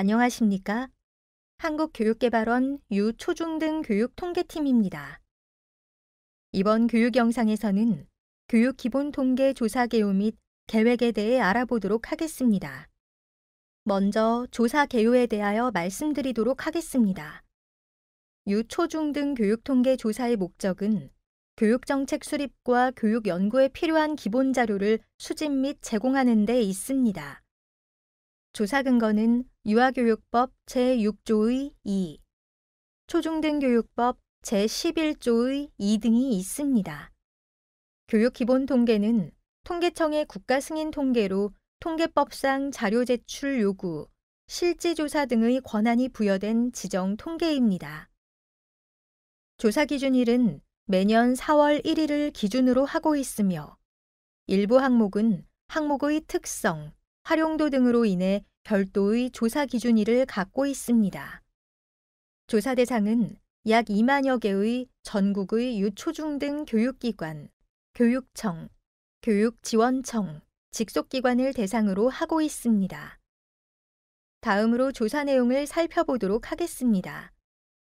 안녕하십니까? 한국교육개발원 유초중등 교육 통계팀입니다. 이번 교육 영상에서는 교육 기본 통계 조사 개요 및 계획에 대해 알아보도록 하겠습니다. 먼저 조사 개요에 대하여 말씀드리도록 하겠습니다. 유초중등 교육 통계 조사의 목적은 교육정책 수립과 교육연구에 필요한 기본 자료를 수집 및 제공하는 데 있습니다. 조사 근거는 유아교육법 제6조의 2, 초중등교육법 제11조의 2등이 있습니다. 교육기본통계는 통계청의 국가승인통계로 통계법상 자료 제출 요구, 실지조사 등의 권한이 부여된 지정 통계입니다. 조사 기준일은 매년 4월 1일을 기준으로 하고 있으며 일부 항목은 항목의 특성, 활용도 등으로 인해 별도의 조사 기준일을 갖고 있습니다. 조사 대상은 약 2만여 개의 전국의 유초중 등 교육기관, 교육청, 교육지원청, 직속기관을 대상으로 하고 있습니다. 다음으로 조사 내용을 살펴보도록 하겠습니다.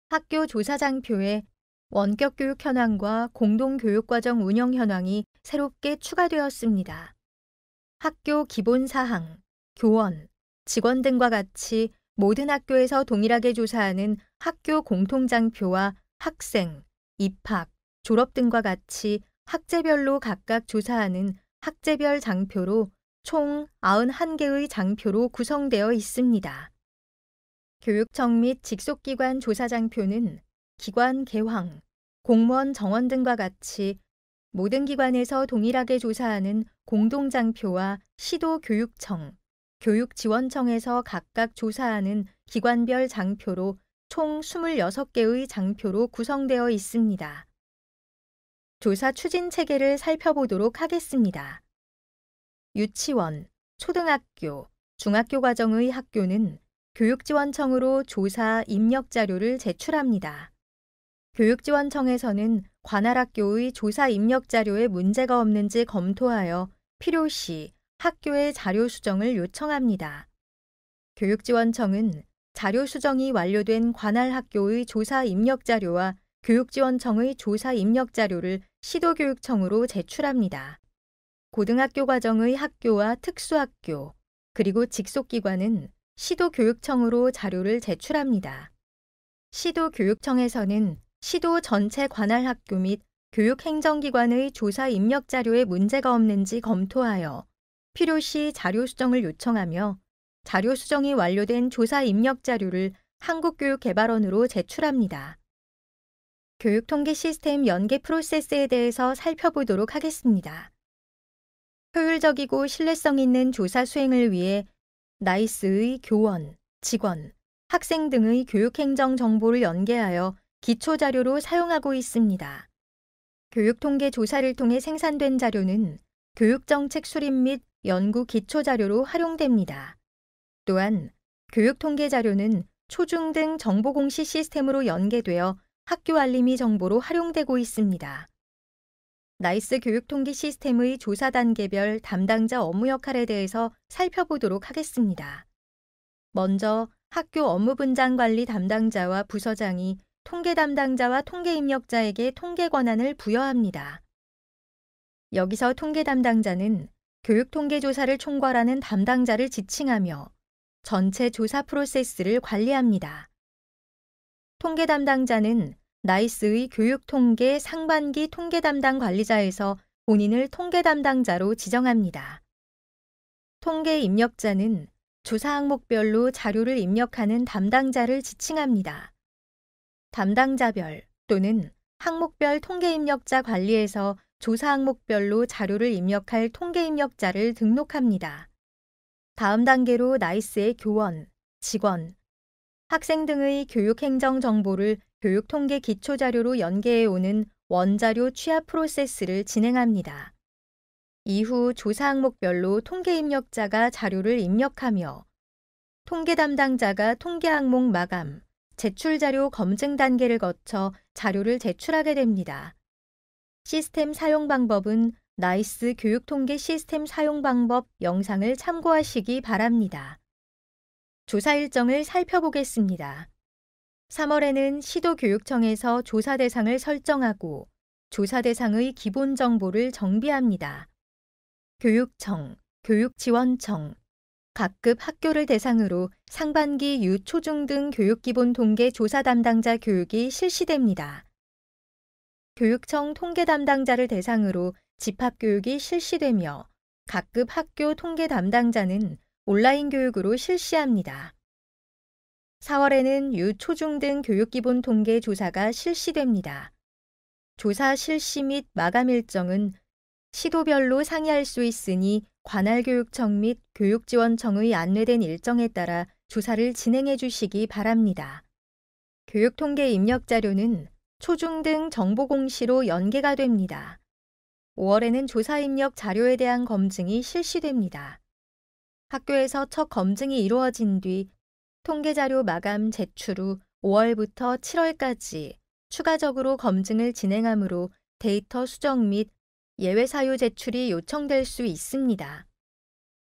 학교 조사장표에 원격 교육 현황과 공동 교육과정 운영 현황이 새롭게 추가되었습니다. 학교 기본 사항, 교원, 직원 등과 같이 모든 학교에서 동일하게 조사하는 학교 공통장표와 학생, 입학, 졸업 등과 같이 학제별로 각각 조사하는 학제별 장표로 총 91개의 장표로 구성되어 있습니다. 교육청 및 직속기관 조사장표는 기관 개황, 공무원 정원 등과 같이 모든 기관에서 동일하게 조사하는 공동장표와 시도교육청, 교육지원청에서 각각 조사하는 기관별 장표로 총 26개의 장표로 구성되어 있습니다. 조사 추진 체계를 살펴보도록 하겠습니다. 유치원, 초등학교, 중학교 과정의 학교는 교육지원청으로 조사 입력 자료를 제출합니다. 교육지원청에서는 관할학교의 조사 입력 자료에 문제가 없는지 검토하여 필요시 학교의 자료 수정을 요청합니다. 교육지원청은 자료 수정이 완료된 관할 학교의 조사 입력 자료와 교육지원청의 조사 입력 자료를 시도교육청으로 제출합니다. 고등학교 과정의 학교와 특수학교, 그리고 직속기관은 시도교육청으로 자료를 제출합니다. 시도교육청에서는 시도 전체 관할 학교 및 교육행정기관의 조사 입력 자료에 문제가 없는지 검토하여 필요시 자료 수정을 요청하며 자료 수정이 완료된 조사 입력 자료를 한국교육개발원으로 제출합니다. 교육통계 시스템 연계 프로세스에 대해서 살펴보도록 하겠습니다. 효율적이고 신뢰성 있는 조사 수행을 위해 나이스의 교원, 직원, 학생 등의 교육행정 정보를 연계하여 기초자료로 사용하고 있습니다. 교육통계 조사를 통해 생산된 자료는 교육정책 수립 및 연구 기초자료로 활용됩니다. 또한 교육통계 자료는 초중 등 정보공시 시스템으로 연계되어 학교 알림이 정보로 활용되고 있습니다. 나이스 교육통계 시스템의 조사 단계별 담당자 업무 역할에 대해서 살펴보도록 하겠습니다. 먼저 학교 업무 분장 관리 담당자와 부서장이 통계 담당자와 통계 입력자에게 통계 권한을 부여합니다. 여기서 통계 담당자는 교육 통계 조사를 총괄하는 담당자를 지칭하며 전체 조사 프로세스를 관리합니다. 통계 담당자는 나이스의 교육 통계 상반기 통계 담당 관리자에서 본인을 통계 담당자로 지정합니다. 통계 입력자는 조사 항목별로 자료를 입력하는 담당자를 지칭합니다. 담당자별 또는 항목별 통계입력자 관리에서 조사 항목별로 자료를 입력할 통계입력자를 등록합니다. 다음 단계로 나이스의 교원, 직원, 학생 등의 교육행정 정보를 교육통계 기초자료로 연계해오는 원자료 취합 프로세스를 진행합니다. 이후 조사 항목별로 통계 입력자가 자료를 입력하며 통계 담당자가 통계 항목 마감, 제출 자료 검증 단계를 거쳐 자료를 제출하게 됩니다. 시스템 사용 방법은 나이스 교육 통계 시스템 사용 방법 영상을 참고하시기 바랍니다. 조사 일정을 살펴보겠습니다. 3월에는 시도교육청에서 조사 대상을 설정하고 조사 대상의 기본 정보를 정비합니다. 교육청, 교육지원청, 각급 학교를 대상으로 상반기 유초중 등 교육기본 통계 조사 담당자 교육이 실시됩니다. 교육청 통계 담당자를 대상으로 집합교육이 실시되며 각급 학교 통계 담당자는 온라인 교육으로 실시합니다. 4월에는 유초중 등 교육기본 통계 조사가 실시됩니다. 조사 실시 및 마감 일정은 시도별로 상의할 수 있으니 관할교육청 및 교육지원청의 안내된 일정에 따라 조사를 진행해 주시기 바랍니다. 교육통계 입력 자료는 초중 등 정보 공시로 연계가 됩니다. 5월에는 조사 입력 자료에 대한 검증이 실시됩니다. 학교에서 첫 검증이 이루어진 뒤 통계 자료 마감 제출 후 5월부터 7월까지 추가적으로 검증을 진행하므로 데이터 수정 및 예외 사유 제출이 요청될 수 있습니다.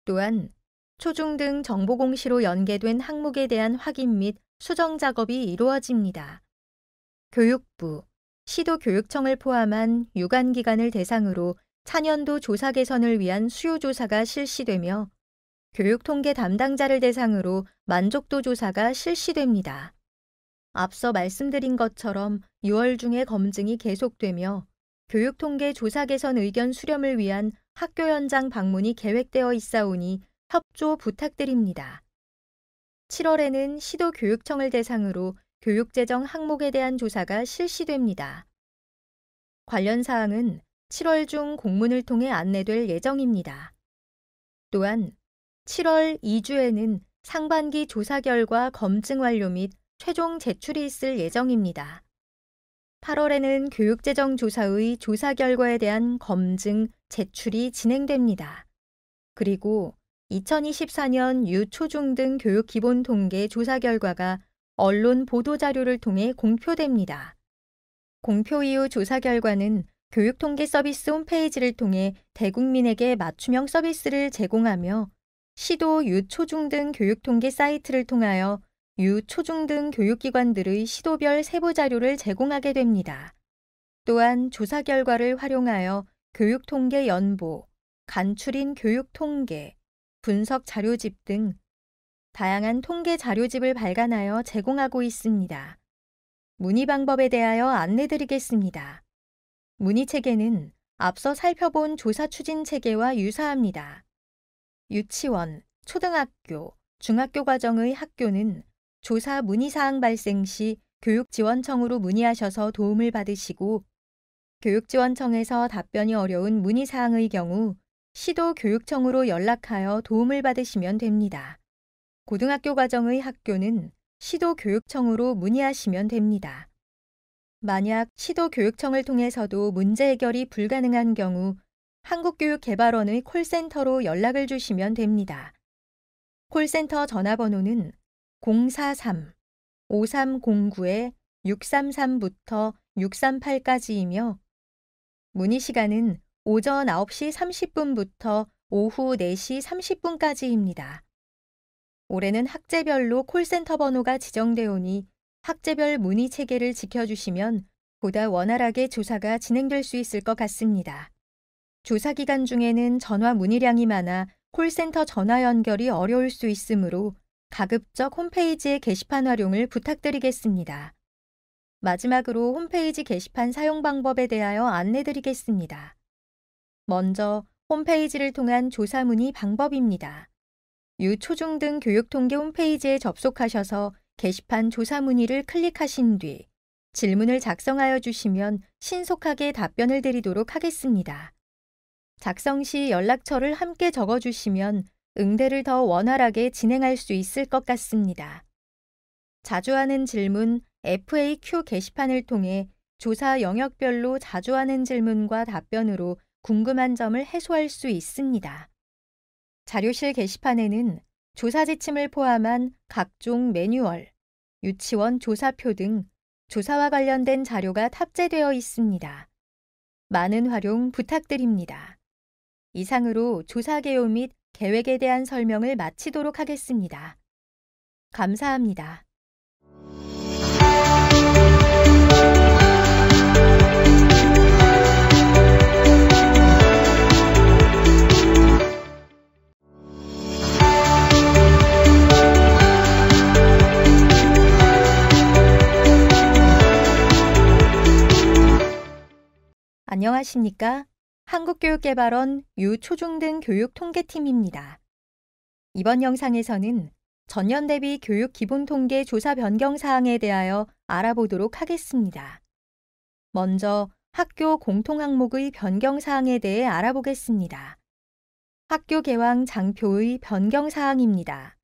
또한 초중 등 정보 공시로 연계된 항목에 대한 확인 및 수정 작업이 이루어집니다. 교육부, 시도교육청을 포함한 유관기관을 대상으로 차년도 조사 개선을 위한 수요조사가 실시되며 교육통계 담당자를 대상으로 만족도 조사가 실시됩니다. 앞서 말씀드린 것처럼 6월 중에 검증이 계속되며 교육통계 조사 개선 의견 수렴을 위한 학교 현장 방문이 계획되어 있사오니 협조 부탁드립니다. 7월에는 시도교육청을 대상으로 교육재정 항목에 대한 조사가 실시됩니다. 관련 사항은 7월 중 공문을 통해 안내될 예정입니다. 또한 7월 2주에는 상반기 조사 결과 검증 완료 및 최종 제출이 있을 예정입니다. 8월에는 교육재정조사의 조사 결과에 대한 검증, 제출이 진행됩니다. 그리고 2024년 유초중 등 교육 기본 통계 조사 결과가 언론 보도 자료를 통해 공표됩니다. 공표 이후 조사 결과는 교육통계 서비스 홈페이지를 통해 대국민에게 맞춤형 서비스를 제공하며 시도 유초중 등 교육통계 사이트를 통하여 유, 초중 등 교육기관들의 시도별 세부 자료를 제공하게 됩니다. 또한 조사 결과를 활용하여 교육통계 연보, 간추린 교육통계, 분석 자료집 등 다양한 통계 자료집을 발간하여 제공하고 있습니다. 문의 방법에 대하여 안내드리겠습니다. 문의 체계는 앞서 살펴본 조사 추진 체계와 유사합니다. 유치원, 초등학교, 중학교 과정의 학교는 조사 문의사항 발생 시 교육지원청으로 문의하셔서 도움을 받으시고 교육지원청에서 답변이 어려운 문의사항의 경우 시도 교육청으로 연락하여 도움을 받으시면 됩니다. 고등학교 과정의 학교는 시도 교육청으로 문의하시면 됩니다. 만약 시도 교육청을 통해서도 문제 해결이 불가능한 경우 한국교육개발원의 콜센터로 연락을 주시면 됩니다. 콜센터 전화번호는 043, 5309에 633부터 638까지이며 문의 시간은 오전 9시 30분부터 오후 4시 30분까지입니다. 올해는 학제별로 콜센터 번호가 지정되오니 학제별 문의 체계를 지켜주시면 보다 원활하게 조사가 진행될 수 있을 것 같습니다. 조사 기간 중에는 전화 문의량이 많아 콜센터 전화 연결이 어려울 수 있으므로 가급적 홈페이지의 게시판 활용을 부탁드리겠습니다. 마지막으로 홈페이지 게시판 사용 방법에 대하여 안내드리겠습니다. 먼저 홈페이지를 통한 조사 문의 방법입니다. 유초중 등 교육통계 홈페이지에 접속하셔서 게시판 조사 문의를 클릭하신 뒤 질문을 작성하여 주시면 신속하게 답변을 드리도록 하겠습니다. 작성 시 연락처를 함께 적어주시면 응대를 더 원활하게 진행할 수 있을 것 같습니다. 자주 하는 질문 FAQ 게시판을 통해 조사 영역별로 자주 하는 질문과 답변으로 궁금한 점을 해소할 수 있습니다. 자료실 게시판에는 조사 지침을 포함한 각종 매뉴얼, 유치원 조사표 등 조사와 관련된 자료가 탑재되어 있습니다. 많은 활용 부탁드립니다. 이상으로 조사개요 및 계획에 대한 설명을 마치도록 하겠습니다. 감사합니다. 안녕하십니까? 한국교육개발원 유초중등 교육통계팀입니다. 이번 영상에서는 전년 대비 교육 기본 통계 조사 변경 사항에 대하여 알아보도록 하겠습니다. 먼저 학교 공통 항목의 변경 사항에 대해 알아보겠습니다. 학교 개왕 장표의 변경 사항입니다.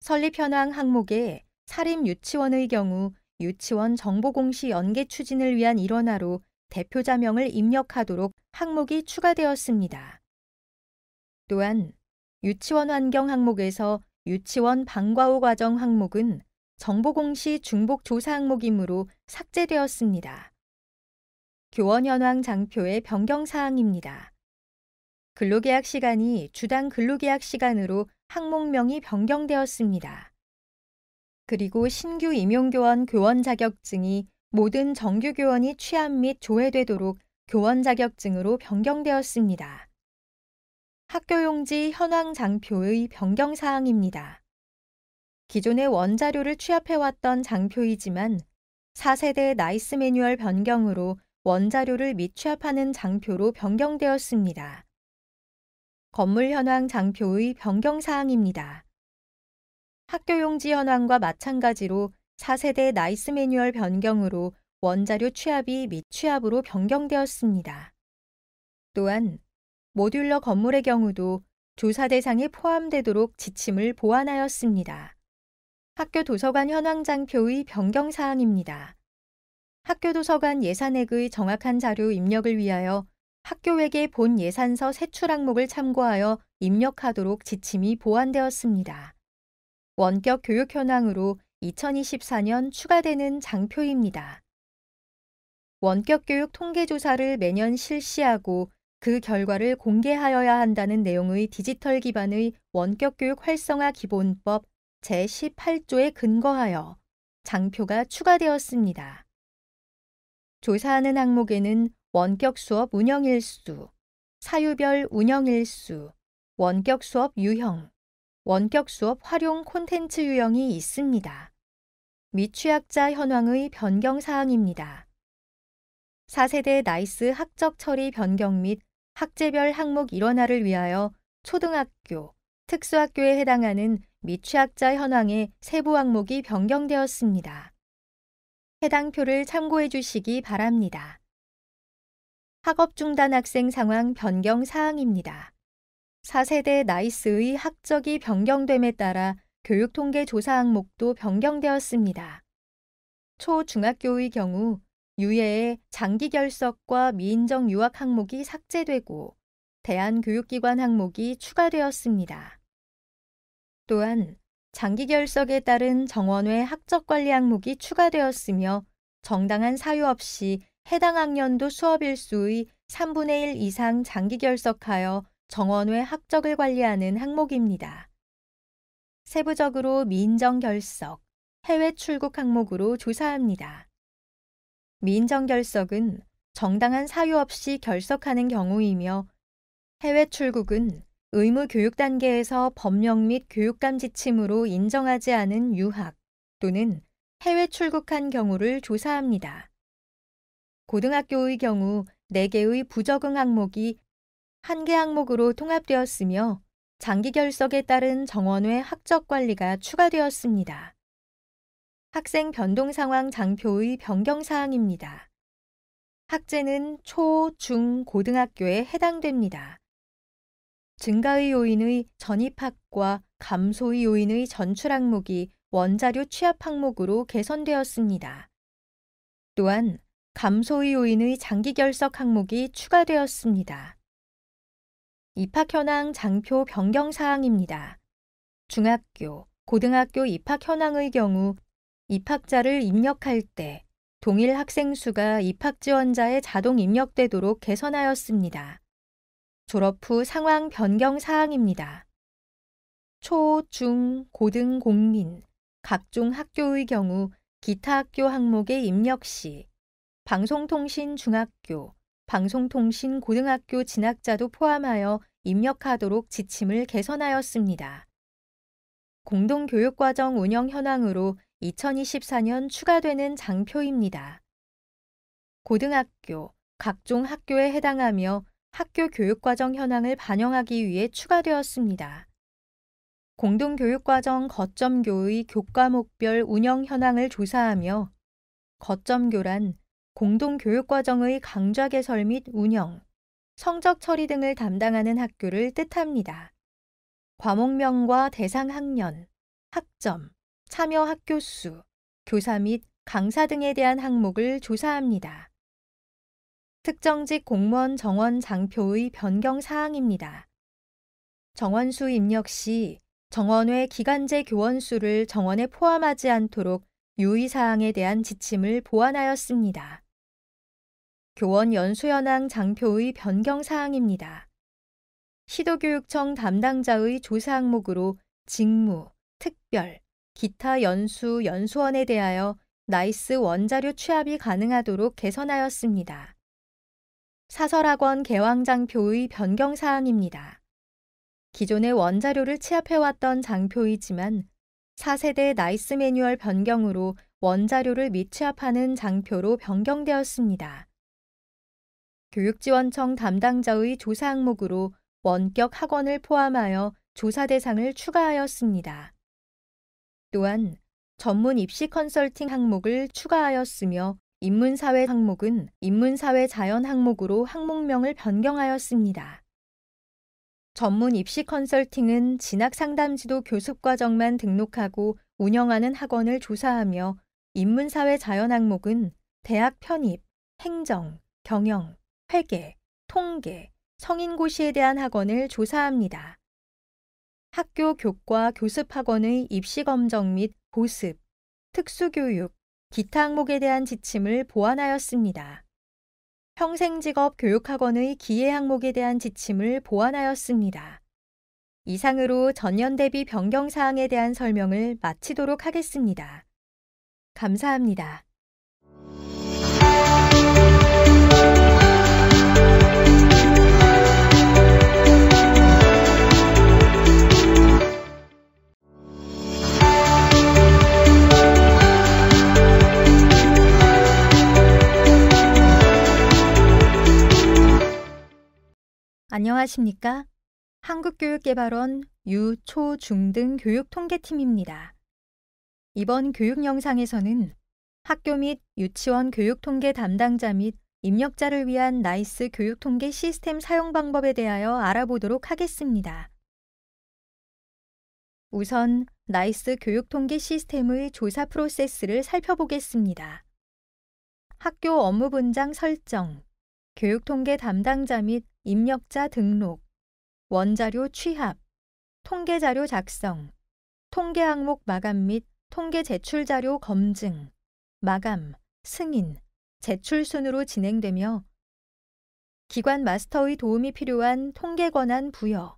설립 현황 항목에 사립 유치원의 경우 유치원 정보 공시 연계 추진을 위한 일원화로 대표자명을 입력하도록 항목이 추가되었습니다. 또한 유치원 환경 항목에서 유치원 방과 후 과정 항목은 정보공시 중복 조사 항목이므로 삭제되었습니다. 교원 현황 장표의 변경 사항입니다. 근로계약 시간이 주당 근로계약 시간으로 항목명이 변경되었습니다. 그리고 신규 임용교원 교원 자격증이 모든 정규 교원이 취업 및 조회되도록 교원 자격증으로 변경되었습니다. 학교용지 현황 장표의 변경 사항입니다. 기존의 원자료를 취합해왔던 장표이지만 4세대 나이스 매뉴얼 변경으로 원자료를 미취합하는 장표로 변경되었습니다. 건물 현황 장표의 변경 사항입니다. 학교용지 현황과 마찬가지로 4세대 나이스 매뉴얼 변경으로 원자료 취합이 미 취합으로 변경되었습니다. 또한 모듈러 건물의 경우도 조사 대상에 포함되도록 지침을 보완하였습니다. 학교 도서관 현황장표의 변경 사항입니다. 학교 도서관 예산액의 정확한 자료 입력을 위하여 학교에게 본 예산서 세출 항목을 참고하여 입력하도록 지침이 보완되었습니다. 원격 교육 현황으로 2024년 추가되는 장표입니다. 원격교육 통계조사를 매년 실시하고 그 결과를 공개하여야 한다는 내용의 디지털 기반의 원격교육 활성화 기본법 제18조에 근거하여 장표가 추가되었습니다. 조사하는 항목에는 원격 수업 운영 일수, 사유별 운영 일수, 원격 수업 유형, 원격 수업 활용 콘텐츠 유형이 있습니다. 미취학자 현황의 변경 사항입니다. 4세대 나이스 학적 처리 변경 및 학제별 항목 일원화를 위하여 초등학교, 특수학교에 해당하는 미취학자 현황의 세부 항목이 변경되었습니다. 해당 표를 참고해 주시기 바랍니다. 학업 중단 학생 상황 변경 사항입니다. 4세대 나이스의 학적이 변경됨에 따라 교육통계 조사 항목도 변경되었습니다. 초중학교의 경우 유예의 장기 결석과 미인정 유학 항목이 삭제되고 대한교육기관 항목이 추가되었습니다. 또한 장기 결석에 따른 정원외 학적 관리 항목이 추가되었으며 정당한 사유 없이 해당 학년도 수업 일수의 3분의 1 이상 장기 결석하여 정원외 학적을 관리하는 항목입니다. 세부적으로 민정 결석, 해외 출국 항목으로 조사합니다. 민정 결석은 정당한 사유 없이 결석하는 경우이며 해외 출국은 의무 교육 단계에서 법령 및 교육감 지침으로 인정하지 않은 유학 또는 해외 출국한 경우를 조사합니다. 고등학교의 경우 4개의 부적응 항목이 1개 항목으로 통합되었으며 장기 결석에 따른 정원외 학적 관리가 추가되었습니다. 학생 변동 상황 장표의 변경 사항입니다. 학제는 초, 중, 고등학교에 해당됩니다. 증가의 요인의 전입학과 감소의 요인의 전출 항목이 원자료 취합 항목으로 개선되었습니다. 또한 감소의 요인의 장기 결석 항목이 추가되었습니다. 입학 현황 장표 변경 사항입니다. 중학교, 고등학교 입학 현황의 경우 입학자를 입력할 때 동일 학생 수가 입학 지원자에 자동 입력되도록 개선하였습니다. 졸업 후 상황 변경 사항입니다. 초, 중, 고등 공민, 각종 학교의 경우 기타 학교 항목의 입력 시 방송통신중학교, 방송통신 고등학교 진학자도 포함하여 입력하도록 지침을 개선하였습니다. 공동교육과정 운영 현황으로 2024년 추가되는 장표입니다. 고등학교, 각종 학교에 해당하며 학교 교육과정 현황을 반영하기 위해 추가되었습니다. 공동교육과정 거점교의 교과목별 운영 현황을 조사하며 거점교란 공동교육과정의 강좌 개설 및 운영, 성적 처리 등을 담당하는 학교를 뜻합니다. 과목명과 대상 학년, 학점, 참여 학교 수, 교사 및 강사 등에 대한 항목을 조사합니다. 특정직 공무원 정원 장표의 변경 사항입니다. 정원수 입력 시 정원 외 기간제 교원 수를 정원에 포함하지 않도록 유의사항에 대한 지침을 보완하였습니다. 교원 연수연황 장표의 변경 사항입니다. 시도교육청 담당자의 조사 항목으로 직무, 특별, 기타 연수, 연수원에 대하여 나이스 원자료 취합이 가능하도록 개선하였습니다. 사설학원 개왕장표의 변경 사항입니다. 기존의 원자료를 취합해왔던 장표이지만 4세대 나이스 매뉴얼 변경으로 원자료를 미취합하는 장표로 변경되었습니다. 교육지원청 담당자의 조사 항목으로 원격 학원을 포함하여 조사 대상을 추가하였습니다. 또한 전문 입시 컨설팅 항목을 추가하였으며 인문사회 항목은 인문사회 자연 항목으로 항목명을 변경하였습니다. 전문 입시 컨설팅은 진학 상담지도 교습과정만 등록하고 운영하는 학원을 조사하며 인문사회 자연 항목은 대학 편입, 행정, 경영, 회계, 통계, 성인고시에 대한 학원을 조사합니다. 학교 교과 교습학원의 입시검정 및 보습, 특수교육, 기타 항목에 대한 지침을 보완하였습니다. 평생직업 교육학원의 기회 항목에 대한 지침을 보완하였습니다. 이상으로 전년 대비 변경 사항에 대한 설명을 마치도록 하겠습니다. 감사합니다. 안녕하십니까? 한국교육개발원 유초중등 교육통계팀입니다. 이번 교육 영상에서는 학교 및 유치원 교육통계 담당자 및 입력자를 위한 나이스 교육통계 시스템 사용 방법에 대하여 알아보도록 하겠습니다. 우선 나이스 교육통계 시스템의 조사 프로세스를 살펴보겠습니다. 학교 업무 분장 설정, 교육통계 담당자 및 입력자 등록, 원자료 취합, 통계자료 작성, 통계 항목 마감 및 통계 제출 자료 검증, 마감, 승인, 제출 순으로 진행되며 기관 마스터의 도움이 필요한 통계 권한 부여,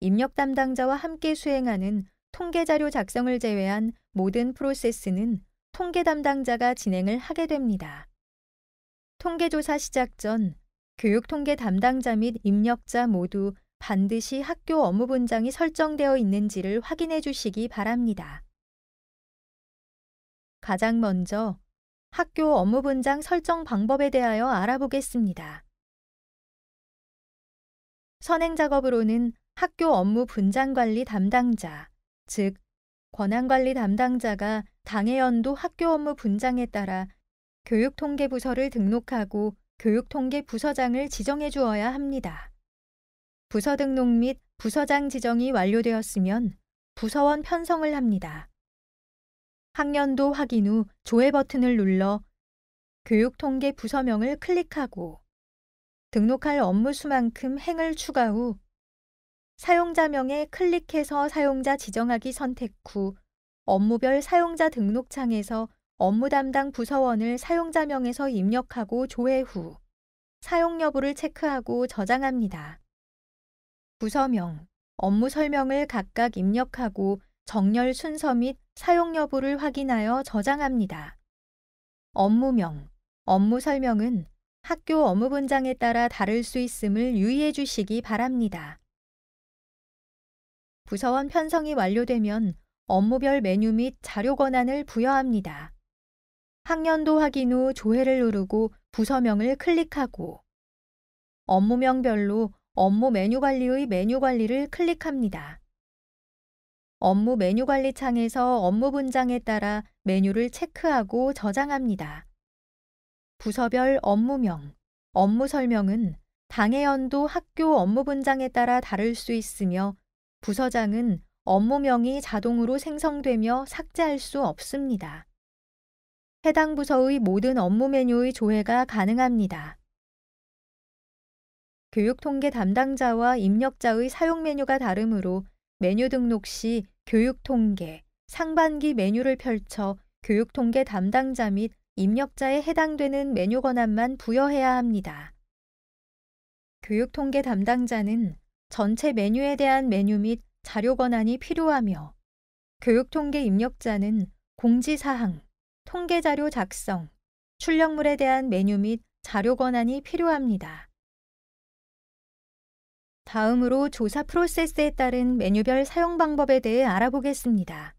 입력 담당자와 함께 수행하는 통계 자료 작성을 제외한 모든 프로세스는 통계 담당자가 진행을 하게 됩니다. 통계조사 시작 전 교육통계 담당자 및 입력자 모두 반드시 학교 업무분장이 설정되어 있는지를 확인해 주시기 바랍니다. 가장 먼저 학교 업무분장 설정 방법에 대하여 알아보겠습니다. 선행 작업으로는 학교 업무 분장 관리 담당자, 즉 권한관리 담당자가 당해 연도 학교 업무 분장에 따라 교육통계부서를 등록하고 교육통계부서장을 지정해 주어야 합니다. 부서 등록 및 부서장 지정이 완료되었으면 부서원 편성을 합니다. 학년도 확인 후 조회 버튼을 눌러 교육통계 부서명을 클릭하고 등록할 업무 수만큼 행을 추가 후 사용자명에 클릭해서 사용자 지정하기 선택 후 업무별 사용자 등록창에서 업무 담당 부서원을 사용자명에서 입력하고 조회 후 사용 여부를 체크하고 저장합니다. 부서명, 업무 설명을 각각 입력하고 정렬 순서 및 사용 여부를 확인하여 저장합니다. 업무명, 업무 설명은 학교 업무 분장에 따라 다를 수 있음을 유의해 주시기 바랍니다. 부서원 편성이 완료되면 업무별 메뉴 및 자료 권한을 부여합니다. 학년도 확인 후 조회를 누르고 부서명을 클릭하고 업무명별로 업무 메뉴 관리의 메뉴 관리를 클릭합니다. 업무 메뉴 관리 창에서 업무 분장에 따라 메뉴를 체크하고 저장합니다. 부서별 업무명, 업무 설명은 당해 연도 학교 업무 분장에 따라 다를 수 있으며 부서장은 업무명이 자동으로 생성되며 삭제할 수 없습니다. 해당 부서의 모든 업무 메뉴의 조회가 가능합니다. 교육통계 담당자와 입력자의 사용 메뉴가 다르므로 메뉴 등록 시 교육통계, 상반기 메뉴를 펼쳐 교육통계 담당자 및 입력자에 해당되는 메뉴 권한만 부여해야 합니다. 교육통계 담당자는 전체 메뉴에 대한 메뉴 및 자료 권한이 필요하며 교육통계 입력자는 공지사항, 통계자료 작성, 출력물에 대한 메뉴 및 자료 권한이 필요합니다. 다음으로 조사 프로세스에 따른 메뉴별 사용 방법에 대해 알아보겠습니다.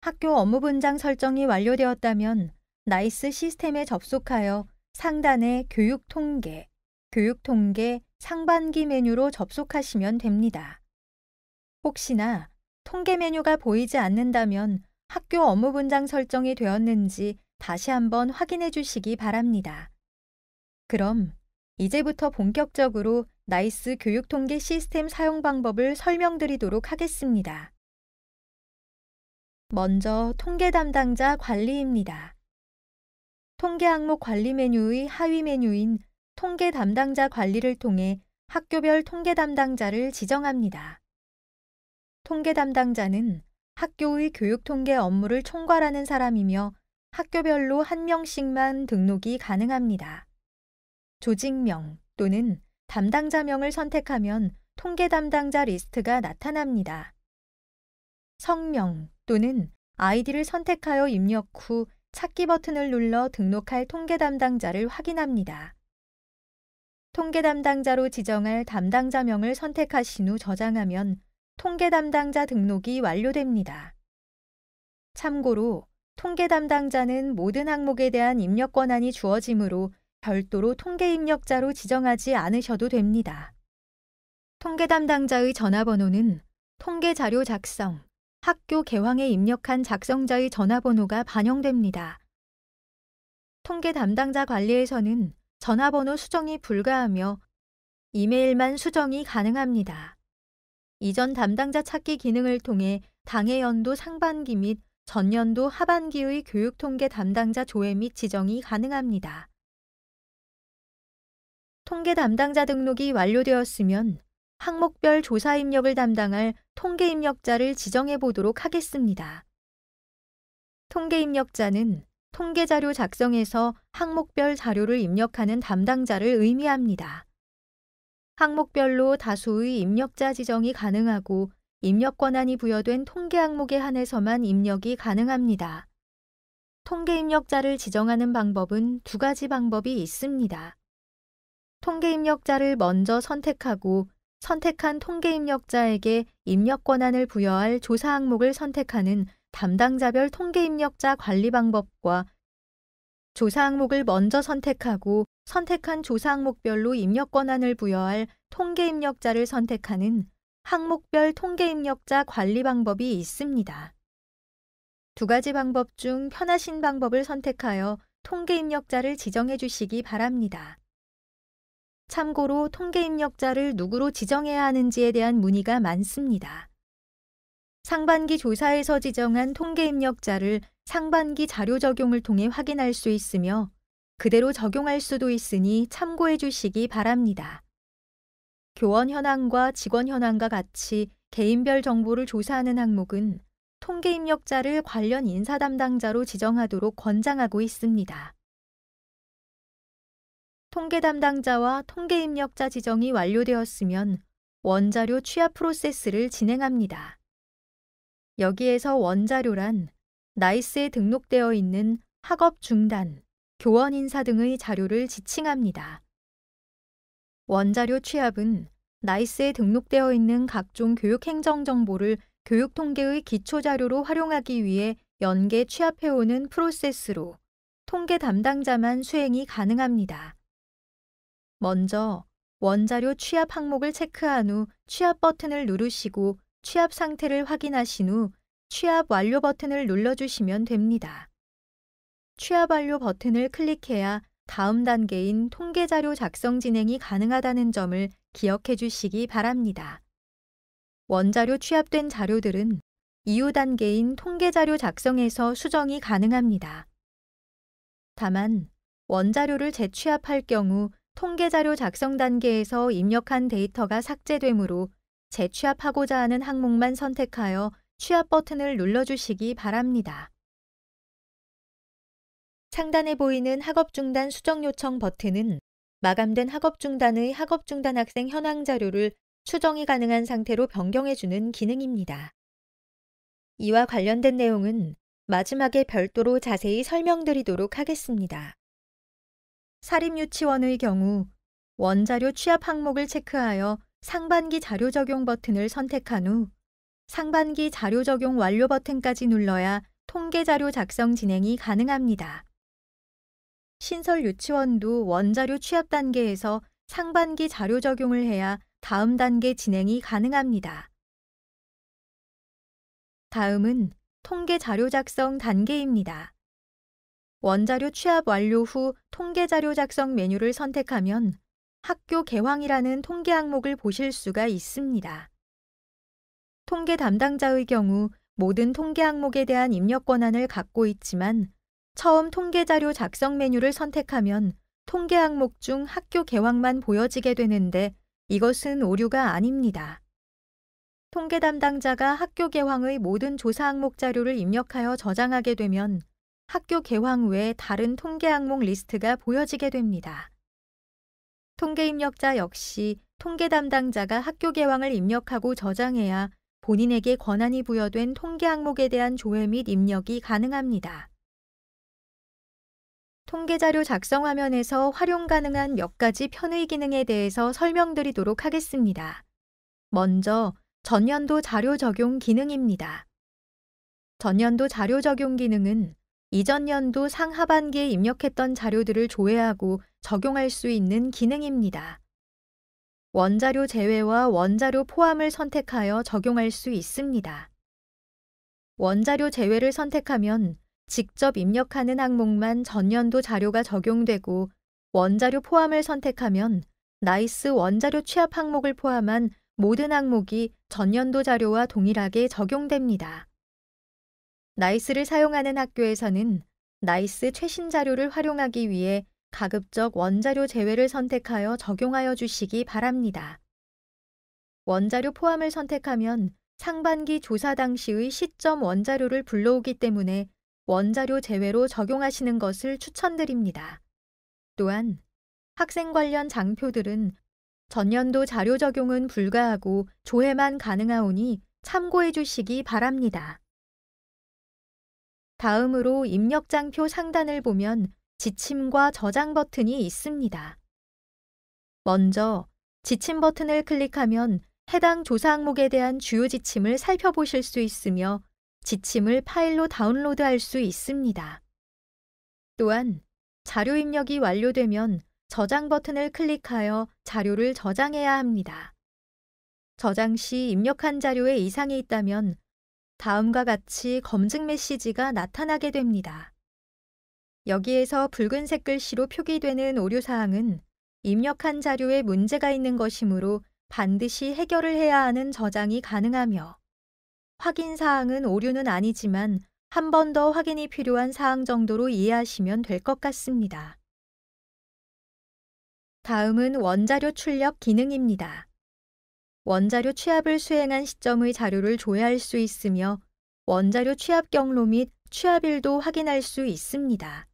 학교 업무 분장 설정이 완료되었다면 나이스 시스템에 접속하여 상단의 교육 통계, 교육 통계 상반기 메뉴로 접속하시면 됩니다. 혹시나 통계 메뉴가 보이지 않는다면 학교 업무 분장 설정이 되었는지 다시 한번 확인해 주시기 바랍니다. 그럼 이제부터 본격적으로 나이스 교육 통계 시스템 사용 방법을 설명드리도록 하겠습니다. 먼저 통계 담당자 관리입니다. 통계 항목 관리 메뉴의 하위 메뉴인 통계 담당자 관리를 통해 학교별 통계 담당자를 지정합니다. 통계 담당자는 학교의 교육 통계 업무를 총괄하는 사람이며 학교별로 한 명씩만 등록이 가능합니다. 조직명 또는 담당자명을 선택하면 통계 담당자 리스트가 나타납니다. 성명 또는 아이디를 선택하여 입력 후 찾기 버튼을 눌러 등록할 통계 담당자를 확인합니다. 통계 담당자로 지정할 담당자명을 선택하신 후 저장하면 통계 담당자 등록이 완료됩니다. 참고로 통계 담당자는 모든 항목에 대한 입력 권한이 주어지므로 별도로 통계 입력자로 지정하지 않으셔도 됩니다. 통계 담당자의 전화번호는 통계 자료 작성, 학교 개황에 입력한 작성자의 전화번호가 반영됩니다. 통계 담당자 관리에서는 전화번호 수정이 불가하며 이메일만 수정이 가능합니다. 이전 담당자 찾기 기능을 통해 당해 연도 상반기 및 전년도 하반기의 교육 통계 담당자 조회 및 지정이 가능합니다. 통계 담당자 등록이 완료되었으면 항목별 조사 입력을 담당할 통계 입력자를 지정해 보도록 하겠습니다. 통계 입력자는 통계 자료 작성에서 항목별 자료를 입력하는 담당자를 의미합니다. 항목별로 다수의 입력자 지정이 가능하고 입력 권한이 부여된 통계 항목에 한해서만 입력이 가능합니다. 통계 입력자를 지정하는 방법은 두 가지 방법이 있습니다. 통계 입력자를 먼저 선택하고 선택한 통계 입력자에게 입력 권한을 부여할 조사 항목을 선택하는 담당자별 통계 입력자 관리 방법과 조사 항목을 먼저 선택하고 선택한 조사 항목별로 입력 권한을 부여할 통계 입력자를 선택하는 항목별 통계 입력자 관리 방법이 있습니다. 두 가지 방법 중 편하신 방법을 선택하여 통계 입력자를 지정해 주시기 바랍니다. 참고로 통계 입력자를 누구로 지정해야 하는지에 대한 문의가 많습니다. 상반기 조사에서 지정한 통계 입력자를 상반기 자료 적용을 통해 확인할 수 있으며 그대로 적용할 수도 있으니 참고해 주시기 바랍니다. 교원 현황과 직원 현황과 같이 개인별 정보를 조사하는 항목은 통계 입력자를 관련 인사 담당자로 지정하도록 권장하고 있습니다. 통계 담당자와 통계 입력자 지정이 완료되었으면 원자료 취합 프로세스를 진행합니다. 여기에서 원자료란 나이스에 등록되어 있는 학업 중단, 교원 인사 등의 자료를 지칭합니다. 원자료 취합은 나이스에 등록되어 있는 각종 교육 행정 정보를 교육 통계의 기초 자료로 활용하기 위해 연계 취합해오는 프로세스로 통계 담당자만 수행이 가능합니다. 먼저 원자료 취합 항목을 체크한 후 취합 버튼을 누르시고 취합 상태를 확인하신 후 취합 완료 버튼을 눌러주시면 됩니다. 취합 완료 버튼을 클릭해야 다음 단계인 통계자료 작성 진행이 가능하다는 점을 기억해 주시기 바랍니다. 원자료 취합된 자료들은 이후 단계인 통계자료 작성에서 수정이 가능합니다. 다만, 원자료를 재취합할 경우 통계자료 작성 단계에서 입력한 데이터가 삭제되므로 재취합하고자 하는 항목만 선택하여 취합 버튼을 눌러주시기 바랍니다. 상단에 보이는 학업 중단 수정 요청 버튼은 마감된 학업 중단의 학업 중단 학생 현황 자료를 수정이 가능한 상태로 변경해주는 기능입니다. 이와 관련된 내용은 마지막에 별도로 자세히 설명드리도록 하겠습니다. 사립유치원의 경우 원자료 취합 항목을 체크하여 상반기 자료 적용 버튼을 선택한 후 상반기 자료 적용 완료 버튼까지 눌러야 통계 자료 작성 진행이 가능합니다. 신설 유치원도 원자료 취합 단계에서 상반기 자료 적용을 해야 다음 단계 진행이 가능합니다. 다음은 통계 자료 작성 단계입니다. 원자료 취합 완료 후 통계 자료 작성 메뉴를 선택하면 학교 개황이라는 통계 항목을 보실 수가 있습니다. 통계 담당자의 경우 모든 통계 항목에 대한 입력 권한을 갖고 있지만 처음 통계자료 작성 메뉴를 선택하면 통계 항목 중 학교 개황만 보여지게 되는데 이것은 오류가 아닙니다. 통계 담당자가 학교 개황의 모든 조사 항목 자료를 입력하여 저장하게 되면 학교 개황 외 다른 통계 항목 리스트가 보여지게 됩니다. 통계 입력자 역시 통계 담당자가 학교 개황을 입력하고 저장해야 본인에게 권한이 부여된 통계 항목에 대한 조회 및 입력이 가능합니다. 통계자료 작성 화면에서 활용 가능한 몇 가지 편의 기능에 대해서 설명드리도록 하겠습니다. 먼저 전년도 자료 적용 기능입니다. 전년도 자료 적용 기능은 이전 연도 상하반기에 입력했던 자료들을 조회하고 적용할 수 있는 기능입니다. 원자료 제외와 원자료 포함을 선택하여 적용할 수 있습니다. 원자료 제외를 선택하면 직접 입력하는 항목만 전년도 자료가 적용되고 원자료 포함을 선택하면 나이스 원자료 취합 항목을 포함한 모든 항목이 전년도 자료와 동일하게 적용됩니다. 나이스를 사용하는 학교에서는 나이스 최신 자료를 활용하기 위해 가급적 원자료 제외를 선택하여 적용하여 주시기 바랍니다. 원자료 포함을 선택하면 상반기 조사 당시의 시점 원자료를 불러오기 때문에 원자료 제외로 적용하시는 것을 추천드립니다. 또한 학생 관련 장표들은 전년도 자료 적용은 불가하고 조회만 가능하오니 참고해 주시기 바랍니다. 다음으로 입력장표 상단을 보면 지침과 저장 버튼이 있습니다. 먼저 지침 버튼을 클릭하면 해당 조사 항목에 대한 주요 지침을 살펴보실 수 있으며 지침을 파일로 다운로드할 수 있습니다. 또한 자료 입력이 완료되면 저장 버튼을 클릭하여 자료를 저장해야 합니다. 저장 시 입력한 자료에 이상이 있다면 다음과 같이 검증 메시지가 나타나게 됩니다. 여기에서 붉은색 글씨로 표기되는 오류사항은 입력한 자료에 문제가 있는 것이므로 반드시 해결을 해야 하는 저장이 가능하며 확인 사항은 오류는 아니지만 한 번 더 확인이 필요한 사항 정도로 이해하시면 될 것 같습니다. 다음은 원자료 출력 기능입니다. 원자료 취합을 수행한 시점의 자료를 조회할 수 있으며 원자료 취합 경로 및 취합일도 확인할 수 있습니다.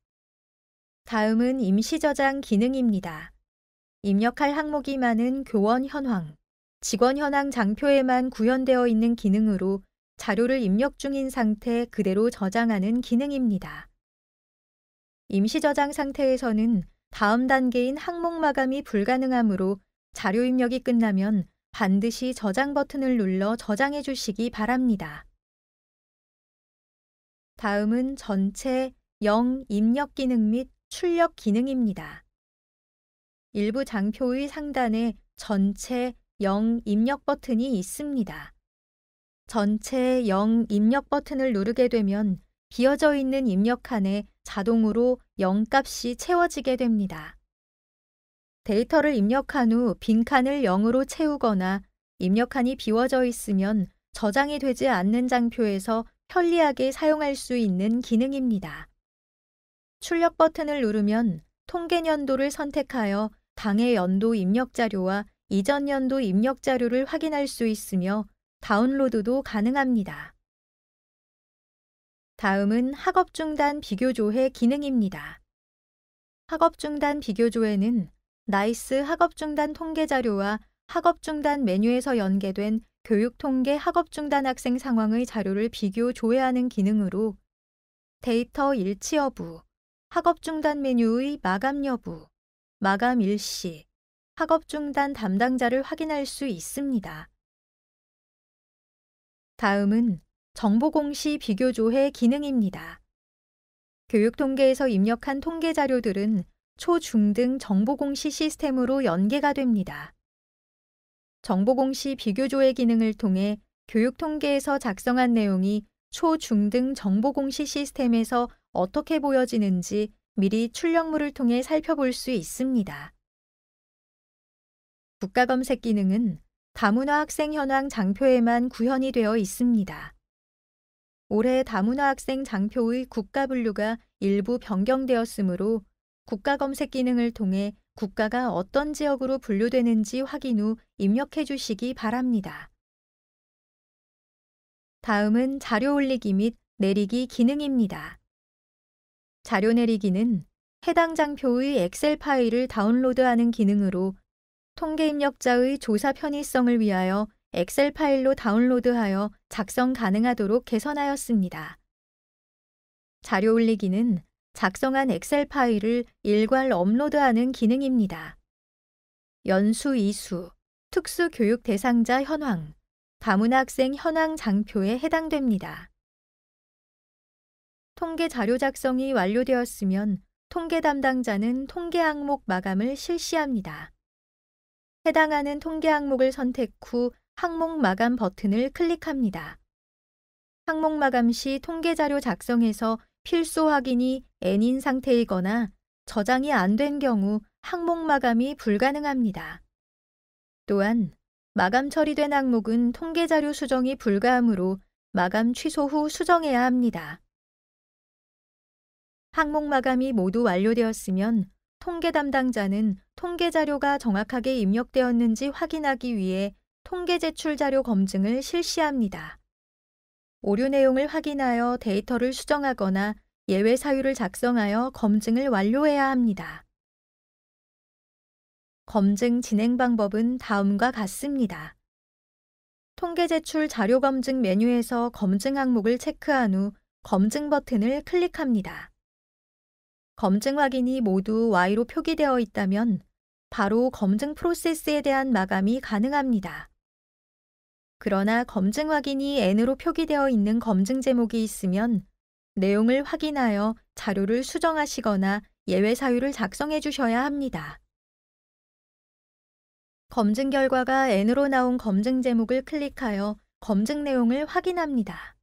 다음은 임시 저장 기능입니다. 입력할 항목이 많은 교원 현황, 직원 현황 장표에만 구현되어 있는 기능으로 자료를 입력 중인 상태 그대로 저장하는 기능입니다. 임시 저장 상태에서는 다음 단계인 항목 마감이 불가능하므로 자료 입력이 끝나면 반드시 저장 버튼을 눌러 저장해 주시기 바랍니다. 다음은 전체 0 입력 기능 및 출력 기능입니다. 일부 장표의 상단에 전체 0 입력 버튼이 있습니다. 전체 0 입력 버튼을 누르게 되면 비어져 있는 입력 칸에 자동으로 0 값이 채워지게 됩니다. 데이터를 입력한 후 빈칸을 0으로 채우거나 입력칸이 비워져 있으면 저장이 되지 않는 장표에서 편리하게 사용할 수 있는 기능입니다. 출력 버튼을 누르면 통계년도를 선택하여 당해 연도 입력 자료와 이전 연도 입력 자료를 확인할 수 있으며 다운로드도 가능합니다. 다음은 학업 중단 비교조회 기능입니다. 학업 중단 비교조회는 나이스 학업 중단 통계 자료와 학업 중단 메뉴에서 연계된 교육 통계 학업 중단 학생 상황의 자료를 비교 조회하는 기능으로 데이터 일치 여부, 학업 중단 메뉴의 마감 여부, 마감 일시, 학업 중단 담당자를 확인할 수 있습니다. 다음은 정보공시 비교조회 기능입니다. 교육통계에서 입력한 통계 자료들은 초중등 정보공시 시스템으로 연계가 됩니다. 정보공시 비교조회 기능을 통해 교육통계에서 작성한 내용이 초중등 정보공시 시스템에서 어떻게 보여지는지 미리 출력물을 통해 살펴볼 수 있습니다. 국가검색 기능은 다문화 학생 현황 장표에만 구현이 되어 있습니다. 올해 다문화 학생 장표의 국가 분류가 일부 변경되었으므로 국가 검색 기능을 통해 국가가 어떤 지역으로 분류되는지 확인 후 입력해 주시기 바랍니다. 다음은 자료 올리기 및 내리기 기능입니다. 자료 내리기는 해당 장표의 엑셀 파일을 다운로드하는 기능으로 통계 입력자의 조사 편의성을 위하여 엑셀 파일로 다운로드하여 작성 가능하도록 개선하였습니다. 자료 올리기는 작성한 엑셀 파일을 일괄 업로드하는 기능입니다. 연수 이수, 특수 교육 대상자 현황, 다문학생 현황 장표에 해당됩니다. 통계 자료 작성이 완료되었으면 통계 담당자는 통계 항목 마감을 실시합니다. 해당하는 통계 항목을 선택 후 항목 마감 버튼을 클릭합니다. 항목 마감 시 통계 자료 작성에서 필수 확인이 N인 상태이거나 저장이 안 된 경우 항목 마감이 불가능합니다. 또한 마감 처리된 항목은 통계 자료 수정이 불가하므로 마감 취소 후 수정해야 합니다. 항목 마감이 모두 완료되었으면 통계 담당자는 통계 자료가 정확하게 입력되었는지 확인하기 위해 통계 제출 자료 검증을 실시합니다. 오류 내용을 확인하여 데이터를 수정하거나 예외 사유를 작성하여 검증을 완료해야 합니다. 검증 진행 방법은 다음과 같습니다. 통계 제출 자료 검증 메뉴에서 검증 항목을 체크한 후 검증 버튼을 클릭합니다. 검증 확인이 모두 Y로 표기되어 있다면 바로 검증 프로세스에 대한 마감이 가능합니다. 그러나 검증 확인이 N으로 표기되어 있는 검증 제목이 있으면 내용을 확인하여 자료를 수정하시거나 예외 사유를 작성해 주셔야 합니다. 검증 결과가 N으로 나온 검증 제목을 클릭하여 검증 내용을 확인합니다.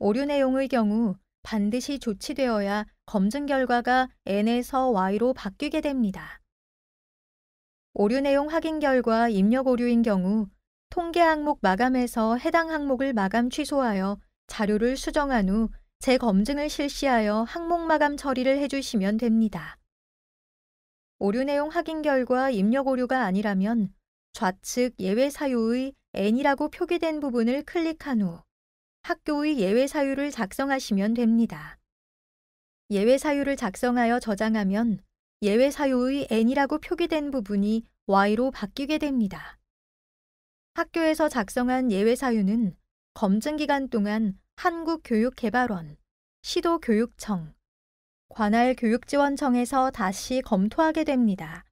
오류 내용의 경우 반드시 조치되어야 검증 결과가 N에서 Y로 바뀌게 됩니다. 오류 내용 확인 결과 입력 오류인 경우 통계 항목 마감에서 해당 항목을 마감 취소하여 자료를 수정한 후 재검증을 실시하여 항목 마감 처리를 해주시면 됩니다. 오류 내용 확인 결과 입력 오류가 아니라면 좌측 예외 사유의 N이라고 표기된 부분을 클릭한 후 학교의 예외 사유를 작성하시면 됩니다. 예외 사유를 작성하여 저장하면 예외 사유의 n이라고 표기된 부분이 y로 바뀌게 됩니다. 학교에서 작성한 예외 사유는 검증 기간 동안 한국교육개발원, 시도교육청, 관할 교육지원청에서 다시 검토하게 됩니다.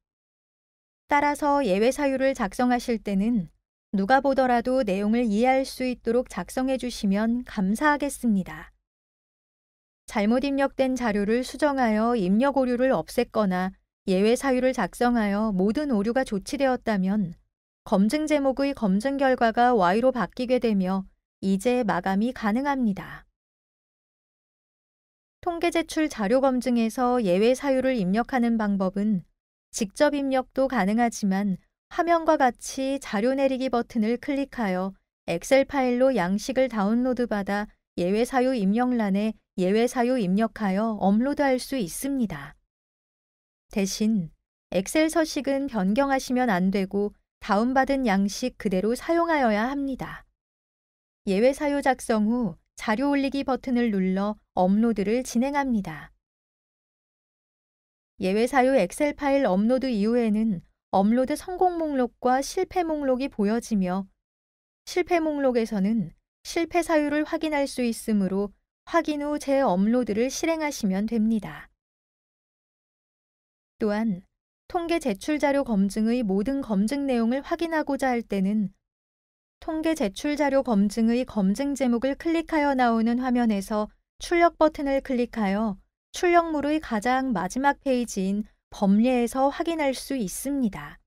따라서 예외 사유를 작성하실 때는 누가 보더라도 내용을 이해할 수 있도록 작성해 주시면 감사하겠습니다. 잘못 입력된 자료를 수정하여 입력 오류를 없앴거나 예외 사유를 작성하여 모든 오류가 조치되었다면 검증 제목의 검증 결과가 Y로 바뀌게 되며 이제 마감이 가능합니다. 통계 제출 자료 검증에서 예외 사유를 입력하는 방법은 직접 입력도 가능하지만 화면과 같이 자료 내리기 버튼을 클릭하여 엑셀 파일로 양식을 다운로드 받아 예외 사유 입력란에 예외 사유 입력하여 업로드할 수 있습니다. 대신 엑셀 서식은 변경하시면 안 되고 다운받은 양식 그대로 사용하여야 합니다. 예외 사유 작성 후 자료 올리기 버튼을 눌러 업로드를 진행합니다. 예외 사유 엑셀 파일 업로드 이후에는 업로드 성공 목록과 실패 목록이 보여지며 실패 목록에서는 실패 사유를 확인할 수 있으므로 확인 후 재업로드를 실행하시면 됩니다. 또한 통계 제출 자료 검증의 모든 검증 내용을 확인하고자 할 때는 통계 제출 자료 검증의 검증 제목을 클릭하여 나오는 화면에서 출력 버튼을 클릭하여 출력물의 가장 마지막 페이지인 법례에서 확인할 수 있습니다.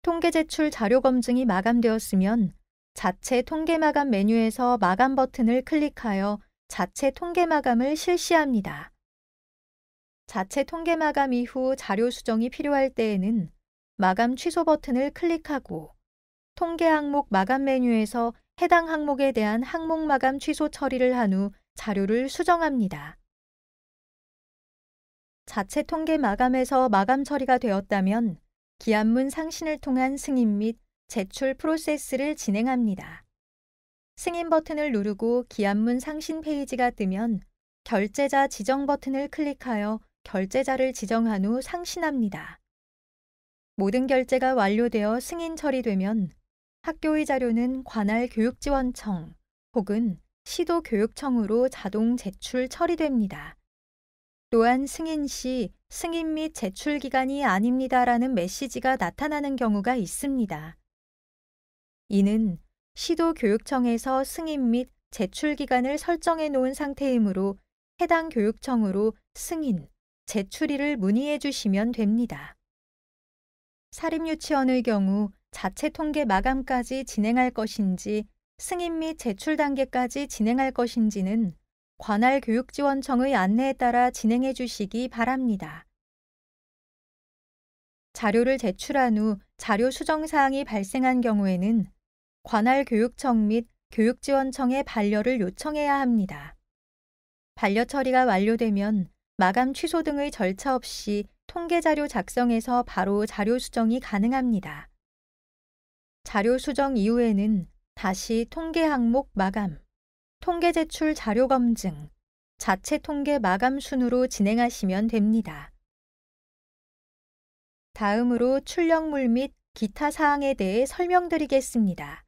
통계 제출 자료 검증이 마감되었으면 자체 통계 마감 메뉴에서 마감 버튼을 클릭하여 자체 통계 마감을 실시합니다. 자체 통계 마감 이후 자료 수정이 필요할 때에는 마감 취소 버튼을 클릭하고 통계 항목 마감 메뉴에서 해당 항목에 대한 항목 마감 취소 처리를 한 후 자료를 수정합니다. 자체 통계 마감에서 마감 처리가 되었다면 기한문 상신을 통한 승인 및 제출 프로세스를 진행합니다. 승인 버튼을 누르고 기한문 상신 페이지가 뜨면 결제자 지정 버튼을 클릭하여 결제자를 지정한 후 상신합니다. 모든 결제가 완료되어 승인 처리되면 학교의 자료는 관할 교육지원청 혹은 시도교육청으로 자동 제출 처리됩니다. 또한 승인 시 승인 및 제출 기간이 아닙니다라는 메시지가 나타나는 경우가 있습니다. 이는 시도교육청에서 승인 및 제출 기간을 설정해 놓은 상태이므로 해당 교육청으로 승인, 제출일을 문의해 주시면 됩니다. 사립유치원의 경우 자체 통계 마감까지 진행할 것인지 승인 및 제출 단계까지 진행할 것인지는 관할 교육지원청의 안내에 따라 진행해 주시기 바랍니다. 자료를 제출한 후 자료 수정 사항이 발생한 경우에는 관할 교육청 및 교육지원청에 반려를 요청해야 합니다. 반려 처리가 완료되면 마감 취소 등의 절차 없이 통계자료 작성에서 바로 자료 수정이 가능합니다. 자료 수정 이후에는 다시 통계 항목 마감, 통계 제출 자료 검증, 자체 통계 마감 순으로 진행하시면 됩니다. 다음으로 출력물 및 기타 사항에 대해 설명드리겠습니다.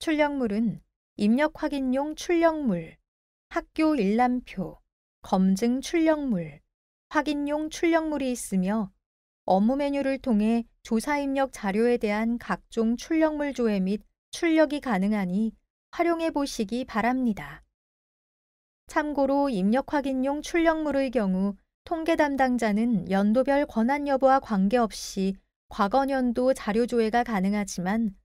출력물은 입력 확인용 출력물, 학교 일람표, 검증 출력물, 확인용 출력물이 있으며 업무 메뉴를 통해 조사 입력 자료에 대한 각종 출력물 조회 및 출력이 가능하니 활용해 보시기 바랍니다. 참고로 입력 확인용 출력물의 경우 통계 담당자는 연도별 권한 여부와 관계없이 과거 연도 자료 조회가 가능하지만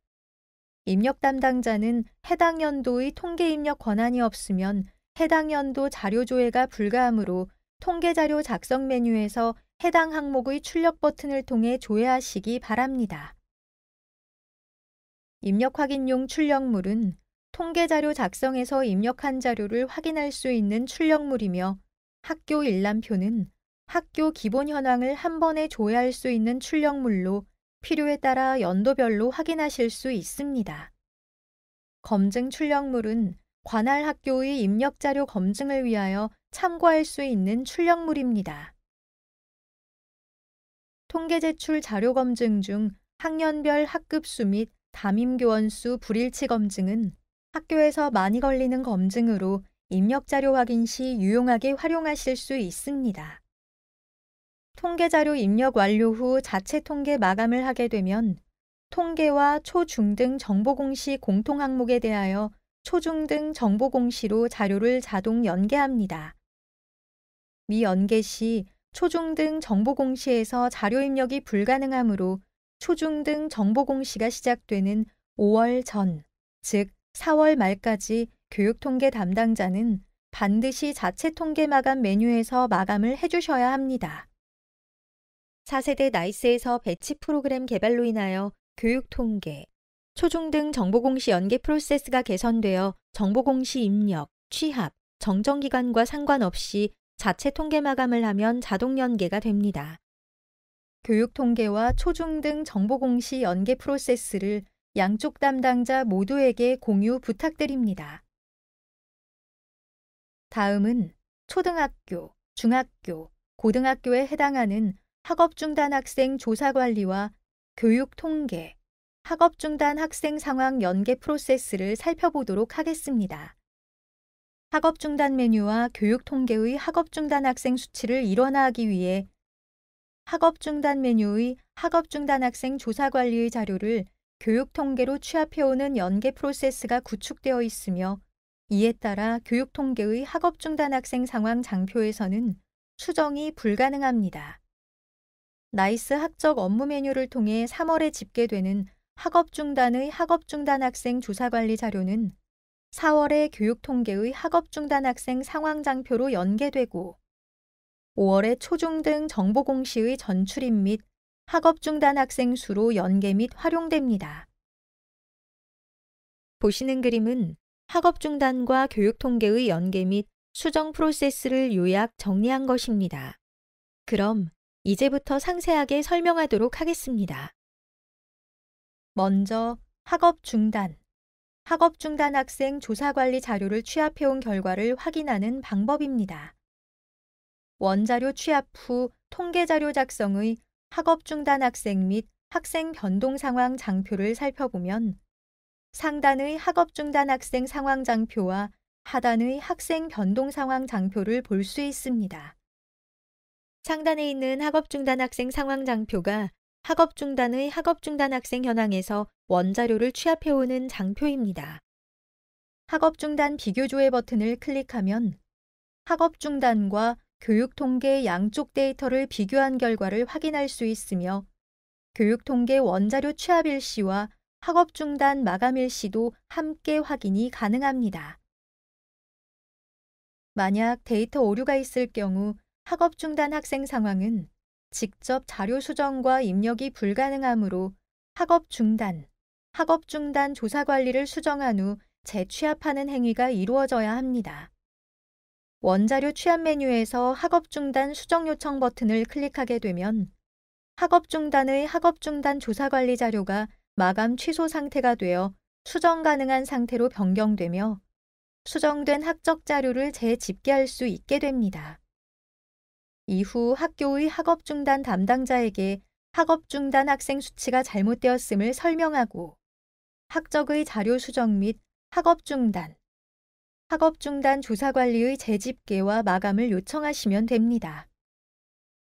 입력 담당자는 해당 연도의 통계 입력 권한이 없으면 해당 연도 자료 조회가 불가하므로 통계 자료 작성 메뉴에서 해당 항목의 출력 버튼을 통해 조회하시기 바랍니다. 입력 확인용 출력물은 통계자료 작성에서 입력한 자료를 확인할 수 있는 출력물이며 학교 일람표는 학교 기본 현황을 한 번에 조회할 수 있는 출력물로 필요에 따라 연도별로 확인하실 수 있습니다. 검증 출력물은 관할 학교의 입력 자료 검증을 위하여 참고할 수 있는 출력물입니다. 통계 제출 자료 검증 중 학년별 학급 수및 담임 교원 수 불일치 검증은 학교에서 많이 걸리는 검증으로 입력자료 확인 시 유용하게 활용하실 수 있습니다. 통계자료 입력 완료 후 자체 통계 마감을 하게 되면 통계와 초중등 정보공시 공통 항목에 대하여 초중등 정보공시로 자료를 자동 연계합니다. 미연계 시 초중등 정보공시에서 자료 입력이 불가능하므로 초중등 정보공시가 시작되는 5월 전, 즉 4월 말까지 교육통계 담당자는 반드시 자체 통계 마감 메뉴에서 마감을 해주셔야 합니다. 4세대 나이스에서 배치 프로그램 개발로 인하여 교육통계, 초중 등 정보공시 연계 프로세스가 개선되어 정보공시 입력, 취합, 정정기관과 상관없이 자체 통계 마감을 하면 자동 연계가 됩니다. 교육통계와 초중 등 정보공시 연계 프로세스를 양쪽 담당자 모두에게 공유 부탁드립니다. 다음은 초등학교, 중학교, 고등학교에 해당하는 학업중단 학생 조사관리와 교육 통계, 학업중단 학생 상황 연계 프로세스를 살펴보도록 하겠습니다. 학업중단 메뉴와 교육 통계의 학업중단 학생 수치를 일원화하기 위해 학업중단 메뉴의 학업중단 학생 조사관리의 자료를 교육 통계로 취합해오는 연계 프로세스가 구축되어 있으며 이에 따라 교육 통계의 학업 중단 학생 상황 장표에서는 추정이 불가능합니다. 나이스 학적 업무 메뉴를 통해 3월에 집계되는 학업 중단의 학업 중단 학생 조사 관리 자료는 4월에 교육 통계의 학업 중단 학생 상황 장표로 연계되고 5월에 초중등 정보 공시의 전출입 및 학업 중단 학생 수로 연계 및 활용됩니다. 보시는 그림은 학업 중단과 교육 통계의 연계 및 수정 프로세스를 요약 정리한 것입니다. 그럼 이제부터 상세하게 설명하도록 하겠습니다. 먼저 학업 중단. 학업 중단 학생 조사 관리 자료를 취합해온 결과를 확인하는 방법입니다. 원자료 취합 후 통계자료 작성의 학업 중단 학생 및 학생 변동 상황 장표를 살펴보면 상단의 학업 중단 학생 상황 장표와 하단의 학생 변동 상황 장표를 볼 수 있습니다. 상단에 있는 학업 중단 학생 상황 장표가 학업 중단의 학업 중단 학생 현황에서 원자료를 취합해오는 장표입니다. 학업 중단 비교조회 버튼을 클릭하면 학업 중단과 교육 통계 양쪽 데이터를 비교한 결과를 확인할 수 있으며 교육 통계 원자료 취합 일시와 학업 중단 마감 일시도 함께 확인이 가능합니다. 만약 데이터 오류가 있을 경우 학업 중단 학생 상황은 직접 자료 수정과 입력이 불가능하므로 학업 중단, 학업 중단 조사 관리를 수정한 후 재취합하는 행위가 이루어져야 합니다. 원자료 취합 메뉴에서 학업 중단 수정 요청 버튼을 클릭하게 되면 학업 중단의 학업 중단 조사 관리 자료가 마감 취소 상태가 되어 수정 가능한 상태로 변경되며 수정된 학적 자료를 재집계할 수 있게 됩니다. 이후 학교의 학업 중단 담당자에게 학업 중단 학생 수치가 잘못되었음을 설명하고 학적의 자료 수정 및 학업 중단, 학업 중단 조사 관리의 재집계와 마감을 요청하시면 됩니다.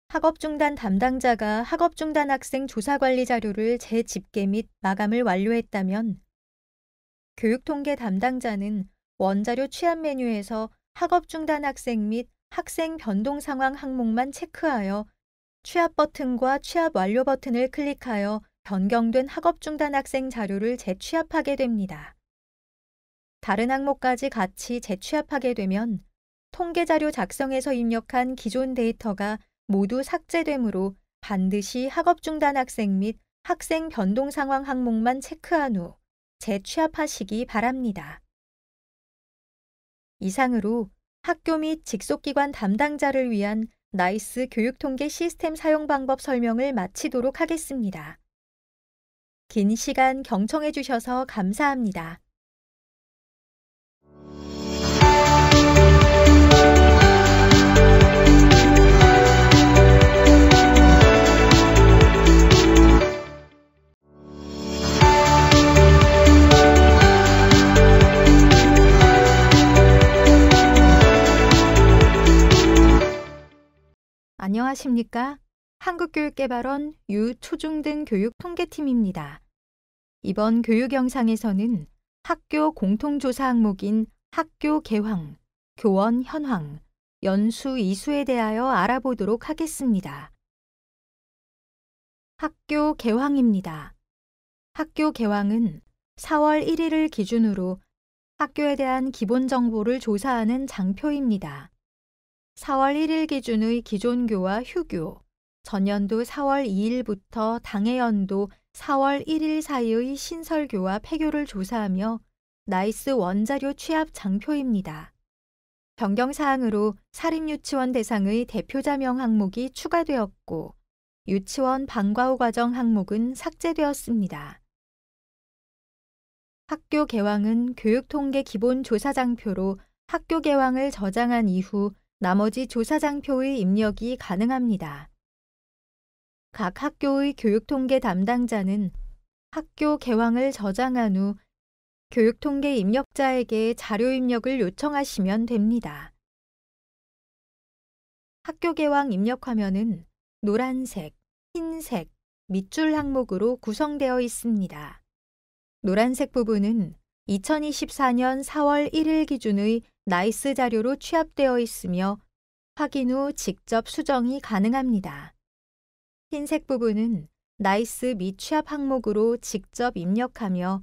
학업 중단 담당자가 학업 중단 학생 조사 관리 자료를 재집계 및 마감을 완료했다면 교육통계 담당자는 원자료 취합 메뉴에서 학업 중단 학생 및 학생 변동 상황 항목만 체크하여 취합 버튼과 취합 완료 버튼을 클릭하여 변경된 학업 중단 학생 자료를 재취합하게 됩니다. 다른 항목까지 같이 재취합하게 되면 통계자료 작성에서 입력한 기존 데이터가 모두 삭제되므로 반드시 학업 중단 학생 및 학생 변동 상황 항목만 체크한 후 재취합하시기 바랍니다. 이상으로 학교 및 직속기관 담당자를 위한 나이스 교육통계 시스템 사용 방법 설명을 마치도록 하겠습니다. 긴 시간 경청해 주셔서 감사합니다. 안녕하십니까? 한국교육개발원 유초중등 교육 통계팀입니다. 이번 교육 영상에서는 학교 공통조사 항목인 학교 개황, 교원 현황, 연수 이수에 대하여 알아보도록 하겠습니다. 학교 개황입니다. 학교 개황은 4월 1일을 기준으로 학교에 대한 기본 정보를 조사하는 장표입니다. 4월 1일 기준의 기존교와 휴교, 전년도 4월 2일부터 당해 연도 4월 1일 사이의 신설교와 폐교를 조사하며 나이스 원자료 취합 장표입니다. 변경사항으로 사립유치원 대상의 대표자명 항목이 추가되었고 유치원 방과후 과정 항목은 삭제되었습니다. 학교 개왕은 교육통계 기본 조사장표로 학교 개왕을 저장한 이후 나머지 조사장표의 입력이 가능합니다. 각 학교의 교육통계 담당자는 학교 개황을 저장한 후 교육통계 입력자에게 자료 입력을 요청하시면 됩니다. 학교 개왕 입력 화면은 노란색, 흰색, 밑줄 항목으로 구성되어 있습니다. 노란색 부분은 2024년 4월 1일 기준의 나이스 자료로 취합되어 있으며 확인 후 직접 수정이 가능합니다. 흰색 부분은 나이스 미취합 항목으로 직접 입력하며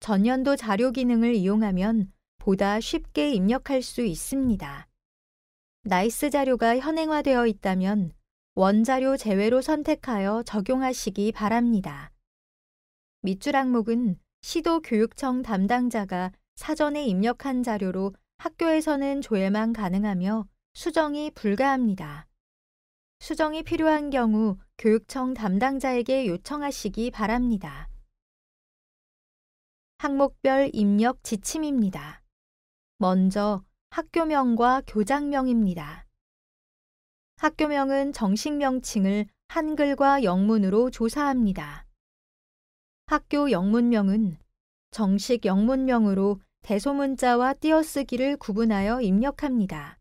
전년도 자료 기능을 이용하면 보다 쉽게 입력할 수 있습니다. 나이스 자료가 현행화되어 있다면 원자료 제외로 선택하여 적용하시기 바랍니다. 밑줄 항목은 시도교육청 담당자가 사전에 입력한 자료로 학교에서는 조회만 가능하며 수정이 불가합니다. 수정이 필요한 경우 교육청 담당자에게 요청하시기 바랍니다. 항목별 입력 지침입니다. 먼저 학교명과 교장명입니다. 학교명은 정식 명칭을 한글과 영문으로 조사합니다. 학교 영문명은 정식 영문명으로 대소문자와 띄어쓰기를 구분하여 입력합니다.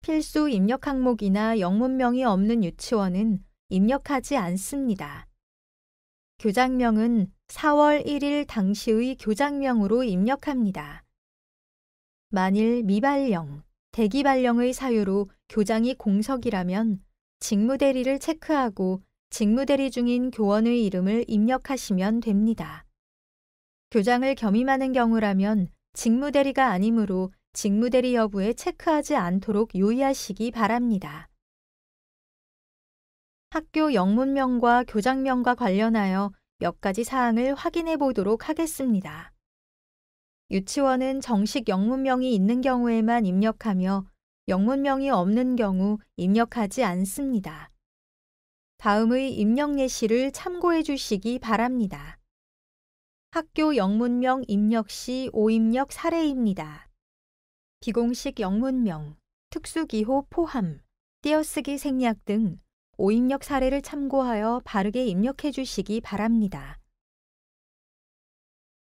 필수 입력 항목이나 영문명이 없는 유치원은 입력하지 않습니다. 교장명은 4월 1일 당시의 교장명으로 입력합니다. 만일 미발령, 대기발령의 사유로 교장이 공석이라면 직무대리를 체크하고 직무대리 중인 교원의 이름을 입력하시면 됩니다. 교장을 겸임하는 경우라면 직무대리가 아니므로 직무대리 여부에 체크하지 않도록 유의하시기 바랍니다. 학교 영문명과 교장명과 관련하여 몇 가지 사항을 확인해 보도록 하겠습니다. 유치원은 정식 영문명이 있는 경우에만 입력하며 영문명이 없는 경우 입력하지 않습니다. 다음의 입력 예시를 참고해 주시기 바랍니다. 학교 영문명 입력 시 오입력 사례입니다. 비공식 영문명, 특수기호 포함, 띄어쓰기 생략 등 오입력 사례를 참고하여 바르게 입력해 주시기 바랍니다.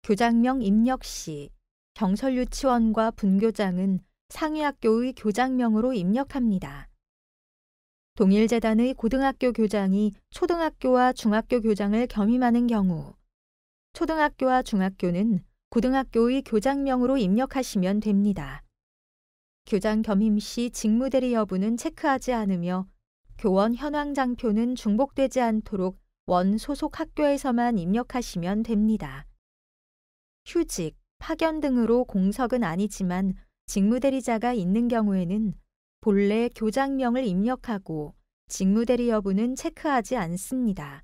교장명 입력 시 경설유치원과 분교장은 상위학교의 교장명으로 입력합니다. 동일재단의 고등학교 교장이 초등학교와 중학교 교장을 겸임하는 경우 초등학교와 중학교는 고등학교의 교장명으로 입력하시면 됩니다. 교장 겸임 시 직무대리 여부는 체크하지 않으며 교원 현황 장표는 중복되지 않도록 원 소속 학교에서만 입력하시면 됩니다. 휴직, 파견 등으로 공석은 아니지만 직무대리자가 있는 경우에는 본래 교장명을 입력하고 직무대리 여부는 체크하지 않습니다.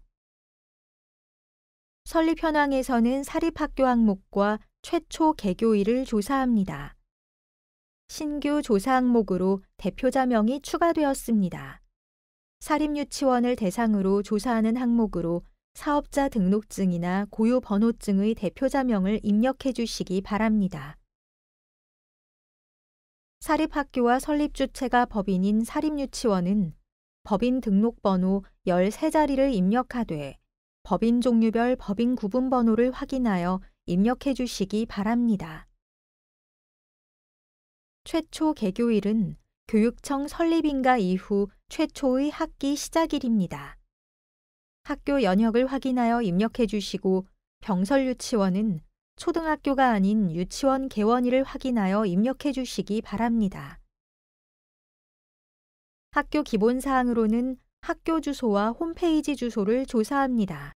설립 현황에서는 사립학교 항목과 최초 개교일을 조사합니다. 신규 조사 항목으로 대표자명이 추가되었습니다. 사립유치원을 대상으로 조사하는 항목으로 사업자 등록증이나 고유번호증의 대표자명을 입력해 주시기 바랍니다. 사립학교와 설립주체가 법인인 사립유치원은 법인 등록번호 13자리를 입력하되 법인 종류별 법인 구분 번호를 확인하여 입력해 주시기 바랍니다. 최초 개교일은 교육청 설립인가 이후 최초의 학기 시작일입니다. 학교 연역을 확인하여 입력해 주시고 병설 유치원은 초등학교가 아닌 유치원 개원일을 확인하여 입력해 주시기 바랍니다. 학교 기본 사항으로는 학교 주소와 홈페이지 주소를 조사합니다.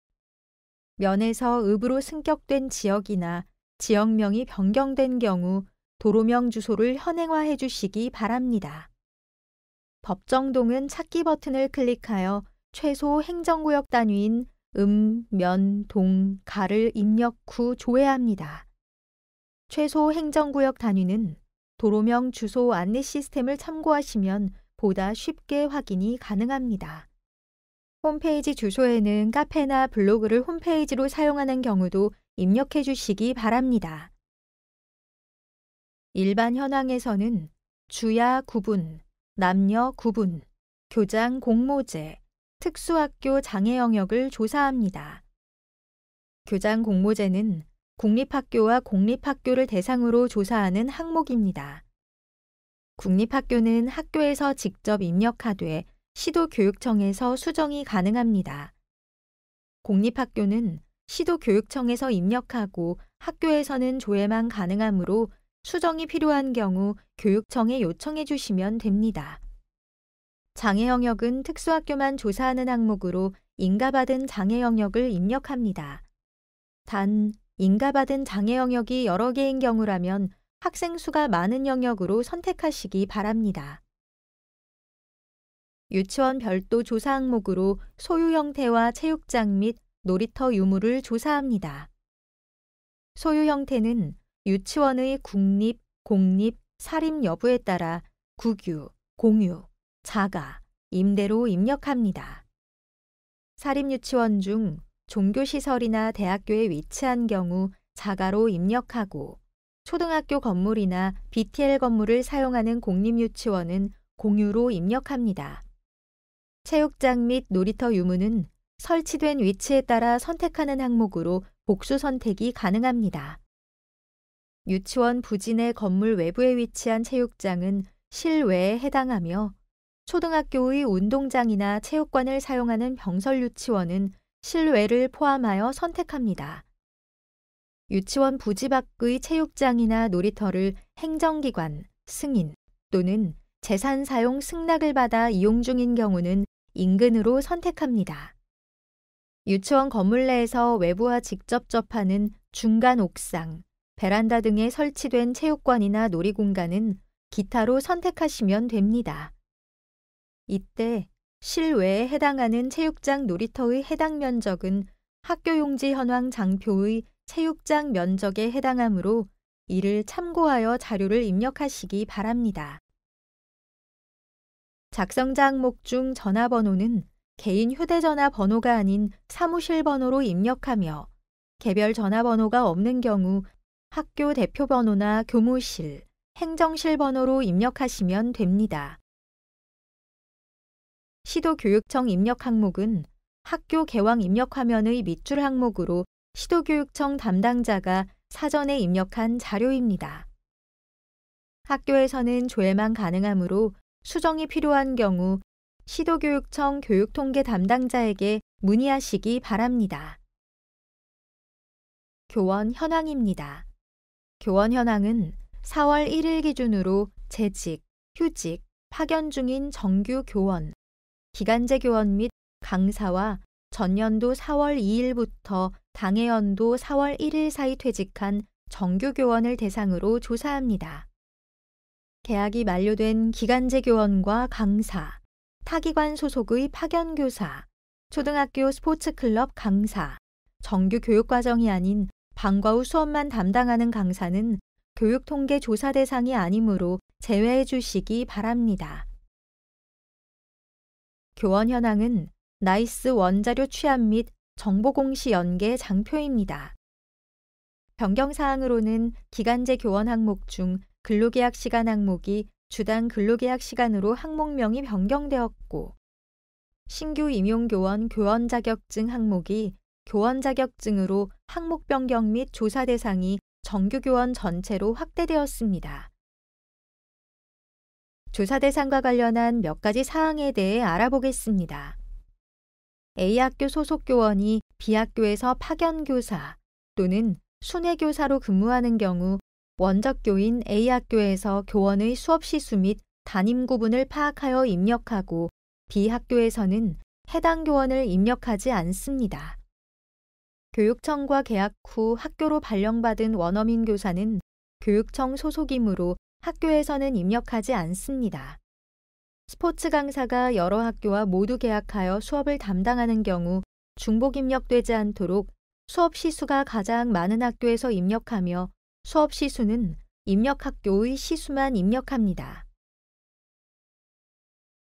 면에서 읍으로 승격된 지역이나 지역명이 변경된 경우 도로명 주소를 현행화해 주시기 바랍니다. 법정동은 찾기 버튼을 클릭하여 최소 행정구역 단위인 음, 면, 동, 가를 입력 후 조회합니다. 최소 행정구역 단위는 도로명 주소 안내 시스템을 참고하시면 보다 쉽게 확인이 가능합니다. 홈페이지 주소에는 카페나 블로그를 홈페이지로 사용하는 경우도 입력해 주시기 바랍니다. 일반 현황에서는 주야 구분, 남녀 구분, 교장 공모제, 특수학교 장애 영역을 조사합니다. 교장 공모제는 국립학교와 공립학교를 대상으로 조사하는 항목입니다. 국립학교는 학교에서 직접 입력하되 시도교육청에서 수정이 가능합니다. 공립학교는 시도교육청에서 입력하고 학교에서는 조회만 가능하므로 수정이 필요한 경우 교육청에 요청해 주시면 됩니다. 장애 영역은 특수학교만 조사하는 항목으로 인가받은 장애 영역을 입력합니다. 단, 인가받은 장애 영역이 여러 개인 경우라면 학생 수가 많은 영역으로 선택하시기 바랍니다. 유치원 별도 조사 항목으로 소유 형태와 체육장 및 놀이터 유무를 조사합니다. 소유 형태는 유치원의 국립, 공립, 사립 여부에 따라 국유, 공유, 자가, 임대로 입력합니다. 사립유치원 중 종교시설이나 대학교에 위치한 경우 자가로 입력하고 초등학교 건물이나 BTL 건물을 사용하는 공립유치원은 공유로 입력합니다. 체육장 및 놀이터 유무는 설치된 위치에 따라 선택하는 항목으로 복수 선택이 가능합니다. 유치원 부지 내 건물 외부에 위치한 체육장은 실외에 해당하며 초등학교의 운동장이나 체육관을 사용하는 병설 유치원은 실외를 포함하여 선택합니다. 유치원 부지 밖의 체육장이나 놀이터를 행정기관, 승인 또는 재산 사용 승낙을 받아 이용 중인 경우는 인근으로 선택합니다. 유치원 건물 내에서 외부와 직접 접하는 중간 옥상, 베란다 등에 설치된 체육관이나 놀이공간은 기타로 선택하시면 됩니다. 이때 실외에 해당하는 체육장 놀이터의 해당 면적은 학교용지 현황 장표의 체육장 면적에 해당하므로 이를 참고하여 자료를 입력하시기 바랍니다. 작성자 항목 중 전화번호는 개인 휴대전화 번호가 아닌 사무실 번호로 입력하며 개별 전화번호가 없는 경우 학교 대표 번호나 교무실, 행정실 번호로 입력하시면 됩니다. 시도교육청 입력 항목은 학교 개왕 입력 화면의 밑줄 항목으로 시도교육청 담당자가 사전에 입력한 자료입니다. 학교에서는 조회만 가능하므로 수정이 필요한 경우 시도교육청 교육통계 담당자에게 문의하시기 바랍니다. 교원 현황입니다. 교원 현황은 4월 1일 기준으로 재직, 휴직, 파견 중인 정규 교원, 기간제 교원 및 강사와 전년도 4월 2일부터 당해 연도 4월 1일 사이 퇴직한 정규 교원을 대상으로 조사합니다. 계약이 만료된 기간제 교원과 강사, 타기관 소속의 파견 교사, 초등학교 스포츠 클럽 강사, 정규 교육 과정이 아닌 방과 후 수업만 담당하는 강사는 교육 통계 조사 대상이 아니므로 제외해 주시기 바랍니다. 교원 현황은 나이스 원자료 취합 및 정보공시 연계 장표입니다. 변경사항으로는 기간제 교원 항목 중 근로계약 시간 항목이 주당 근로계약 시간으로 항목명이 변경되었고, 신규 임용교원 교원 자격증 항목이 교원 자격증으로 항목 변경 및 조사 대상이 정규교원 전체로 확대되었습니다. 조사 대상과 관련한 몇 가지 사항에 대해 알아보겠습니다. A학교 소속 교원이 B학교에서 파견교사 또는 순회교사로 근무하는 경우 원적교인 A학교에서 교원의 수업시수 및 담임 구분을 파악하여 입력하고 B학교에서는 해당 교원을 입력하지 않습니다. 교육청과 계약 후 학교로 발령받은 원어민 교사는 교육청 소속이므로 학교에서는 입력하지 않습니다. 스포츠 강사가 여러 학교와 모두 계약하여 수업을 담당하는 경우 중복 입력되지 않도록 수업 시수가 가장 많은 학교에서 입력하며 수업 시수는 입력 학교의 시수만 입력합니다.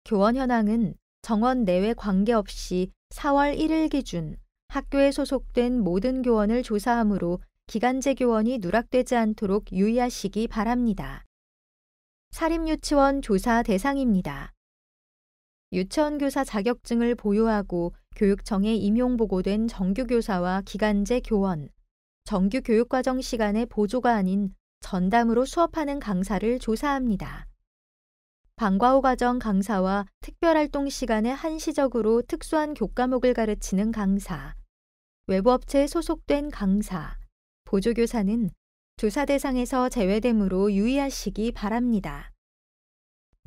교원 현황은 정원 내외 관계없이 4월 1일 기준 학교에 소속된 모든 교원을 조사하므로 기간제 교원이 누락되지 않도록 유의하시기 바랍니다. 사립유치원 조사 대상입니다. 유치원교사 자격증을 보유하고 교육청에 임용 보고된 정규교사와 기간제 교원, 정규 교육과정 시간에 보조가 아닌 전담으로 수업하는 강사를 조사합니다. 방과후 과정 강사와 특별활동 시간에 한시적으로 특수한 교과목을 가르치는 강사, 외부업체에 소속된 강사, 보조교사는 조사 대상에서 제외됨으로 유의하시기 바랍니다.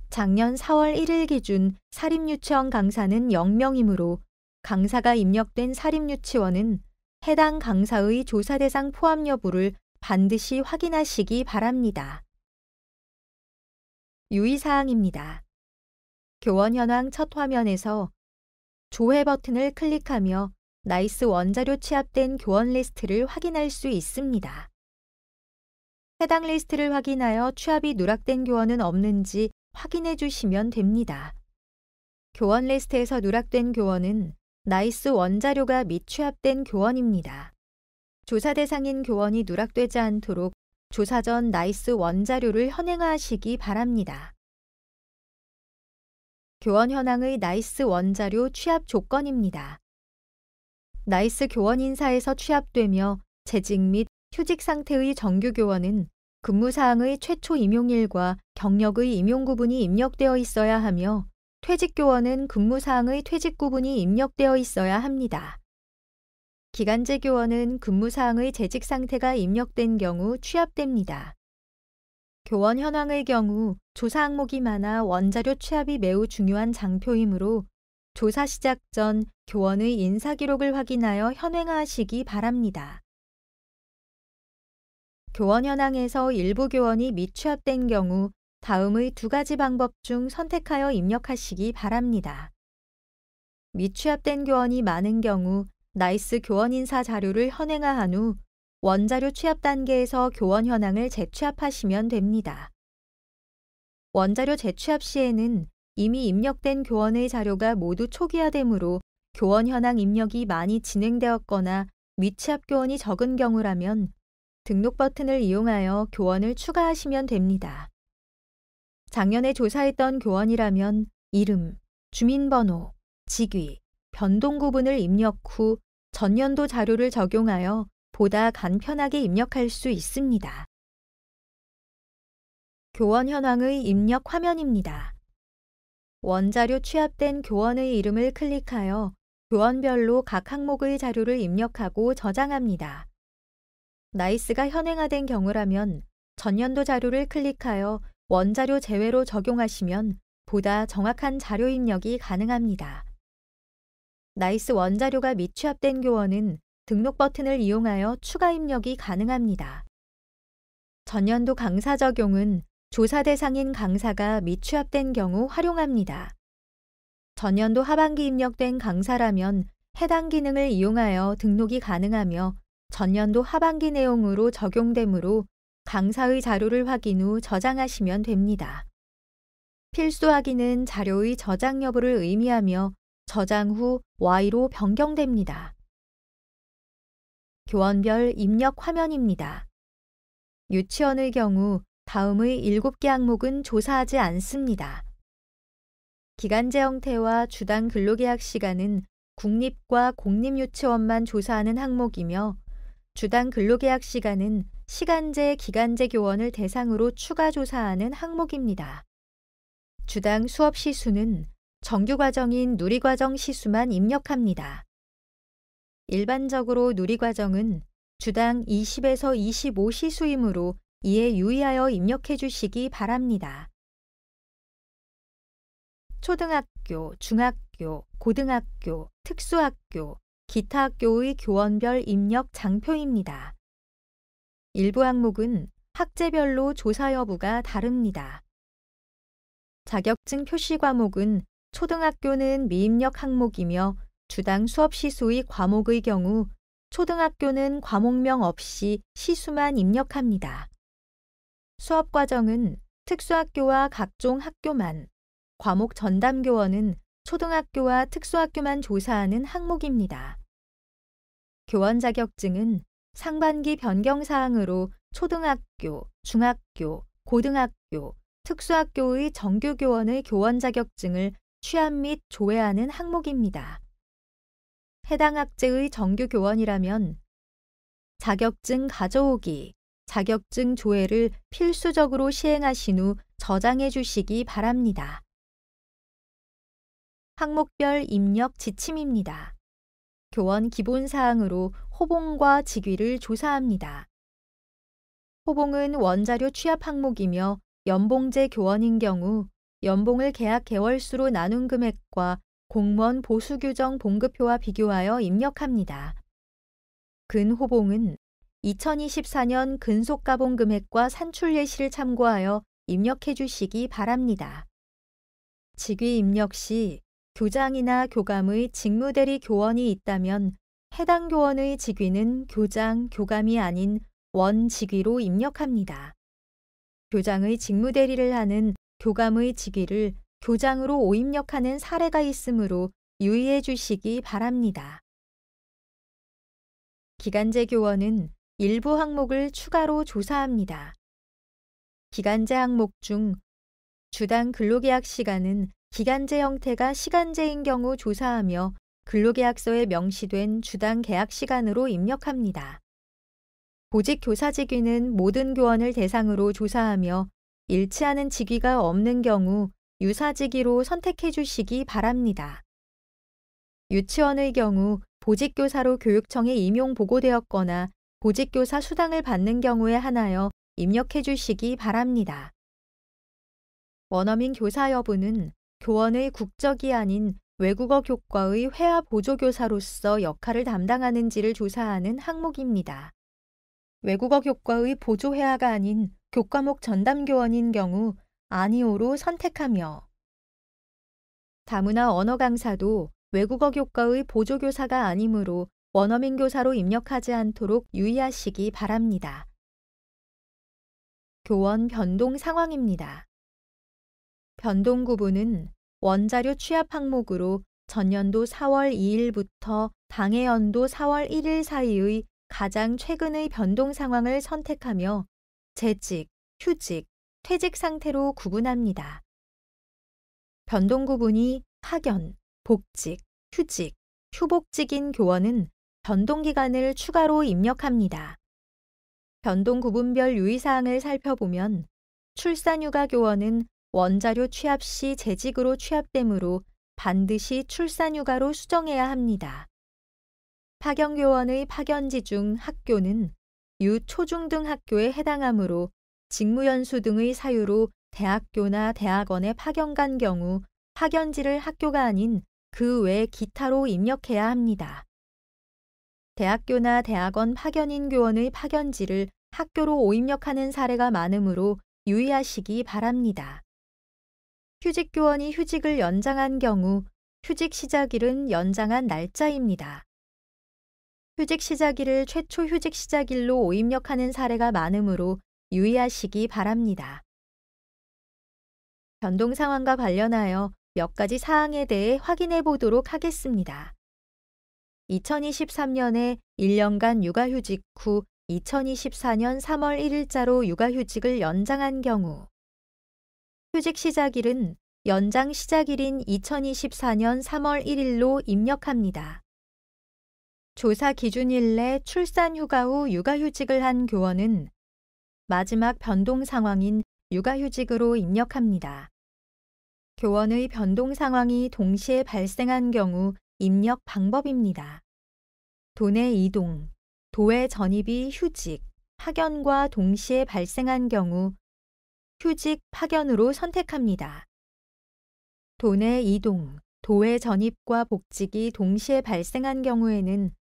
작년 4월 1일 기준 사립유치원 강사는 0명이므로 강사가 입력된 사립유치원은 해당 강사의 조사 대상 포함 여부를 반드시 확인하시기 바랍니다. 유의사항입니다. 교원 현황 첫 화면에서 조회 버튼을 클릭하며 나이스 원자료 취합된 교원 리스트를 확인할 수 있습니다. 해당 리스트를 확인하여 취합이 누락된 교원은 없는지 확인해 주시면 됩니다. 교원 리스트에서 누락된 교원은 나이스 원자료가 미 취합된 교원입니다. 조사 대상인 교원이 누락되지 않도록 조사 전 나이스 원자료를 현행하시기 바랍니다. 교원 현황의 나이스 원자료 취합 조건입니다. 나이스 교원 인사에서 취합되며 재직 및 휴직 상태의 정규 교원은 근무사항의 최초 임용일과 경력의 임용 구분이 입력되어 있어야 하며 퇴직교원은 근무사항의 퇴직 구분이 입력되어 있어야 합니다. 기간제 교원은 근무사항의 재직 상태가 입력된 경우 취합됩니다. 교원 현황의 경우 조사 항목이 많아 원자료 취합이 매우 중요한 장표이므로 조사 시작 전 교원의 인사 기록을 확인하여 현행하시기 바랍니다. 교원 현황에서 일부 교원이 미취합된 경우 다음의 두 가지 방법 중 선택하여 입력하시기 바랍니다. 미취합된 교원이 많은 경우 나이스 교원 인사 자료를 현행화한 후 원자료 취합 단계에서 교원 현황을 재취합하시면 됩니다. 원자료 재취합 시에는 이미 입력된 교원의 자료가 모두 초기화되므로 교원 현황 입력이 많이 진행되었거나 미취합 교원이 적은 경우라면 등록 버튼을 이용하여 교원을 추가하시면 됩니다. 작년에 조사했던 교원이라면 이름, 주민번호, 직위, 변동 구분을 입력 후 전년도 자료를 적용하여 보다 간편하게 입력할 수 있습니다. 교원 현황의 입력 화면입니다. 원자료 취합된 교원의 이름을 클릭하여 교원별로 각 항목의 자료를 입력하고 저장합니다. 나이스가 현행화된 경우라면 전년도 자료를 클릭하여 원자료 제외로 적용하시면 보다 정확한 자료 입력이 가능합니다. 나이스 원자료가 미취합된 교원은 등록 버튼을 이용하여 추가 입력이 가능합니다. 전년도 강사 적용은 조사 대상인 강사가 미취합된 경우 활용합니다. 전년도 하반기 입력된 강사라면 해당 기능을 이용하여 등록이 가능하며 전년도 하반기 내용으로 적용되므로 강사의 자료를 확인 후 저장하시면 됩니다. 필수 확인은 자료의 저장 여부를 의미하며 저장 후 Y로 변경됩니다. 교원별 입력 화면입니다. 유치원의 경우 다음의 7개 항목은 조사하지 않습니다. 기간제 형태와 주당 근로계약 시간은 국립과 공립유치원만 조사하는 항목이며 주당 근로계약 시간은 시간제, 기간제 교원을 대상으로 추가 조사하는 항목입니다. 주당 수업 시수는 정규과정인 누리과정 시수만 입력합니다. 일반적으로 누리과정은 주당 20에서 25 시수이므로 이에 유의하여 입력해 주시기 바랍니다. 초등학교, 중학교, 고등학교, 특수학교, 기타 학교의 교원별 입력 장표입니다. 일부 항목은 학제별로 조사 여부가 다릅니다. 자격증 표시 과목은 초등학교는 미입력 항목이며 주당 수업 시수의 과목의 경우 초등학교는 과목명 없이 시수만 입력합니다. 수업 과정은 특수학교와 각종 학교만, 과목 전담 교원은 초등학교와 특수학교만 조사하는 항목입니다. 교원 자격증은 상반기 변경 사항으로 초등학교, 중학교, 고등학교, 특수학교의 정규 교원의 교원 자격증을 취합및 조회하는 항목입니다. 해당 학제의 정규 교원이라면 자격증 가져오기, 자격증 조회를 필수적으로 시행하신 후 저장해 주시기 바랍니다. 항목별 입력 지침입니다. 교원 기본 사항으로 호봉과 직위를 조사합니다. 호봉은 원자료 취합 항목이며 연봉제 교원인 경우 연봉을 계약 개월수로 나눈 금액과 공무원 보수 규정 봉급표와 비교하여 입력합니다. 근호봉은 2024년 근속가봉 금액과 산출 예시를 참고하여 입력해 주시기 바랍니다. 직위 입력 시 교장이나 교감의 직무대리 교원이 있다면 해당 교원의 직위는 교장, 교감이 아닌 원직위로 입력합니다. 교장의 직무대리를 하는 교감의 직위를 교장으로 오입력하는 사례가 있으므로 유의해 주시기 바랍니다. 기간제 교원은 일부 항목을 추가로 조사합니다. 기간제 항목 중 주당 근로계약 시간은 기간제 형태가 시간제인 경우 조사하며 근로계약서에 명시된 주당 계약 시간으로 입력합니다. 보직 교사직위는 모든 교원을 대상으로 조사하며 일치하는 직위가 없는 경우 유사직위로 선택해 주시기 바랍니다. 유치원의 경우 보직교사로 교육청에 임용 보고되었거나 보직교사 수당을 받는 경우에 한하여 입력해 주시기 바랍니다. 원어민 교사 여부는 교원의 국적이 아닌 외국어 교과의 회화 보조교사로서 역할을 담당하는지를 조사하는 항목입니다. 외국어 교과의 보조회화가 아닌 교과목 전담교원인 경우 아니오로 선택하며 다문화 언어 강사도 외국어 교과의 보조교사가 아니므로 원어민 교사로 입력하지 않도록 유의하시기 바랍니다. 교원 변동 상황입니다. 변동 구분은 원자료 취합 항목으로 전년도 4월 2일부터 당해연도 4월 1일 사이의 가장 최근의 변동 상황을 선택하며 재직, 휴직, 퇴직 상태로 구분합니다. 변동 구분이 파견, 복직, 휴직, 휴복직인 교원은 변동 기간을 추가로 입력합니다. 변동 구분별 유의사항을 살펴보면 출산휴가 교원은 원자료 취합 시 재직으로 취합되므로 반드시 출산휴가로 수정해야 합니다. 파견교원의 파견지 중 학교는 유초중등 학교에 해당하므로 직무연수 등의 사유로 대학교나 대학원에 파견 간 경우 파견지를 학교가 아닌 그 외 기타로 입력해야 합니다. 대학교나 대학원 파견인 교원의 파견지를 학교로 오입력하는 사례가 많으므로 유의하시기 바랍니다. 휴직 교원이 휴직을 연장한 경우 휴직 시작일은 연장한 날짜입니다. 휴직 시작일을 최초 휴직 시작일로 오입력하는 사례가 많으므로 유의하시기 바랍니다. 변동 상황과 관련하여 몇 가지 사항에 대해 확인해 보도록 하겠습니다. 2023년에 1년간 육아휴직 후 2024년 3월 1일자로 육아휴직을 연장한 경우 휴직 시작일은 연장 시작일인 2024년 3월 1일로 입력합니다. 조사 기준일 내 출산 휴가 후 육아휴직을 한 교원은 마지막 변동 상황인 육아휴직으로 입력합니다. 교원의 변동 상황이 동시에 발생한 경우 입력 방법입니다. 도내 이동, 도의 전입이 휴직, 파견과 동시에 발생한 경우 휴직, 파견으로 선택합니다. 도내 이동, 도의 전입과 복직이 동시에 발생한 경우에는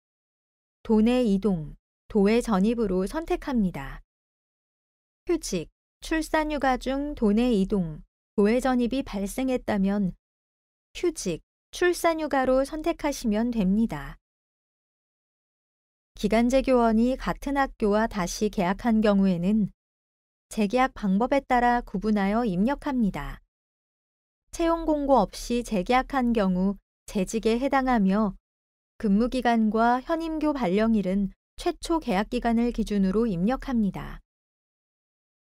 도내 이동, 도의 전입으로 선택합니다. 휴직, 출산휴가 중 도내 이동, 도의 전입이 발생했다면 휴직, 출산휴가로 선택하시면 됩니다. 기간제 교원이 같은 학교와 다시 계약한 경우에는 재계약 방법에 따라 구분하여 입력합니다. 채용 공고 없이 재계약한 경우 재직에 해당하며 근무기간과 현임교 발령일은 최초 계약기간을 기준으로 입력합니다.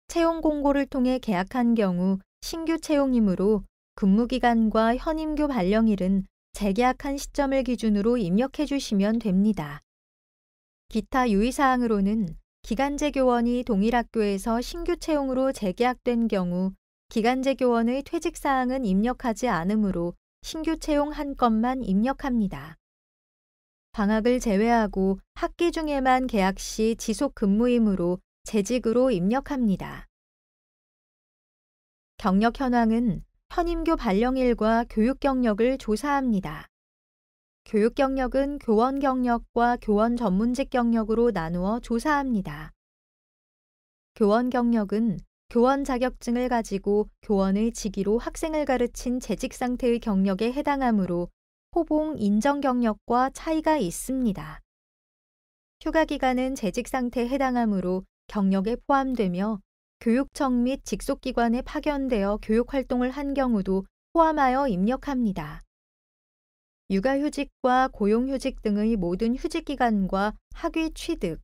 채용 공고를 통해 계약한 경우 신규 채용이므로 근무기간과 현임교 발령일은 재계약한 시점을 기준으로 입력해 주시면 됩니다. 기타 유의사항으로는 기간제 교원이 동일 학교에서 신규 채용으로 재계약된 경우 기간제 교원의 퇴직 사항은 입력하지 않으므로 신규 채용 한 건만 입력합니다. 방학을 제외하고 학기 중에만 계약 시 지속 근무이므로 재직으로 입력합니다. 경력 현황은 현임교 발령일과 교육 경력을 조사합니다. 교육 경력은 교원 경력과 교원 전문직 경력으로 나누어 조사합니다. 교원 경력은 교원 자격증을 가지고 교원의 직위로 학생을 가르친 재직 상태의 경력에 해당하므로 호봉 인정 경력과 차이가 있습니다. 휴가 기간은 재직 상태에 해당하므로 경력에 포함되며 교육청 및 직속기관에 파견되어 교육 활동을 한 경우도 포함하여 입력합니다. 육아휴직과 고용휴직 등의 모든 휴직기간과 학위 취득,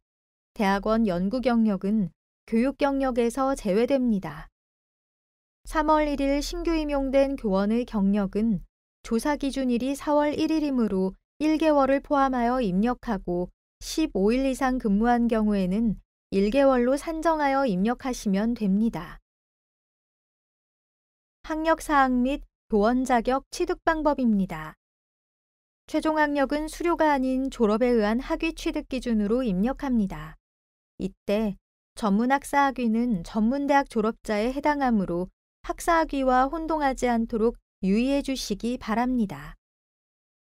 대학원 연구 경력은 교육 경력에서 제외됩니다. 3월 1일 신규 임용된 교원의 경력은 조사 기준일이 4월 1일이므로 1개월을 포함하여 입력하고 15일 이상 근무한 경우에는 1개월로 산정하여 입력하시면 됩니다. 학력 사항 및 교원 자격 취득 방법입니다. 최종 학력은 수료가 아닌 졸업에 의한 학위 취득 기준으로 입력합니다. 이때 전문학사 학위는 전문대학 졸업자에 해당하므로 학사 학위와 혼동하지 않도록 유의해 주시기 바랍니다.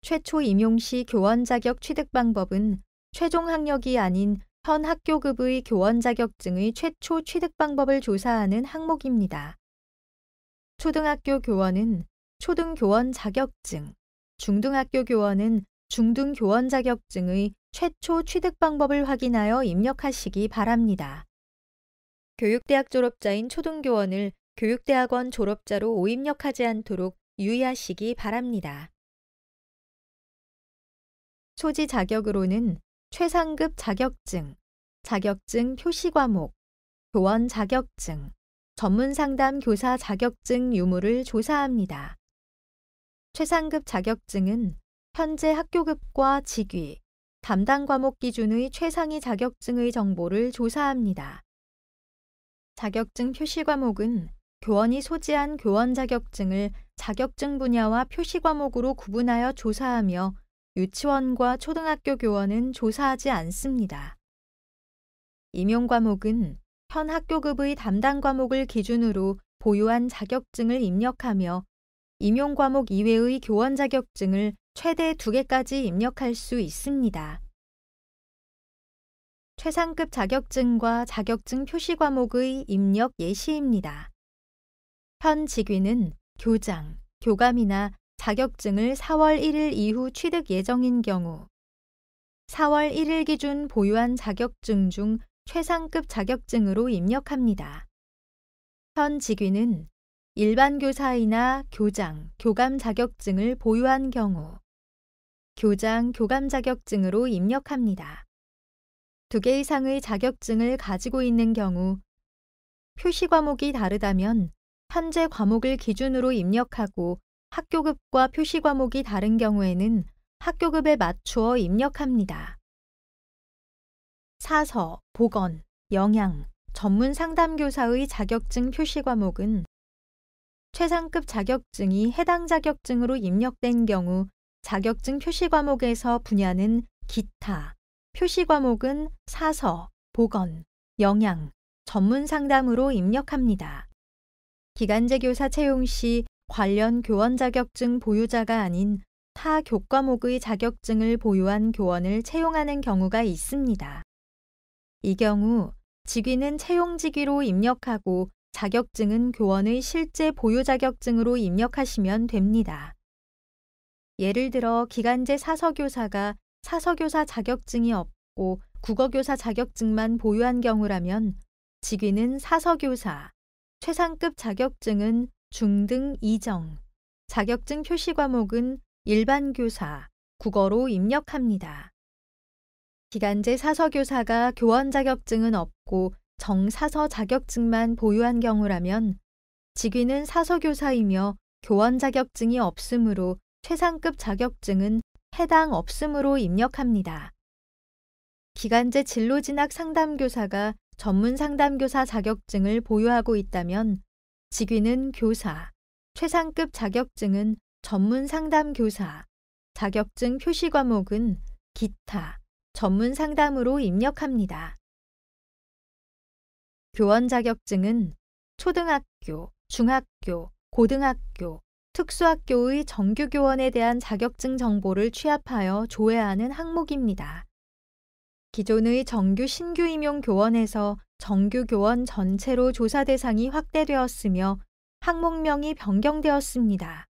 최초 임용 시 교원 자격 취득 방법은 최종 학력이 아닌 현 학교급의 교원 자격증의 최초 취득 방법을 조사하는 항목입니다. 초등학교 교원은 초등교원 자격증, 중등학교 교원은 중등교원 자격증의 최초 취득 방법을 확인하여 입력하시기 바랍니다. 교육대학 졸업자인 초등교원을 교육대학원 졸업자로 오입력하지 않도록 유의하시기 바랍니다. 소지 자격으로는 최상급 자격증, 자격증 표시 과목, 교원 자격증, 전문 상담 교사 자격증 유무를 조사합니다. 최상급 자격증은 현재 학교급과 직위, 담당 과목 기준의 최상위 자격증의 정보를 조사합니다. 자격증 표시 과목은 교원이 소지한 교원 자격증을 자격증 분야와 표시 과목으로 구분하여 조사하며 유치원과 초등학교 교원은 조사하지 않습니다. 임용 과목은 현 학교급의 담당 과목을 기준으로 보유한 자격증을 입력하며 임용 과목 이외의 교원 자격증을 최대 2개까지 입력할 수 있습니다. 최상급 자격증과 자격증 표시 과목의 입력 예시입니다. 현 직위는 교장, 교감이나 자격증을 4월 1일 이후 취득 예정인 경우 4월 1일 기준 보유한 자격증 중 최상급 자격증으로 입력합니다. 현 직위는 일반 교사이나 교장, 교감 자격증을 보유한 경우 교장, 교감 자격증으로 입력합니다. 두 개 이상의 자격증을 가지고 있는 경우 표시 과목이 다르다면 현재 과목을 기준으로 입력하고 학교급과 표시 과목이 다른 경우에는 학교급에 맞추어 입력합니다. 사서, 보건, 영양, 전문 상담교사의 자격증 표시 과목은 최상급 자격증이 해당 자격증으로 입력된 경우 자격증 표시 과목에서 분야는 기타, 표시 과목은 사서, 보건, 영양, 전문 상담으로 입력합니다. 기간제 교사 채용 시 관련 교원 자격증 보유자가 아닌 타 교과목의 자격증을 보유한 교원을 채용하는 경우가 있습니다. 이 경우 직위는 채용 직위로 입력하고 자격증은 교원의 실제 보유 자격증으로 입력하시면 됩니다. 예를 들어 기간제 사서교사가 사서교사 자격증이 없고 국어교사 자격증만 보유한 경우라면 직위는 사서교사, 최상급 자격증은 중등 이정, 자격증 표시 과목은 일반 교사, 국어로 입력합니다. 기간제 사서교사가 교원 자격증은 없고 정사서 자격증만 보유한 경우라면 직위는 사서교사이며 교원 자격증이 없으므로 최상급 자격증은 해당 없음으로 입력합니다. 기간제 진로 진학 상담교사가 전문 상담교사 자격증을 보유하고 있다면 직위는 교사, 최상급 자격증은 전문 상담교사, 자격증 표시 과목은 기타, 전문 상담으로 입력합니다. 교원 자격증은 초등학교, 중학교, 고등학교, 특수학교의 정규 교원에 대한 자격증 정보를 취합하여 조회하는 항목입니다. 기존의 정규 신규 임용 교원에서 정규 교원 전체로 조사 대상이 확대되었으며 항목명이 변경되었습니다.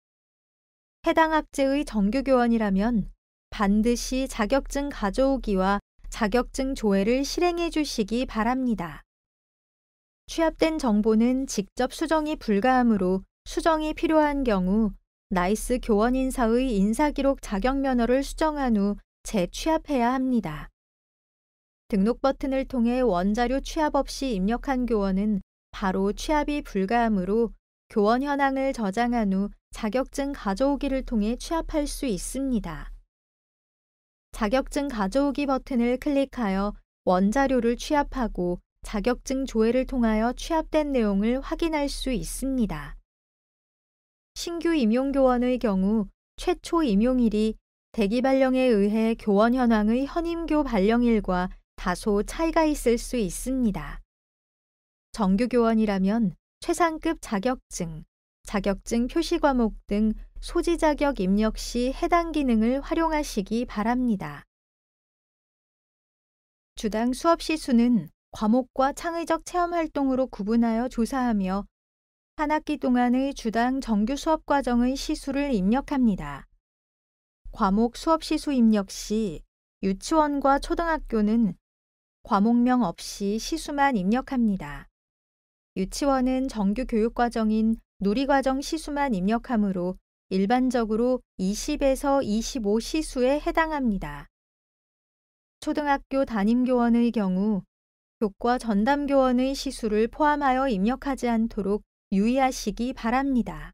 해당 학제의 정규 교원이라면 반드시 자격증 가져오기와 자격증 조회를 실행해 주시기 바랍니다. 취합된 정보는 직접 수정이 불가하므로 수정이 필요한 경우 나이스 교원 인사의 인사기록 자격 면허를 수정한 후 재취합해야 합니다. 등록 버튼을 통해 원자료 취합 없이 입력한 교원은 바로 취합이 불가하므로 교원 현황을 저장한 후 자격증 가져오기를 통해 취합할 수 있습니다. 자격증 가져오기 버튼을 클릭하여 원자료를 취합하고 자격증 조회를 통하여 취합된 내용을 확인할 수 있습니다. 신규 임용 교원의 경우 최초 임용일이 대기 발령에 의해 교원 현황의 현임교 발령일과 다소 차이가 있을 수 있습니다. 정규 교원이라면 최상급 자격증, 자격증 표시 과목 등 소지 자격 입력 시 해당 기능을 활용하시기 바랍니다. 주당 수업 시수는 과목과 창의적 체험 활동으로 구분하여 조사하며 한 학기 동안의 주당 정규 수업 과정의 시수를 입력합니다. 과목 수업 시수 입력 시 유치원과 초등학교는 과목명 없이 시수만 입력합니다. 유치원은 정규 교육 과정인 놀이과정 시수만 입력하므로 일반적으로 20에서 25 시수에 해당합니다. 초등학교 담임교원의 경우 교과 전담 교원의 시술을 포함하여 입력하지 않도록 유의하시기 바랍니다.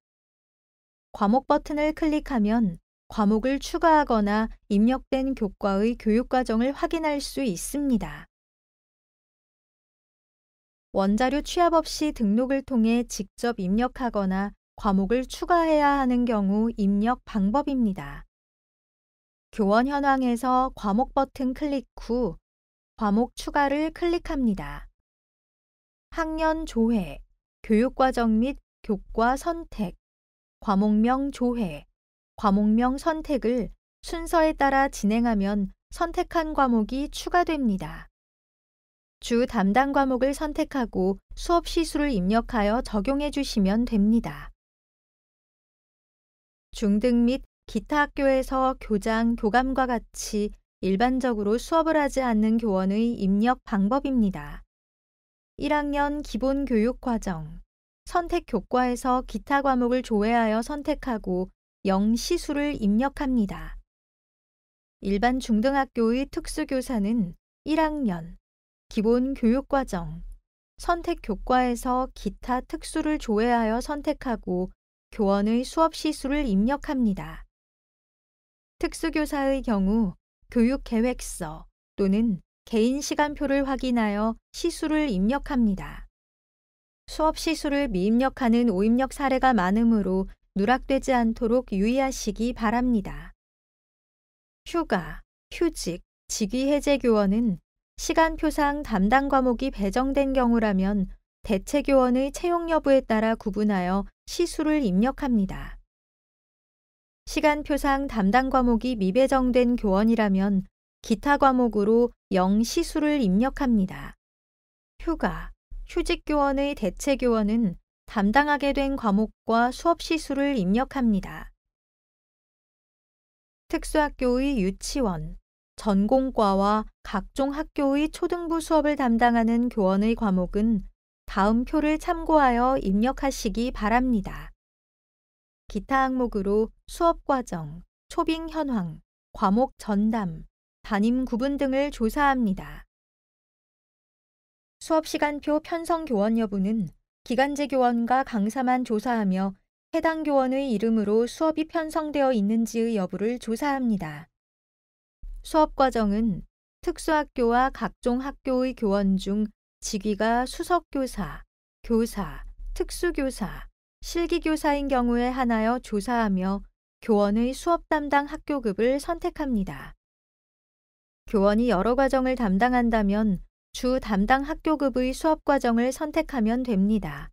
과목 버튼을 클릭하면 과목을 추가하거나 입력된 교과의 교육과정을 확인할 수 있습니다. 원자료 취합 없이 등록을 통해 직접 입력하거나 과목을 추가해야 하는 경우 입력 방법입니다. 교원 현황에서 과목 버튼 클릭 후 과목 추가를 클릭합니다. 학년 조회, 교육과정 및 교과 선택, 과목명 조회, 과목명 선택을 순서에 따라 진행하면 선택한 과목이 추가됩니다. 주 담당 과목을 선택하고 수업 시수를 입력하여 적용해 주시면 됩니다. 중등 및 기타 학교에서 교장, 교감과 같이 일반적으로 수업을 하지 않는 교원의 입력 방법입니다. 1학년 기본 교육 과정 선택 교과에서 기타 과목을 조회하여 선택하고 영시수를 입력합니다. 일반 중등학교의 특수교사는 1학년 기본 교육 과정 선택 교과에서 기타 특수를 조회하여 선택하고 교원의 수업 시수를 입력합니다. 특수교사의 경우 교육 계획서 또는 개인 시간표를 확인하여 시수를 입력합니다. 수업 시수를 미입력하는 오입력 사례가 많으므로 누락되지 않도록 유의하시기 바랍니다. 휴가, 휴직, 직위해제 교원은 시간표상 담당 과목이 배정된 경우라면 대체 교원의 채용 여부에 따라 구분하여 시수를 입력합니다. 시간표상 담당 과목이 미배정된 교원이라면 기타 과목으로 영시수를 입력합니다. 휴가, 휴직교원의 대체교원은 담당하게 된 과목과 수업시수를 입력합니다. 특수학교의 유치원, 전공과와 각종 학교의 초등부 수업을 담당하는 교원의 과목은 다음 표를 참고하여 입력하시기 바랍니다. 기타 항목으로 수업과정, 초빙 현황, 과목 전담, 담임 구분 등을 조사합니다. 수업 시간표 편성 교원 여부는 기간제 교원과 강사만 조사하며 해당 교원의 이름으로 수업이 편성되어 있는지의 여부를 조사합니다. 수업 과정은 특수학교와 각종 학교의 교원 중 직위가 수석교사, 교사, 특수교사, 실기교사인 경우에 하나여 조사하며 교원의 수업 담당 학교급을 선택합니다. 교원이 여러 과정을 담당한다면 주 담당 학교급의 수업 과정을 선택하면 됩니다.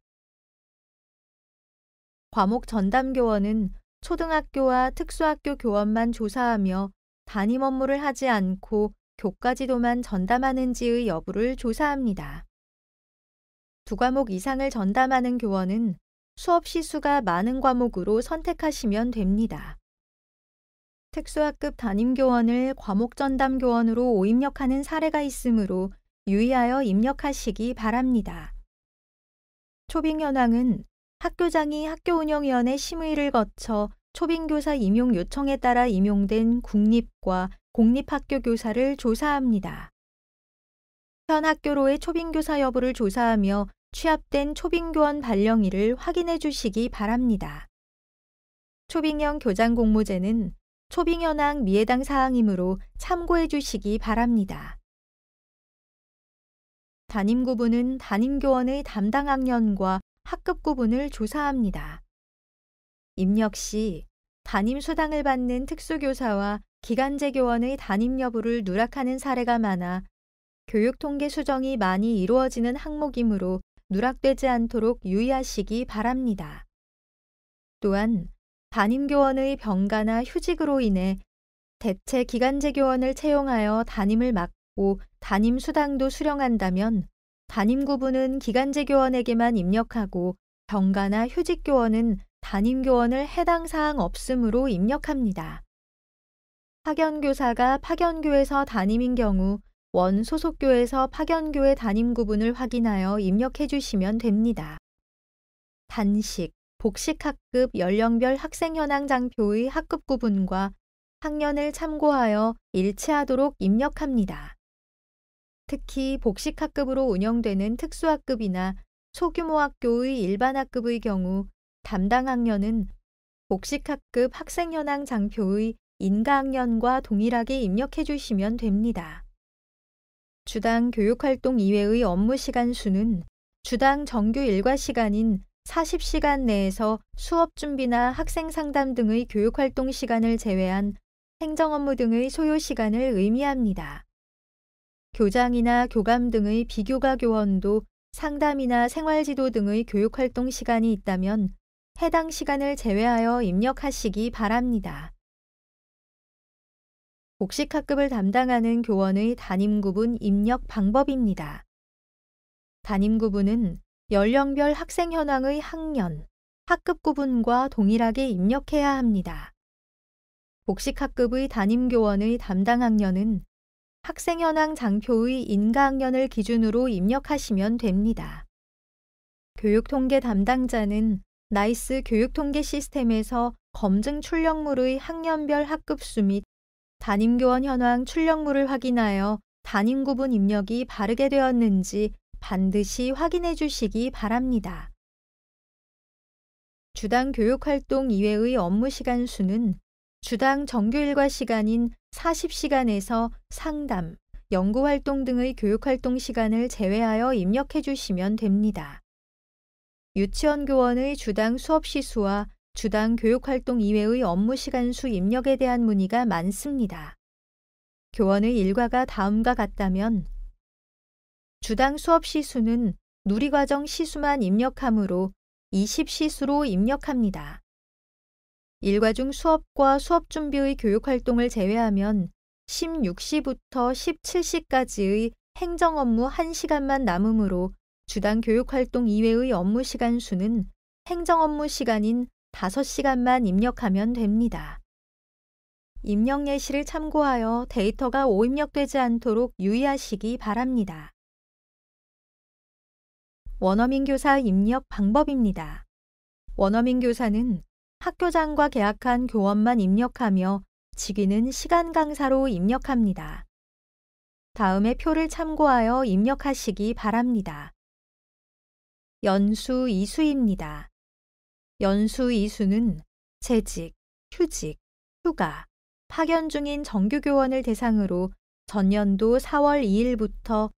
과목 전담 교원은 초등학교와 특수학교 교원만 조사하며 담임 업무를 하지 않고 교과지도만 전담하는지의 여부를 조사합니다. 두 과목 이상을 전담하는 교원은 수업 시수가 많은 과목으로 선택하시면 됩니다. 특수학급 담임교원을 과목전담교원으로 오입력하는 사례가 있으므로 유의하여 입력하시기 바랍니다. 초빙현황은 학교장이 학교운영위원회 심의를 거쳐 초빙교사 임용 요청에 따라 임용된 국립과 공립학교 교사를 조사합니다. 현 학교로의 초빙교사 여부를 조사하며 취합된 초빙교원 발령일을 확인해 주시기 바랍니다. 초빙형 교장 공모제는 초빙현황 미해당 사항이므로 참고해 주시기 바랍니다. 담임구분은 담임교원의 담당 학년과 학급 구분을 조사합니다. 입력 시 담임 수당을 받는 특수교사와 기간제 교원의 담임 여부를 누락하는 사례가 많아 교육통계 수정이 많이 이루어지는 항목이므로 누락되지 않도록 유의하시기 바랍니다. 또한 담임교원의 병가나 휴직으로 인해 대체 기간제 교원을 채용하여 담임을 맡고 담임 수당도 수령한다면 담임 구분은 기간제 교원에게만 입력하고 병가나 휴직 교원은 담임 교원을 해당 사항 없음으로 입력합니다. 파견교사가 파견교에서 담임인 경우 원 소속교에서 파견교회 담임 구분을 확인하여 입력해 주시면 됩니다. 단식, 복식학급 연령별 학생 현황 장표의 학급 구분과 학년을 참고하여 일치하도록 입력합니다. 특히 복식학급으로 운영되는 특수학급이나 소규모 학교의 일반 학급의 경우 담당 학년은 복식학급 학생 현황 장표의 인가학년과 동일하게 입력해 주시면 됩니다. 주당 교육활동 이외의 업무 시간 수는 주당 정규 일과 시간인 40시간 내에서 수업 준비나 학생 상담 등의 교육활동 시간을 제외한 행정 업무 등의 소요 시간을 의미합니다. 교장이나 교감 등의 비교과 교원도 상담이나 생활지도 등의 교육활동 시간이 있다면 해당 시간을 제외하여 입력하시기 바랍니다. 복식학급을 담당하는 교원의 담임구분 입력 방법입니다. 담임구분은 연령별 학생 현황의 학년, 학급 구분과 동일하게 입력해야 합니다. 복식학급의 담임교원의 담당 학년은 학생 현황 장표의 인가학년을 기준으로 입력하시면 됩니다. 교육통계 담당자는 나이스 교육통계 시스템에서 검증 출력물의 학년별 학급수 및 담임교원 현황 출력물을 확인하여 담임 구분 입력이 바르게 되었는지 반드시 확인해 주시기 바랍니다. 주당 교육활동 이외의 업무 시간 수는 주당 정규 일과 시간인 40시간에서 상담, 연구활동 등의 교육활동 시간을 제외하여 입력해 주시면 됩니다. 유치원 교원의 주당 수업 시수와 주당 교육활동 이외의 업무 시간 수 입력에 대한 문의가 많습니다. 교원의 일과가 다음과 같다면 주당 수업 시수는 누리과정 시수만 입력하므로 20시수로 입력합니다. 일과 중 수업과 수업 준비의 교육활동을 제외하면 16시부터 17시까지의 행정 업무 1시간만 남으므로 주당 교육활동 이외의 업무 시간 수는 행정 업무 시간인 5시간만 입력하면 됩니다. 입력 예시를 참고하여 데이터가 오입력되지 않도록 유의하시기 바랍니다. 원어민 교사 입력 방법입니다. 원어민 교사는 학교장과 계약한 교원만 입력하며 직위는 시간 강사로 입력합니다. 다음에 표를 참고하여 입력하시기 바랍니다. 연수 이수입니다. 연수 이수는 재직, 휴직, 휴가, 파견 중인 정규교원을 대상으로 전년도 4월 2일부터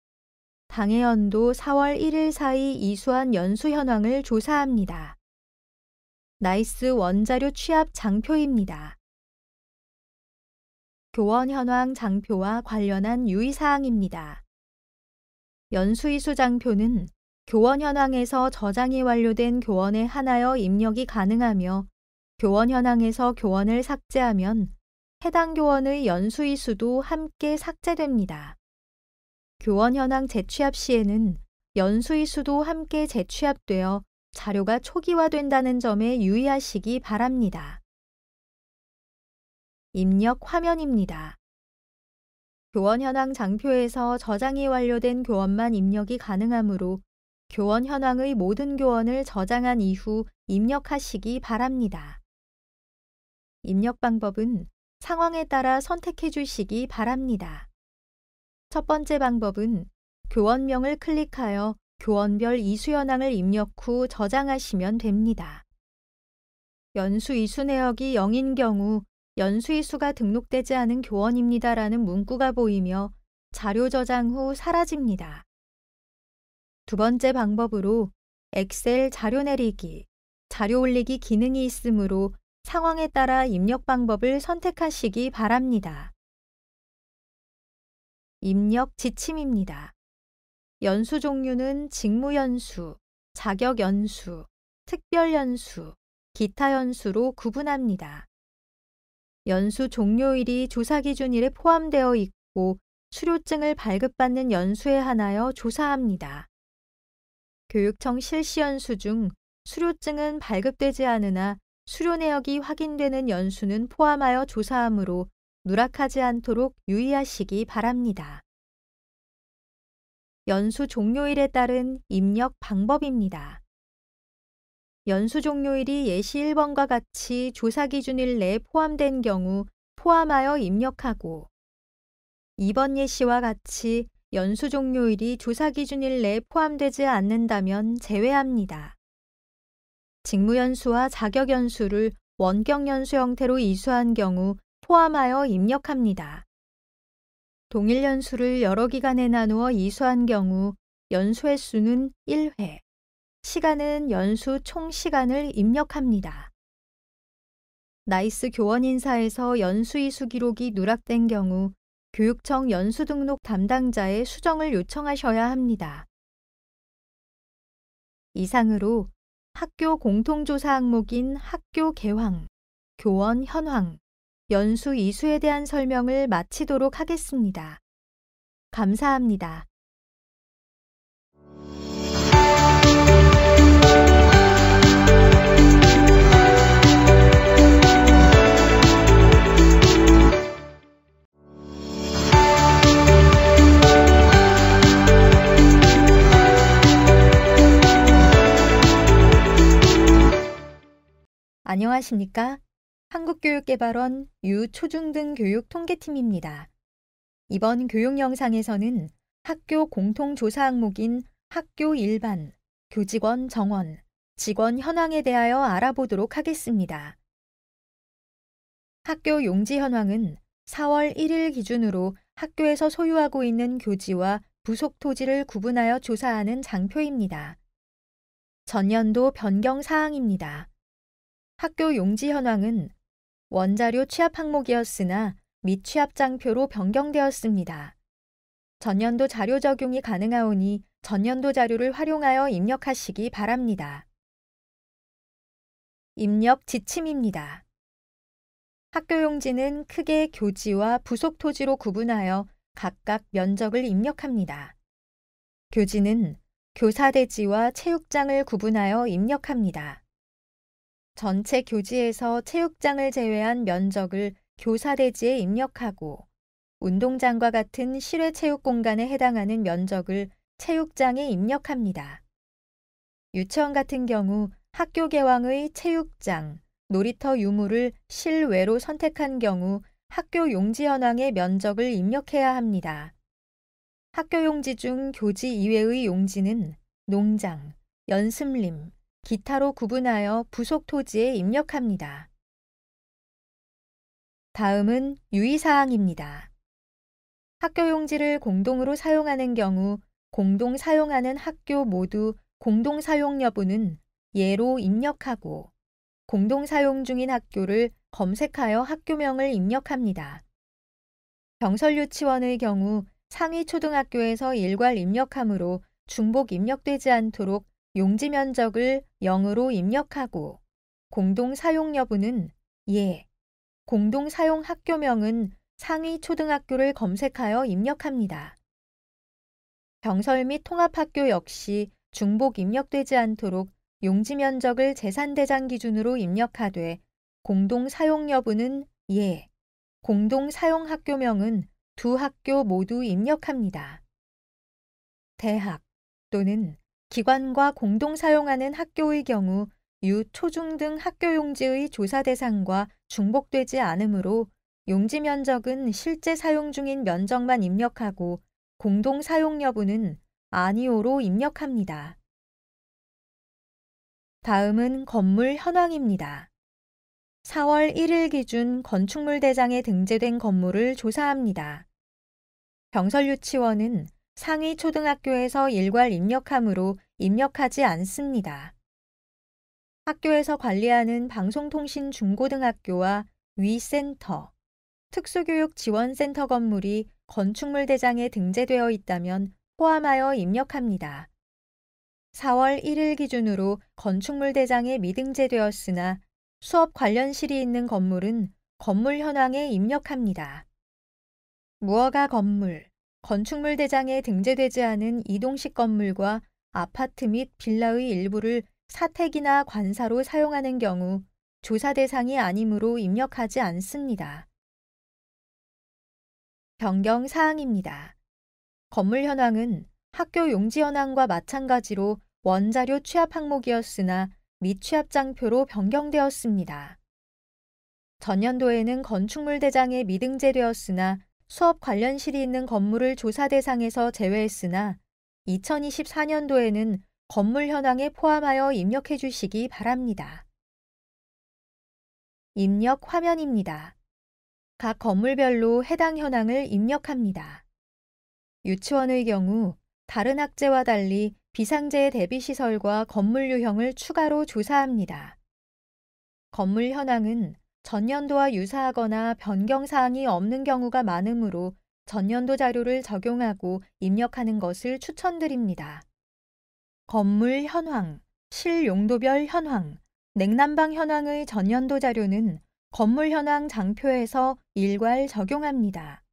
당해 연도 4월 1일 사이 이수한 연수 현황을 조사합니다. 나이스 원자료 취합 장표입니다. 교원 현황 장표와 관련한 유의사항입니다. 연수이수 장표는 교원 현황에서 저장이 완료된 교원에 한하여 입력이 가능하며 교원 현황에서 교원을 삭제하면 해당 교원의 연수이 수도 함께 삭제됩니다. 교원 현황 재취합 시에는 연수이 수도 함께 재취합되어 자료가 초기화된다는 점에 유의하시기 바랍니다. 입력 화면입니다. 교원 현황 장표에서 저장이 완료된 교원만 입력이 가능하므로 교원 현황의 모든 교원을 저장한 이후 입력하시기 바랍니다. 입력 방법은 상황에 따라 선택해 주시기 바랍니다. 첫 번째 방법은 교원명을 클릭하여 교원별 이수 현황을 입력 후 저장하시면 됩니다. 연수 이수 내역이 0인 경우 연수 이수가 등록되지 않은 교원입니다라는 문구가 보이며 자료 저장 후 사라집니다. 두 번째 방법으로 엑셀 자료 내리기, 자료 올리기 기능이 있으므로 상황에 따라 입력 방법을 선택하시기 바랍니다. 입력 지침입니다. 연수 종류는 직무 연수, 자격 연수, 특별 연수, 기타 연수로 구분합니다. 연수 종료일이 조사 기준일에 포함되어 있고 수료증을 발급받는 연수에 한하여 조사합니다. 교육청 실시연수 중 수료증은 발급되지 않으나 수료 내역이 확인되는 연수는 포함하여 조사하므로 누락하지 않도록 유의하시기 바랍니다. 연수 종료일에 따른 입력 방법입니다. 연수 종료일이 예시 1번과 같이 조사 기준일 내에 포함된 경우 포함하여 입력하고 2번 예시와 같이 연수 종료일이 조사 기준일 내에 포함되지 않는다면 제외합니다. 직무 연수와 자격 연수를 원격 연수 형태로 이수한 경우 포함하여 입력합니다. 동일 연수를 여러 기간에 나누어 이수한 경우 연수 횟수는 1회, 시간은 연수 총 시간을 입력합니다. 나이스 교원 인사에서 연수 이수 기록이 누락된 경우 교육청 연수등록 담당자의 수정을 요청하셔야 합니다. 이상으로 학교 공통조사 항목인 학교 개황, 교원 현황, 연수 이수에 대한 설명을 마치도록 하겠습니다. 감사합니다. 안녕하십니까? 한국교육개발원 유초중등 교육 통계팀입니다. 이번 교육 영상에서는 학교 공통조사 항목인 학교 일반, 교직원 정원, 직원 현황에 대하여 알아보도록 하겠습니다. 학교 용지 현황은 4월 1일 기준으로 학교에서 소유하고 있는 교지와 부속 토지를 구분하여 조사하는 장표입니다. 전년도 변경 사항입니다. 학교 용지 현황은 원자료 취합 항목이었으나 미 취합장표로 변경되었습니다. 전년도 자료 적용이 가능하오니 전년도 자료를 활용하여 입력하시기 바랍니다. 입력 지침입니다. 학교 용지는 크게 교지와 부속 토지로 구분하여 각각 면적을 입력합니다. 교지는 교사대지와 체육장을 구분하여 입력합니다. 전체 교지에서 체육장을 제외한 면적을 교사대지에 입력하고 운동장과 같은 실외 체육 공간에 해당하는 면적을 체육장에 입력합니다. 유치원 같은 경우 학교 개왕의 체육장, 놀이터 유무를 실외로 선택한 경우 학교 용지 현황의 면적을 입력해야 합니다. 학교 용지 중 교지 이외의 용지는 농장, 연습림, 기타로 구분하여 부속 토지에 입력합니다. 다음은 유의사항입니다. 학교 용지를 공동으로 사용하는 경우 공동 사용하는 학교 모두 공동 사용 여부는 예로 입력하고 공동 사용 중인 학교를 검색하여 학교명을 입력합니다. 병설 유치원의 경우 상위 초등학교에서 일괄 입력하므로 중복 입력되지 않도록 용지 면적을 0으로 입력하고 공동 사용 여부는 예, 공동 사용 학교명은 상위 초등학교를 검색하여 입력합니다. 병설 및 통합학교 역시 중복 입력되지 않도록 용지 면적을 재산대장 기준으로 입력하되 공동 사용 여부는 예, 공동 사용 학교명은 두 학교 모두 입력합니다. 대학 또는 기관과 공동 사용하는 학교의 경우 유, 초중 등 학교 용지의 조사 대상과 중복되지 않으므로 용지 면적은 실제 사용 중인 면적만 입력하고 공동 사용 여부는 아니오로 입력합니다. 다음은 건물 현황입니다. 4월 1일 기준 건축물 대장에 등재된 건물을 조사합니다. 병설유치원은 상위 초등학교에서 일괄 입력함으로 입력하지 않습니다. 학교에서 관리하는 방송통신중고등학교와 위센터, 특수교육지원센터 건물이 건축물 대장에 등재되어 있다면 포함하여 입력합니다. 4월 1일 기준으로 건축물 대장에 미등재되었으나 수업 관련실이 있는 건물은 건물 현황에 입력합니다. 무허가 건물, 건축물 대장에 등재되지 않은 이동식 건물과 아파트 및 빌라의 일부를 사택이나 관사로 사용하는 경우 조사 대상이 아니므로 입력하지 않습니다. 변경 사항입니다. 건물 현황은 학교 용지 현황과 마찬가지로 원자료 취합 항목이었으나 미 취합장표로 변경되었습니다. 전년도에는 건축물 대장에 미등재되었으나 수업 관련실이 있는 건물을 조사 대상에서 제외했으나 2024년도에는 건물 현황에 포함하여 입력해 주시기 바랍니다. 입력 화면입니다. 각 건물별로 해당 현황을 입력합니다. 유치원의 경우 다른 학제와 달리 비상재 대비시설과 건물 유형을 추가로 조사합니다. 건물 현황은 전년도와 유사하거나 변경 사항이 없는 경우가 많으므로 전년도 자료를 적용하고 입력하는 것을 추천드립니다. 건물 현황, 실용도별 현황, 냉난방 현황의 전년도 자료는 건물 현황 장표에서 일괄 적용합니다.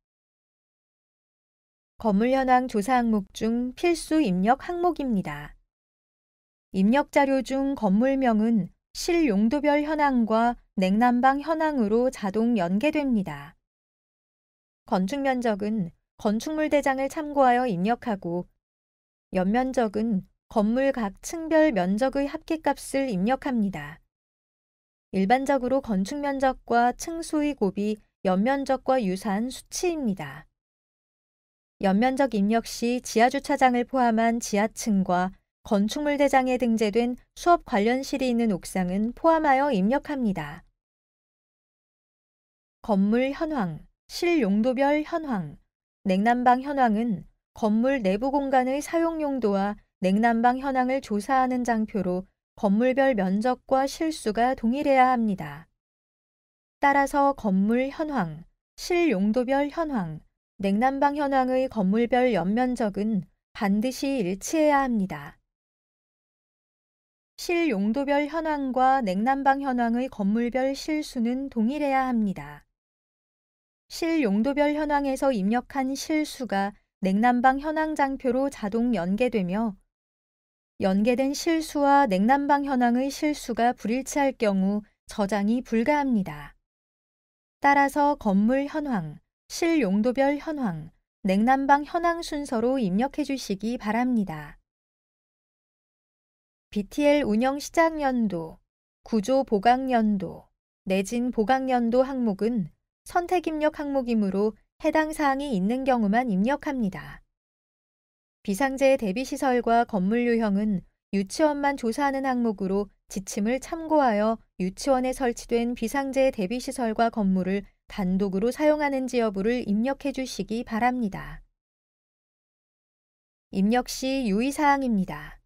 건물 현황 조사 항목 중 필수 입력 항목입니다. 입력 자료 중 건물명은 실용도별 현황과 냉난방 현황으로 자동 연계됩니다. 건축 면적은 건축물 대장을 참고하여 입력하고 연면적은 건물 각 층별 면적의 합계값을 입력합니다. 일반적으로 건축 면적과 층수의 곱이 연면적과 유사한 수치입니다. 연면적 입력 시 지하주차장을 포함한 지하층과 건축물 대장에 등재된 수업 관련실이 있는 옥상은 포함하여 입력합니다. 건물 현황, 실용도별 현황, 냉난방 현황은 건물 내부 공간의 사용 용도와 냉난방 현황을 조사하는 장표로 건물별 면적과 실수가 동일해야 합니다. 따라서 건물 현황, 실용도별 현황, 냉난방 현황의 건물별 연면적은 반드시 일치해야 합니다. 실용도별 현황과 냉난방 현황의 건물별 실수는 동일해야 합니다. 실 용도별 현황에서 입력한 실수가 냉난방 현황 장표로 자동 연계되며 연계된 실수와 냉난방 현황의 실수가 불일치할 경우 저장이 불가합니다. 따라서 건물 현황, 실 용도별 현황, 냉난방 현황 순서로 입력해 주시기 바랍니다. BTL 운영 시작 연도, 구조 보강 연도, 내진 보강 연도 항목은 선택 입력 항목이므로 해당 사항이 있는 경우만 입력합니다. 비상재 대비시설과 건물 유형은 유치원만 조사하는 항목으로 지침을 참고하여 유치원에 설치된 비상재 대비시설과 건물을 단독으로 사용하는지 여부를 입력해 주시기 바랍니다. 입력 시 유의사항입니다.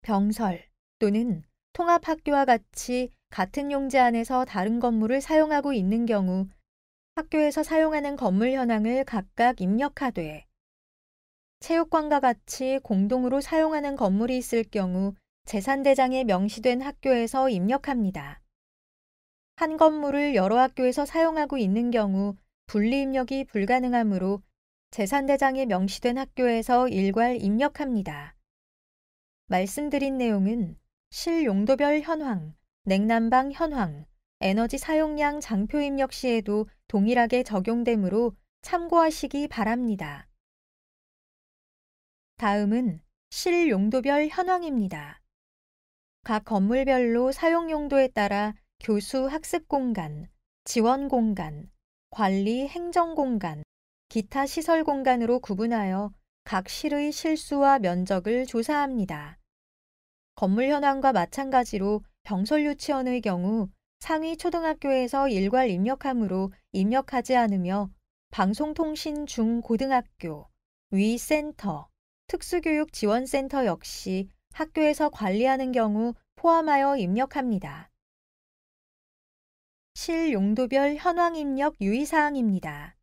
병설 또는 통합학교와 같이 같은 용지 안에서 다른 건물을 사용하고 있는 경우 학교에서 사용하는 건물 현황을 각각 입력하되 체육관과 같이 공동으로 사용하는 건물이 있을 경우 재산대장에 명시된 학교에서 입력합니다. 한 건물을 여러 학교에서 사용하고 있는 경우 분리 입력이 불가능하므로 재산대장에 명시된 학교에서 일괄 입력합니다. 말씀드린 내용은 실용도별 현황, 냉난방 현황, 에너지 사용량 장표입 력시에도 동일하게 적용되므로 참고하시기 바랍니다. 다음은 실용도별 현황입니다. 각 건물별로 사용 용도에 따라 교수 학습 공간, 지원 공간, 관리 행정 공간, 기타 시설 공간으로 구분하여 각 실의 실수와 면적을 조사합니다. 건물 현황과 마찬가지로 병설 유치원의 경우 상위 초등학교에서 일괄 입력함으로 입력하지 않으며 방송통신 중고등학교, 위 센터, 특수교육지원센터 역시 학교에서 관리하는 경우 포함하여 입력합니다. 실용도별 현황 입력 유의사항입니다.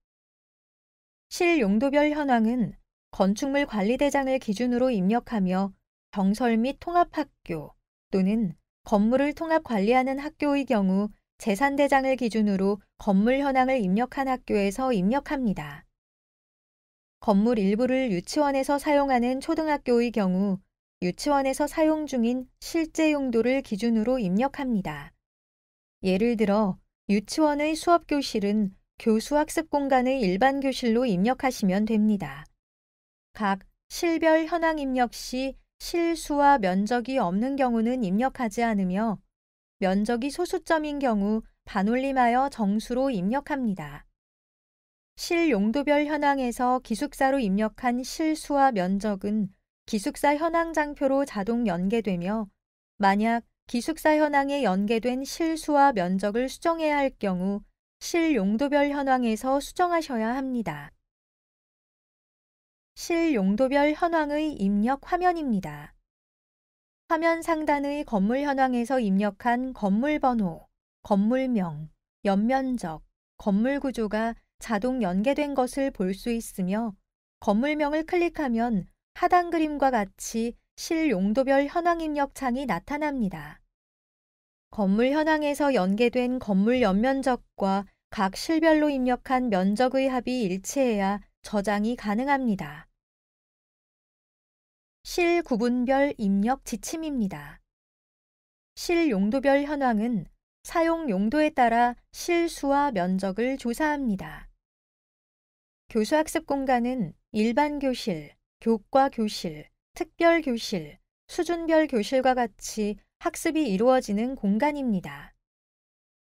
실용도별 현황은 건축물 관리대장을 기준으로 입력하며 경설 및 통합학교 또는 건물을 통합 관리하는 학교의 경우 재산대장을 기준으로 건물 현황을 입력한 학교에서 입력합니다. 건물 일부를 유치원에서 사용하는 초등학교의 경우 유치원에서 사용 중인 실제 용도를 기준으로 입력합니다. 예를 들어 유치원의 수업교실은 교수 학습 공간의 일반 교실로 입력하시면 됩니다. 각 실별 현황 입력 시 실수와 면적이 없는 경우는 입력하지 않으며 면적이 소수점인 경우 반올림하여 정수로 입력합니다. 실 용도별 현황에서 기숙사로 입력한 실수와 면적은 기숙사 현황 장표로 자동 연계되며 만약 기숙사 현황에 연계된 실수와 면적을 수정해야 할 경우 실 용도별 현황에서 수정하셔야 합니다. 실용도별 현황의 입력 화면입니다. 화면 상단의 건물 현황에서 입력한 건물 번호, 건물명, 연면적, 건물 구조가 자동 연계된 것을 볼 수 있으며 건물명을 클릭하면 하단 그림과 같이 실용도별 현황 입력 창이 나타납니다. 건물 현황에서 연계된 건물 연면적과 각 실별로 입력한 면적의 합이 일치해야 저장이 가능합니다. 실 구분별 입력 지침입니다. 실 용도별 현황은 사용 용도에 따라 실수와 면적을 조사합니다. 교수학습 공간은 일반 교실, 교과 교실, 특별 교실, 수준별 교실과 같이 학습이 이루어지는 공간입니다.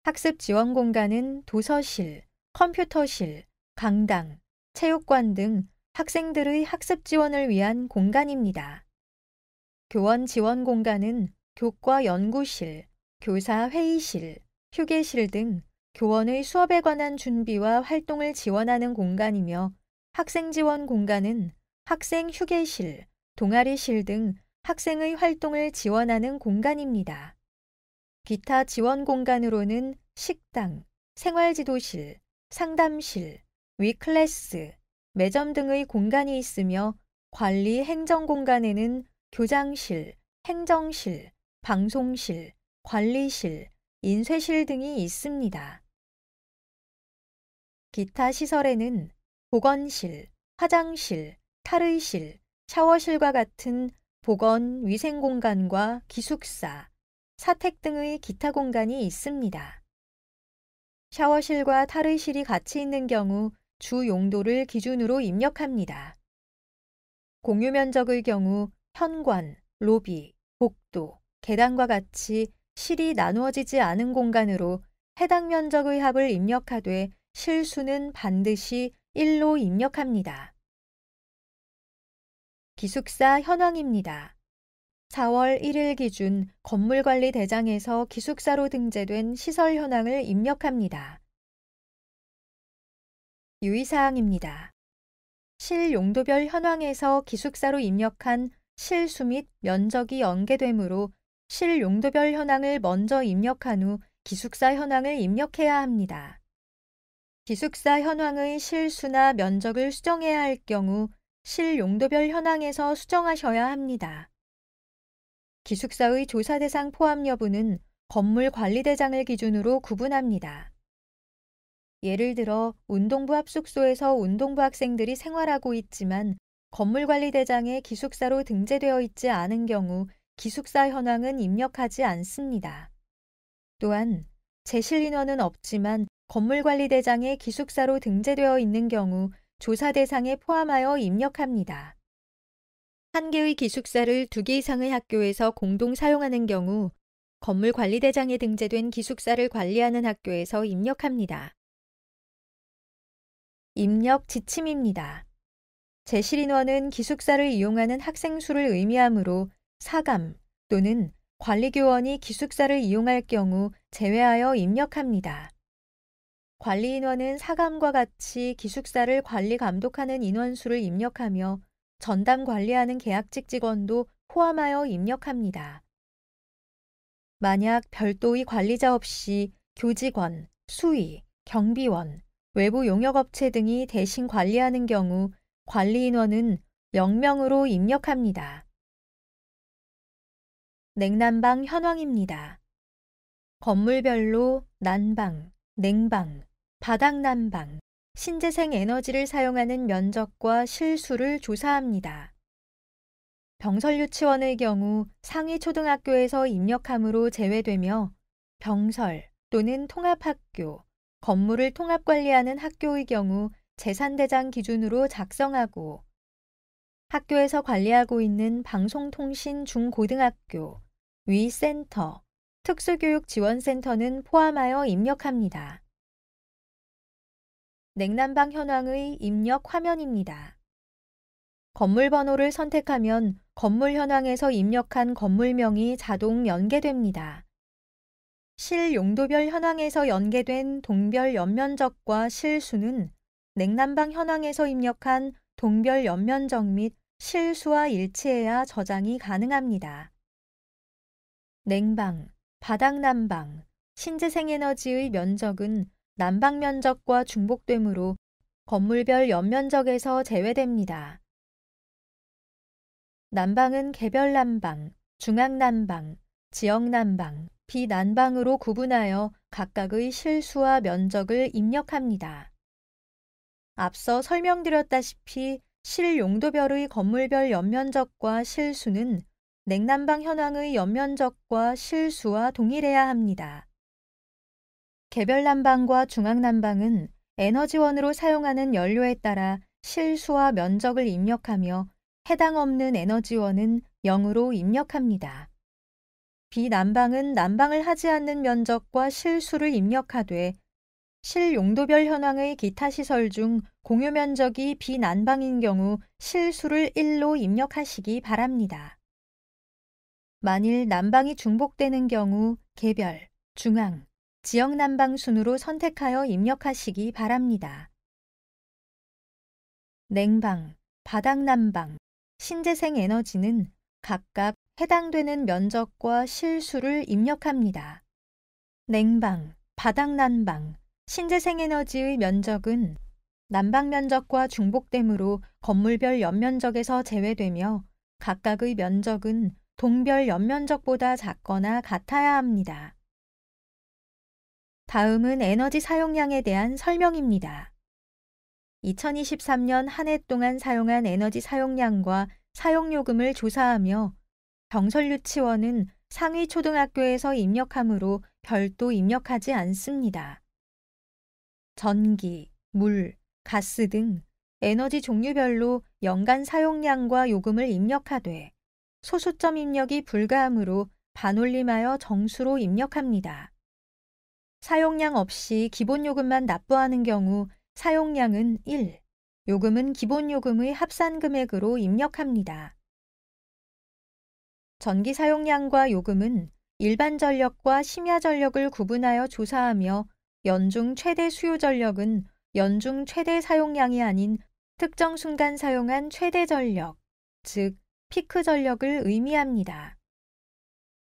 학습 지원 공간은 도서실, 컴퓨터실, 강당, 체육관 등 학생들의 학습 지원을 위한 공간입니다. 교원 지원 공간은 교과 연구실, 교사 회의실, 휴게실 등 교원의 수업에 관한 준비와 활동을 지원하는 공간이며 학생 지원 공간은 학생 휴게실, 동아리실 등 학생의 활동을 지원하는 공간입니다. 기타 지원 공간으로는 식당, 생활지도실, 상담실, 위클래스, 매점 등의 공간이 있으며 관리 행정 공간에는 교장실, 행정실, 방송실, 관리실, 인쇄실 등이 있습니다. 기타 시설에는 보건실, 화장실, 탈의실, 샤워실과 같은 보건, 위생 공간과 기숙사, 사택 등의 기타 공간이 있습니다. 샤워실과 탈의실이 같이 있는 경우 주 용도를 기준으로 입력합니다. 공유 면적의 경우 현관, 로비, 복도, 계단과 같이 실이 나누어지지 않은 공간으로 해당 면적의 합을 입력하되 실수는 반드시 1로 입력합니다. 기숙사 현황입니다. 4월 1일 기준 건물관리대장에서 기숙사로 등재된 시설 현황을 입력합니다. 유의사항입니다. 실 용도별 현황에서 기숙사로 입력한 실수 및 면적이 연계되므로 실 용도별 현황을 먼저 입력한 후 기숙사 현황을 입력해야 합니다. 기숙사 현황의 실수나 면적을 수정해야 할 경우 실 용도별 현황에서 수정하셔야 합니다. 기숙사의 조사 대상 포함 여부는 건물 관리대장을 기준으로 구분합니다. 예를 들어 운동부 합숙소에서 운동부 학생들이 생활하고 있지만 건물관리대장의 기숙사로 등재되어 있지 않은 경우 기숙사 현황은 입력하지 않습니다. 또한 제실 인원은 없지만 건물관리대장의 기숙사로 등재되어 있는 경우 조사 대상에 포함하여 입력합니다. 한 개의 기숙사를 두 개 이상의 학교에서 공동 사용하는 경우 건물관리대장에 등재된 기숙사를 관리하는 학교에서 입력합니다. 입력 지침입니다. 제실인원은 기숙사를 이용하는 학생 수를 의미하므로 사감 또는 관리교원이 기숙사를 이용할 경우 제외하여 입력합니다. 관리인원은 사감과 같이 기숙사를 관리 감독하는 인원수를 입력하며 전담 관리하는 계약직 직원도 포함하여 입력합니다. 만약 별도의 관리자 없이 교직원, 수의, 경비원, 외부 용역업체 등이 대신 관리하는 경우 관리인원은 0명으로 입력합니다. 냉난방 현황입니다. 건물별로 난방, 냉방, 바닥난방, 신재생 에너지를 사용하는 면적과 실수를 조사합니다. 병설 유치원의 경우 상위 초등학교에서 입력함으로 제외되며 병설 또는 통합학교, 건물을 통합 관리하는 학교의 경우 재산대장 기준으로 작성하고 학교에서 관리하고 있는 방송통신중고등학교, 위센터, 특수교육지원센터는 포함하여 입력합니다. 냉난방 현황의 입력 화면입니다. 건물 번호를 선택하면 건물 현황에서 입력한 건물명이 자동 연계됩니다. 실용도별 현황에서 연계된 동별 연면적과 실수는 냉난방 현황에서 입력한 동별 연면적 및 실수와 일치해야 저장이 가능합니다. 냉방, 바닥난방, 신재생에너지의 면적은 난방 면적과 중복되므로 건물별 연면적에서 제외됩니다. 난방은 개별 난방, 중앙 난방, 지역 난방, 비난방으로 구분하여 각각의 실수와 면적을 입력합니다. 앞서 설명드렸다시피 실용도별의 건물별 연면적과 실수는 냉난방 현황의 연면적과 실수와 동일해야 합니다. 개별 난방과 중앙 난방은 에너지원으로 사용하는 연료에 따라 실수와 면적을 입력하며 해당 없는 에너지원은 0으로 입력합니다. 비난방은 난방을 하지 않는 면적과 실수를 입력하되 실용도별 현황의 기타 시설 중 공유 면적이 비난방인 경우 실수를 1로 입력하시기 바랍니다. 만일 난방이 중복되는 경우 개별, 중앙, 지역 난방 순으로 선택하여 입력하시기 바랍니다. 냉방, 바닥 난방, 신재생 에너지는 각각 해당되는 면적과 실수를 입력합니다. 냉방, 바닥난방, 신재생에너지의 면적은 난방 면적과 중복됨으로 건물별 연면적에서 제외되며 각각의 면적은 동별 연면적보다 작거나 같아야 합니다. 다음은 에너지 사용량에 대한 설명입니다. 2023년 한 해 동안 사용한 에너지 사용량과 사용요금을 조사하며 병설유치원은 상위 초등학교에서 입력하므로 별도 입력하지 않습니다. 전기, 물, 가스 등 에너지 종류별로 연간 사용량과 요금을 입력하되 소수점 입력이 불가하므로 반올림하여 정수로 입력합니다. 사용량 없이 기본 요금만 납부하는 경우 사용량은 1, 요금은 기본 요금의 합산 금액으로 입력합니다. 전기 사용량과 요금은 일반 전력과 심야 전력을 구분하여 조사하며 연중 최대 수요 전력은 연중 최대 사용량이 아닌 특정 순간 사용한 최대 전력, 즉 피크 전력을 의미합니다.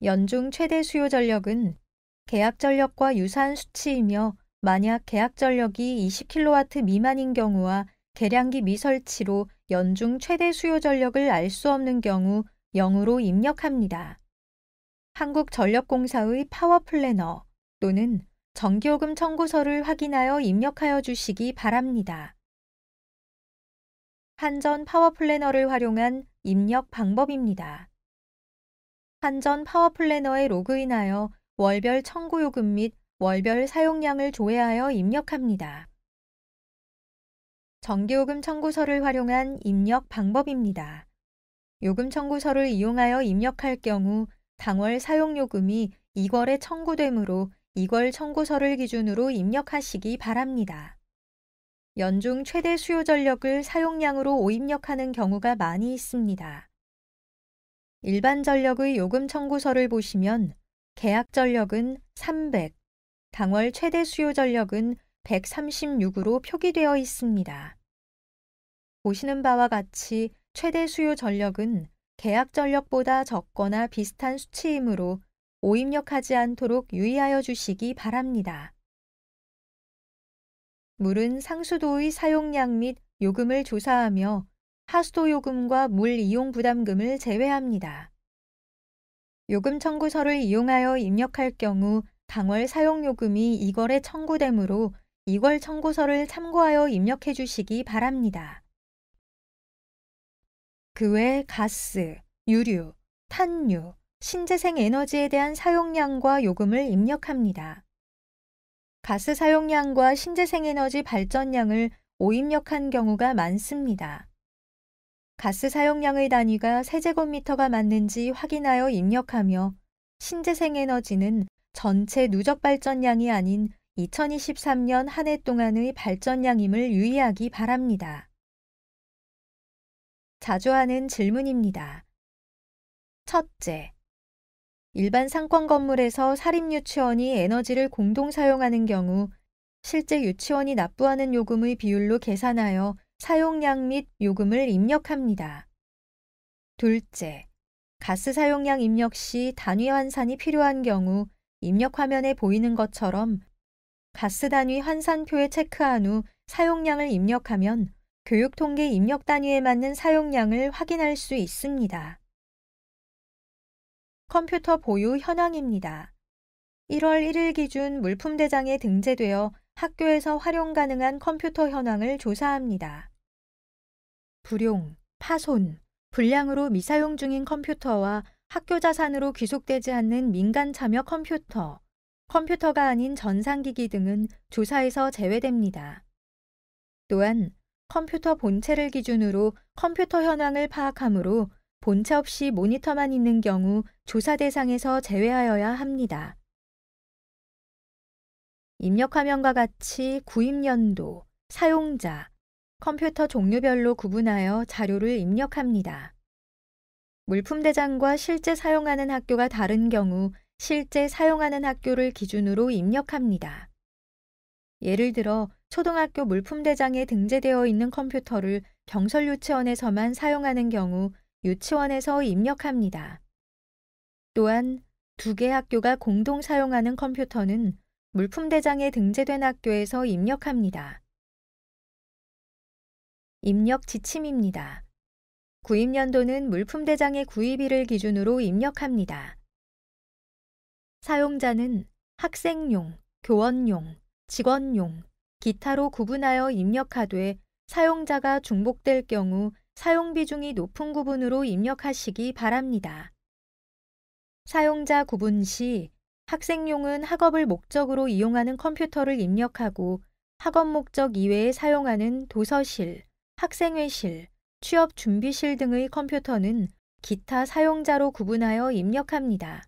연중 최대 수요 전력은 계약 전력과 유사한 수치이며 만약 계약 전력이 20kW 미만인 경우와 계량기 미설치로 연중 최대 수요 전력을 알 수 없는 경우 영으로 입력합니다. 한국전력공사의 파워플래너 또는 전기요금 청구서를 확인하여 입력하여 주시기 바랍니다. 한전 파워플래너를 활용한 입력 방법입니다. 한전 파워플래너에 로그인하여 월별 청구요금 및 월별 사용량을 조회하여 입력합니다. 전기요금 청구서를 활용한 입력 방법입니다. 요금 청구서를 이용하여 입력할 경우 당월 사용요금이 2월에 청구되므로 2월 청구서를 기준으로 입력하시기 바랍니다. 연중 최대 수요 전력을 사용량으로 오입력하는 경우가 많이 있습니다. 일반 전력의 요금 청구서를 보시면 계약 전력은 300, 당월 최대 수요 전력은 136으로 표기되어 있습니다. 보시는 바와 같이 최대 수요 전력은 계약 전력보다 적거나 비슷한 수치이므로 오입력하지 않도록 유의하여 주시기 바랍니다. 물은 상수도의 사용량 및 요금을 조사하며 하수도 요금과 물 이용 부담금을 제외합니다. 요금 청구서를 이용하여 입력할 경우 당월 사용요금이 이월에 청구되므로 이월 청구서를 참고하여 입력해 주시기 바랍니다. 그외 가스, 유류, 탄류, 신재생 에너지에 대한 사용량과 요금을 입력합니다. 가스 사용량과 신재생 에너지 발전량을 오입력한 경우가 많습니다. 가스 사용량의 단위가 세제곱미터가 맞는지 확인하여 입력하며 신재생 에너지는 전체 누적 발전량이 아닌 2023년 한 해 동안의 발전량임을 유의하기 바랍니다. 자주 하는 질문입니다. 첫째, 일반 상권 건물에서 사립유치원이 에너지를 공동 사용하는 경우 실제 유치원이 납부하는 요금의 비율로 계산하여 사용량 및 요금을 입력합니다. 둘째, 가스 사용량 입력 시 단위 환산이 필요한 경우 입력 화면에 보이는 것처럼 가스 단위 환산표에 체크한 후 사용량을 입력하면 교육 통계 입력 단위에 맞는 사용량을 확인할 수 있습니다. 컴퓨터 보유 현황입니다. 1월 1일 기준 물품 대장에 등재되어 학교에서 활용 가능한 컴퓨터 현황을 조사합니다. 불용, 파손, 불량으로 미사용 중인 컴퓨터와 학교 자산으로 귀속되지 않는 민간 참여 컴퓨터, 컴퓨터가 아닌 전산기기 등은 조사에서 제외됩니다. 또한 컴퓨터 본체를 기준으로 컴퓨터 현황을 파악하므로 본체 없이 모니터만 있는 경우 조사 대상에서 제외하여야 합니다. 입력화면과 같이 구입 연도, 사용자, 컴퓨터 종류별로 구분하여 자료를 입력합니다. 물품 대장과 실제 사용하는 학교가 다른 경우 실제 사용하는 학교를 기준으로 입력합니다. 예를 들어 초등학교 물품대장에 등재되어 있는 컴퓨터를 병설 유치원에서만 사용하는 경우 유치원에서 입력합니다. 또한 두 개 학교가 공동 사용하는 컴퓨터는 물품대장에 등재된 학교에서 입력합니다. 입력 지침입니다. 구입연도는 물품대장의 구입일을 기준으로 입력합니다. 사용자는 학생용, 교원용, 직원용, 기타로 구분하여 입력하되 사용자가 중복될 경우 사용 비중이 높은 구분으로 입력하시기 바랍니다. 사용자 구분 시 학생용은 학업을 목적으로 이용하는 컴퓨터를 입력하고 학업 목적 이외에 사용하는 도서실, 학생회실, 취업 준비실 등의 컴퓨터는 기타 사용자로 구분하여 입력합니다.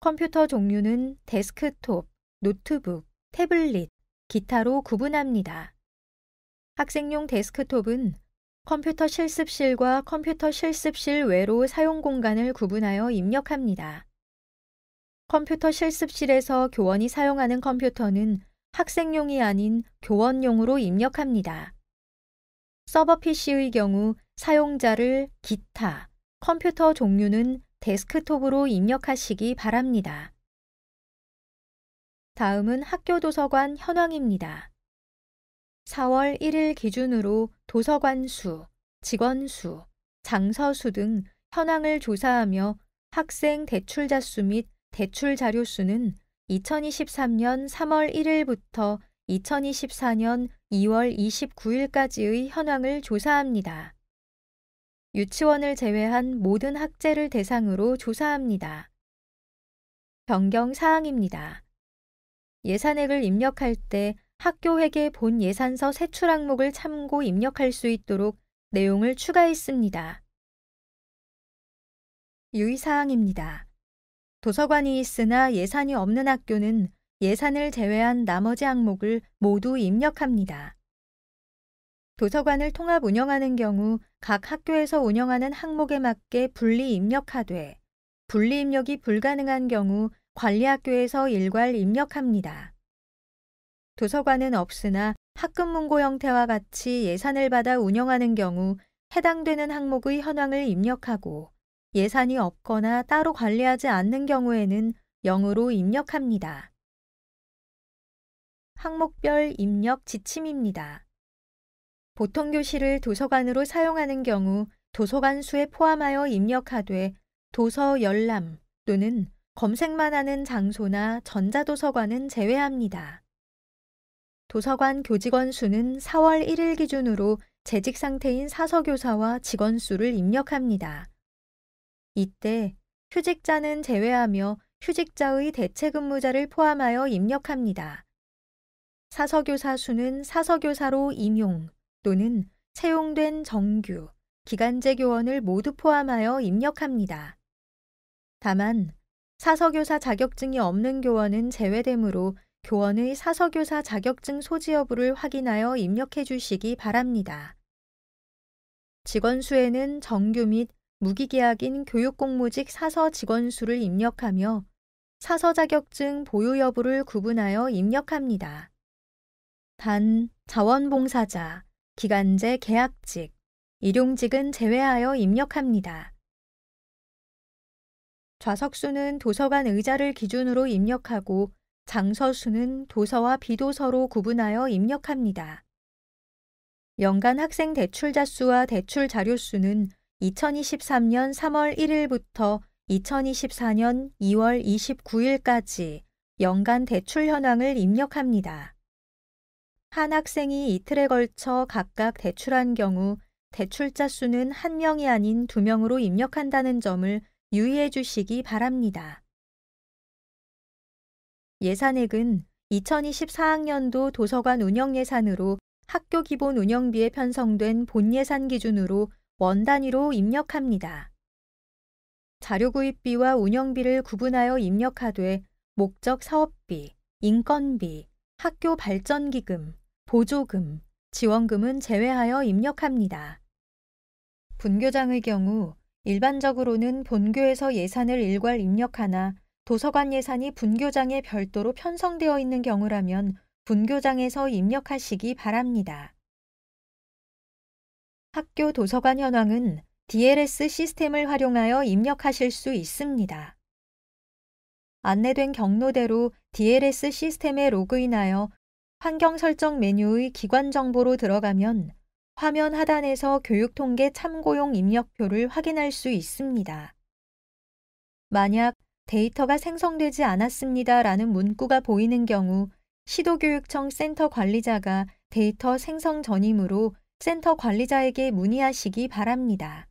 컴퓨터 종류는 데스크톱, 노트북, 태블릿, 기타로 구분합니다. 학생용 데스크톱은 컴퓨터 실습실과 컴퓨터 실습실 외로 사용 공간을 구분하여 입력합니다. 컴퓨터 실습실에서 교원이 사용하는 컴퓨터는 학생용이 아닌 교원용으로 입력합니다. 서버 PC의 경우 사용자를 기타, 컴퓨터 종류는 데스크톱으로 입력하시기 바랍니다. 다음은 학교 도서관 현황입니다. 4월 1일 기준으로 도서관 수, 직원 수, 장서 수 등 현황을 조사하며 학생 대출자 수 및 대출 자료 수는 2023년 3월 1일부터 2024년 2월 29일까지의 현황을 조사합니다. 유치원을 제외한 모든 학제를 대상으로 조사합니다. 변경 사항입니다. 예산액을 입력할 때 학교에게 본 예산서 세출 항목을 참고 입력할 수 있도록 내용을 추가했습니다. 유의사항입니다. 도서관이 있으나 예산이 없는 학교는 예산을 제외한 나머지 항목을 모두 입력합니다. 도서관을 통합 운영하는 경우 각 학교에서 운영하는 항목에 맞게 분리 입력하되 분리 입력이 불가능한 경우 관리학교에서 일괄 입력합니다. 도서관은 없으나 학급문고 형태와 같이 예산을 받아 운영하는 경우 해당되는 항목의 현황을 입력하고 예산이 없거나 따로 관리하지 않는 경우에는 0으로 입력합니다. 항목별 입력 지침입니다. 보통 교실을 도서관으로 사용하는 경우 도서관 수에 포함하여 입력하되 도서 열람 또는 검색만 하는 장소나 전자도서관은 제외합니다. 도서관 교직원 수는 4월 1일 기준으로 재직 상태인 사서교사와 직원 수를 입력합니다. 이때 휴직자는 제외하며 휴직자의 대체 근무자를 포함하여 입력합니다. 사서교사 수는 사서교사로 임용 또는 채용된 정규, 기간제 교원을 모두 포함하여 입력합니다. 다만 사서교사 자격증이 없는 교원은 제외되므로 교원의 사서교사 자격증 소지 여부를 확인하여 입력해 주시기 바랍니다. 직원 수에는 정규 및 무기계약인 교육공무직 사서 직원 수를 입력하며 사서 자격증 보유 여부를 구분하여 입력합니다. 단, 자원봉사자, 기간제 계약직, 일용직은 제외하여 입력합니다. 좌석수는 도서관 의자를 기준으로 입력하고 장서수는 도서와 비도서로 구분하여 입력합니다. 연간 학생 대출자 수와 대출 자료 수는 2023년 3월 1일부터 2024년 2월 29일까지 연간 대출 현황을 입력합니다. 한 학생이 이틀에 걸쳐 각각 대출한 경우 대출자 수는 한명이 아닌 두명으로 입력한다는 점을 유의해 주시기 바랍니다. 예산액은 2024학년도 도서관 운영 예산으로 학교 기본 운영비에 편성된 본 예산 기준으로 원 단위로 입력합니다. 자료 구입비와 운영비를 구분하여 입력하되 목적 사업비, 인건비, 학교 발전 기금, 보조금, 지원금은 제외하여 입력합니다. 분교장의 경우 일반적으로는 본교에서 예산을 일괄 입력하나 도서관 예산이 분교장에 별도로 편성되어 있는 경우라면 분교장에서 입력하시기 바랍니다. 학교 도서관 현황은 DLS 시스템을 활용하여 입력하실 수 있습니다. 안내된 경로대로 DLS 시스템에 로그인하여 환경 설정 메뉴의 기관 정보로 들어가면 화면 하단에서 교육통계 참고용 입력표를 확인할 수 있습니다. 만약 데이터가 생성되지 않았습니다 라는 문구가 보이는 경우 시도교육청 센터 관리자가 데이터 생성 전이므로 센터 관리자에게 문의하시기 바랍니다.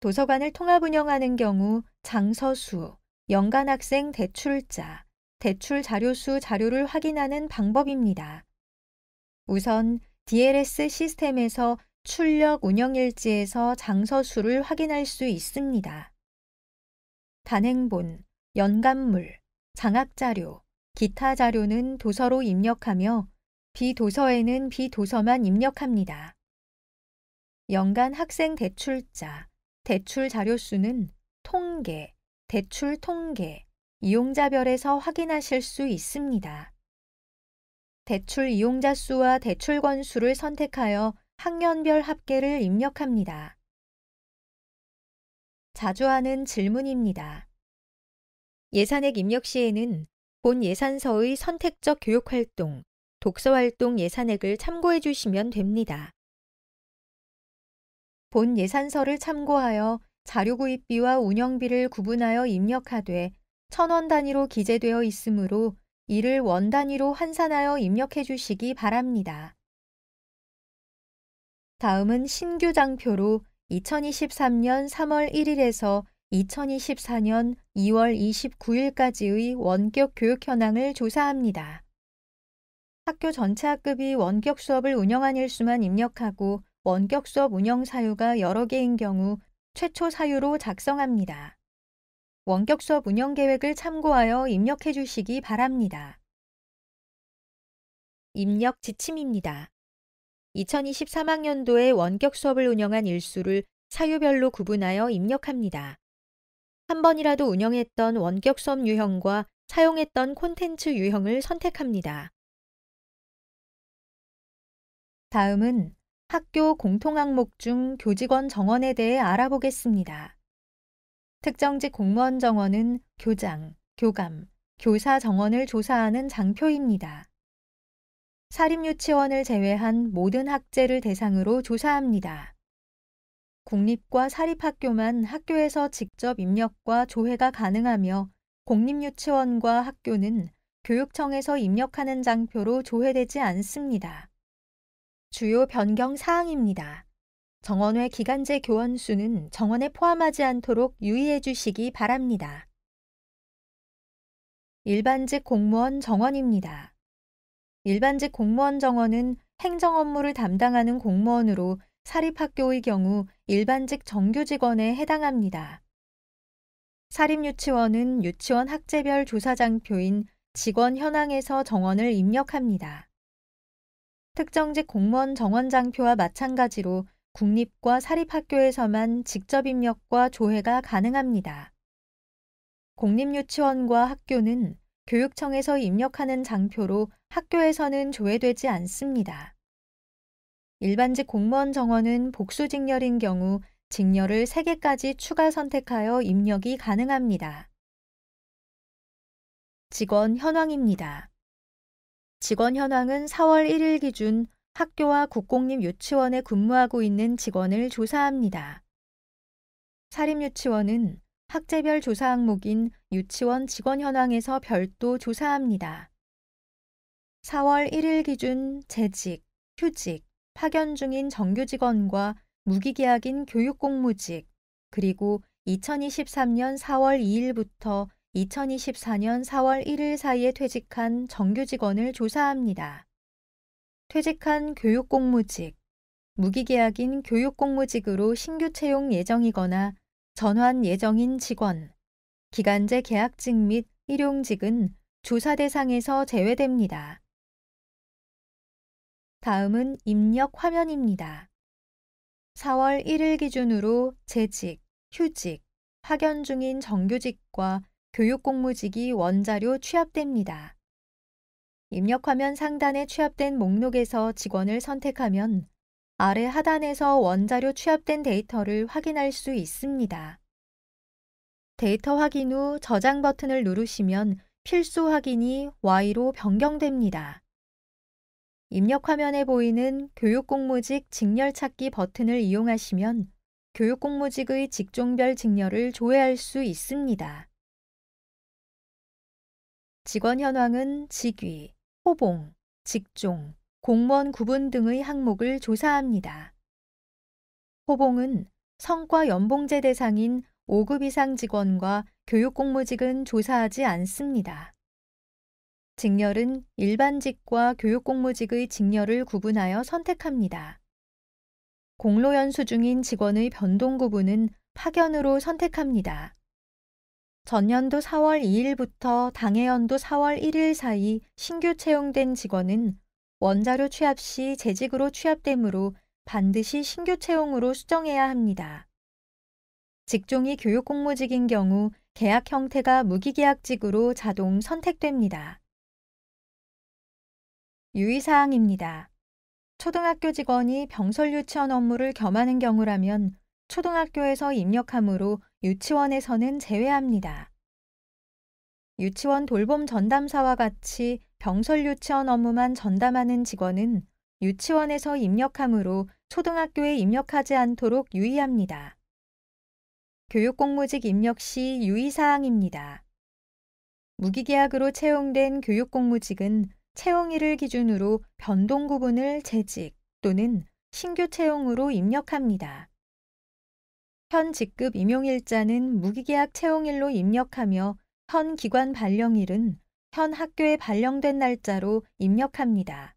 도서관을 통합 운영하는 경우 장서수, 연간학생 대출자, 대출 자료수 자료를 확인하는 방법입니다. 우선 DLS 시스템에서 출력 운영일지에서 장서수를 확인할 수 있습니다. 단행본, 연간물, 장학자료, 기타 자료는 도서로 입력하며 비도서에는 비도서만 입력합니다. 연간 학생 대출자, 대출 자료수는 통계, 대출 통계, 이용자별에서 확인하실 수 있습니다. 대출 이용자 수와 대출 건수를 선택하여 학년별 합계를 입력합니다. 자주 하는 질문입니다. 예산액 입력 시에는 본 예산서의 선택적 교육활동, 독서활동 예산액을 참고해 주시면 됩니다. 본 예산서를 참고하여 자료구입비와 운영비를 구분하여 입력하되 천원 단위로 기재되어 있으므로 이를 원 단위로 환산하여 입력해 주시기 바랍니다. 다음은 신규 장표로 2023년 3월 1일에서 2024년 2월 29일까지의 원격 교육 현황을 조사합니다. 학교 전체 학급이 원격 수업을 운영한 일수만 입력하고 원격 수업 운영 사유가 여러 개인 경우 최초 사유로 작성합니다. 원격 수업 운영 계획을 참고하여 입력해 주시기 바랍니다. 입력 지침입니다. 2023학년도에 원격 수업을 운영한 일수를 사유별로 구분하여 입력합니다. 한 번이라도 운영했던 원격 수업 유형과 사용했던 콘텐츠 유형을 선택합니다. 다음은 학교 공통항목 중 교직원 정원에 대해 알아보겠습니다. 특정직 공무원 정원은 교장, 교감, 교사 정원을 조사하는 장표입니다. 사립유치원을 제외한 모든 학제를 대상으로 조사합니다. 국립과 사립학교만 학교에서 직접 입력과 조회가 가능하며 공립유치원과 학교는 교육청에서 입력하는 장표로 조회되지 않습니다. 주요 변경 사항입니다. 정원외 기간제 교원 수는 정원에 포함하지 않도록 유의해 주시기 바랍니다. 일반직 공무원 정원입니다. 일반직 공무원 정원은 행정 업무를 담당하는 공무원으로 사립학교의 경우 일반직 정규직원에 해당합니다. 사립유치원은 유치원 학제별 조사장표인 직원 현황에서 정원을 입력합니다. 특정직 공무원 정원 장표와 마찬가지로 국립과 사립학교에서만 직접 입력과 조회가 가능합니다. 공립유치원과 학교는 교육청에서 입력하는 장표로 학교에서는 조회되지 않습니다. 일반직 공무원 정원은 복수직렬인 경우 직렬을 3개까지 추가 선택하여 입력이 가능합니다. 직원 현황입니다. 직원 현황은 4월 1일 기준 학교와 국공립 유치원에 근무하고 있는 직원을 조사합니다. 사립유치원은 학제별 조사 항목인 유치원 직원 현황에서 별도 조사합니다. 4월 1일 기준 재직, 휴직, 파견 중인 정규직원과 무기계약인 교육공무직, 그리고 2023년 4월 2일부터 2024년 4월 1일 사이에 퇴직한 정규직원을 조사합니다. 퇴직한 교육공무직, 무기계약인 교육공무직으로 신규 채용 예정이거나 전환 예정인 직원, 기간제 계약직 및 일용직은 조사 대상에서 제외됩니다. 다음은 입력 화면입니다. 4월 1일 기준으로 재직, 휴직, 파견 중인 정규직과 교육공무직이 원자료 취합됩니다. 입력화면 상단에 취합된 목록에서 직원을 선택하면 아래 하단에서 원자료 취합된 데이터를 확인할 수 있습니다. 데이터 확인 후 저장 버튼을 누르시면 필수 확인이 Y로 변경됩니다. 입력 화면에 보이는 교육공무직 직렬 찾기 버튼을 이용하시면 교육공무직의 직종별 직렬을 조회할 수 있습니다. 직원 현황은 직위, 호봉, 직종, 공무원 구분 등의 항목을 조사합니다. 호봉은 성과 연봉제 대상인 5급 이상 직원과 교육공무직은 조사하지 않습니다. 직렬은 일반직과 교육공무직의 직렬을 구분하여 선택합니다. 공로연수 중인 직원의 변동 구분은 파견으로 선택합니다. 전년도 4월 2일부터 당해연도 4월 1일 사이 신규 채용된 직원은 원자료 취합시 재직으로 취합되므로 반드시 신규 채용으로 수정해야 합니다. 직종이 교육 공무직인 경우 계약 형태가 무기계약직으로 자동 선택됩니다. 유의사항입니다. 초등학교 직원이 병설 유치원 업무를 겸하는 경우라면 초등학교에서 입력하므로 유치원에서는 제외합니다. 유치원 돌봄 전담사와 같이 병설 유치원 업무만 전담하는 직원은 유치원에서 입력하므로 초등학교에 입력하지 않도록 유의합니다. 교육공무직 입력 시 유의사항입니다. 무기계약으로 채용된 교육공무직은 채용일을 기준으로 변동 구분을 재직 또는 신규 채용으로 입력합니다. 현 직급 임용일자는 무기계약 채용일로 입력하며 현 기관 발령일은 현 학교에 발령된 날짜로 입력합니다.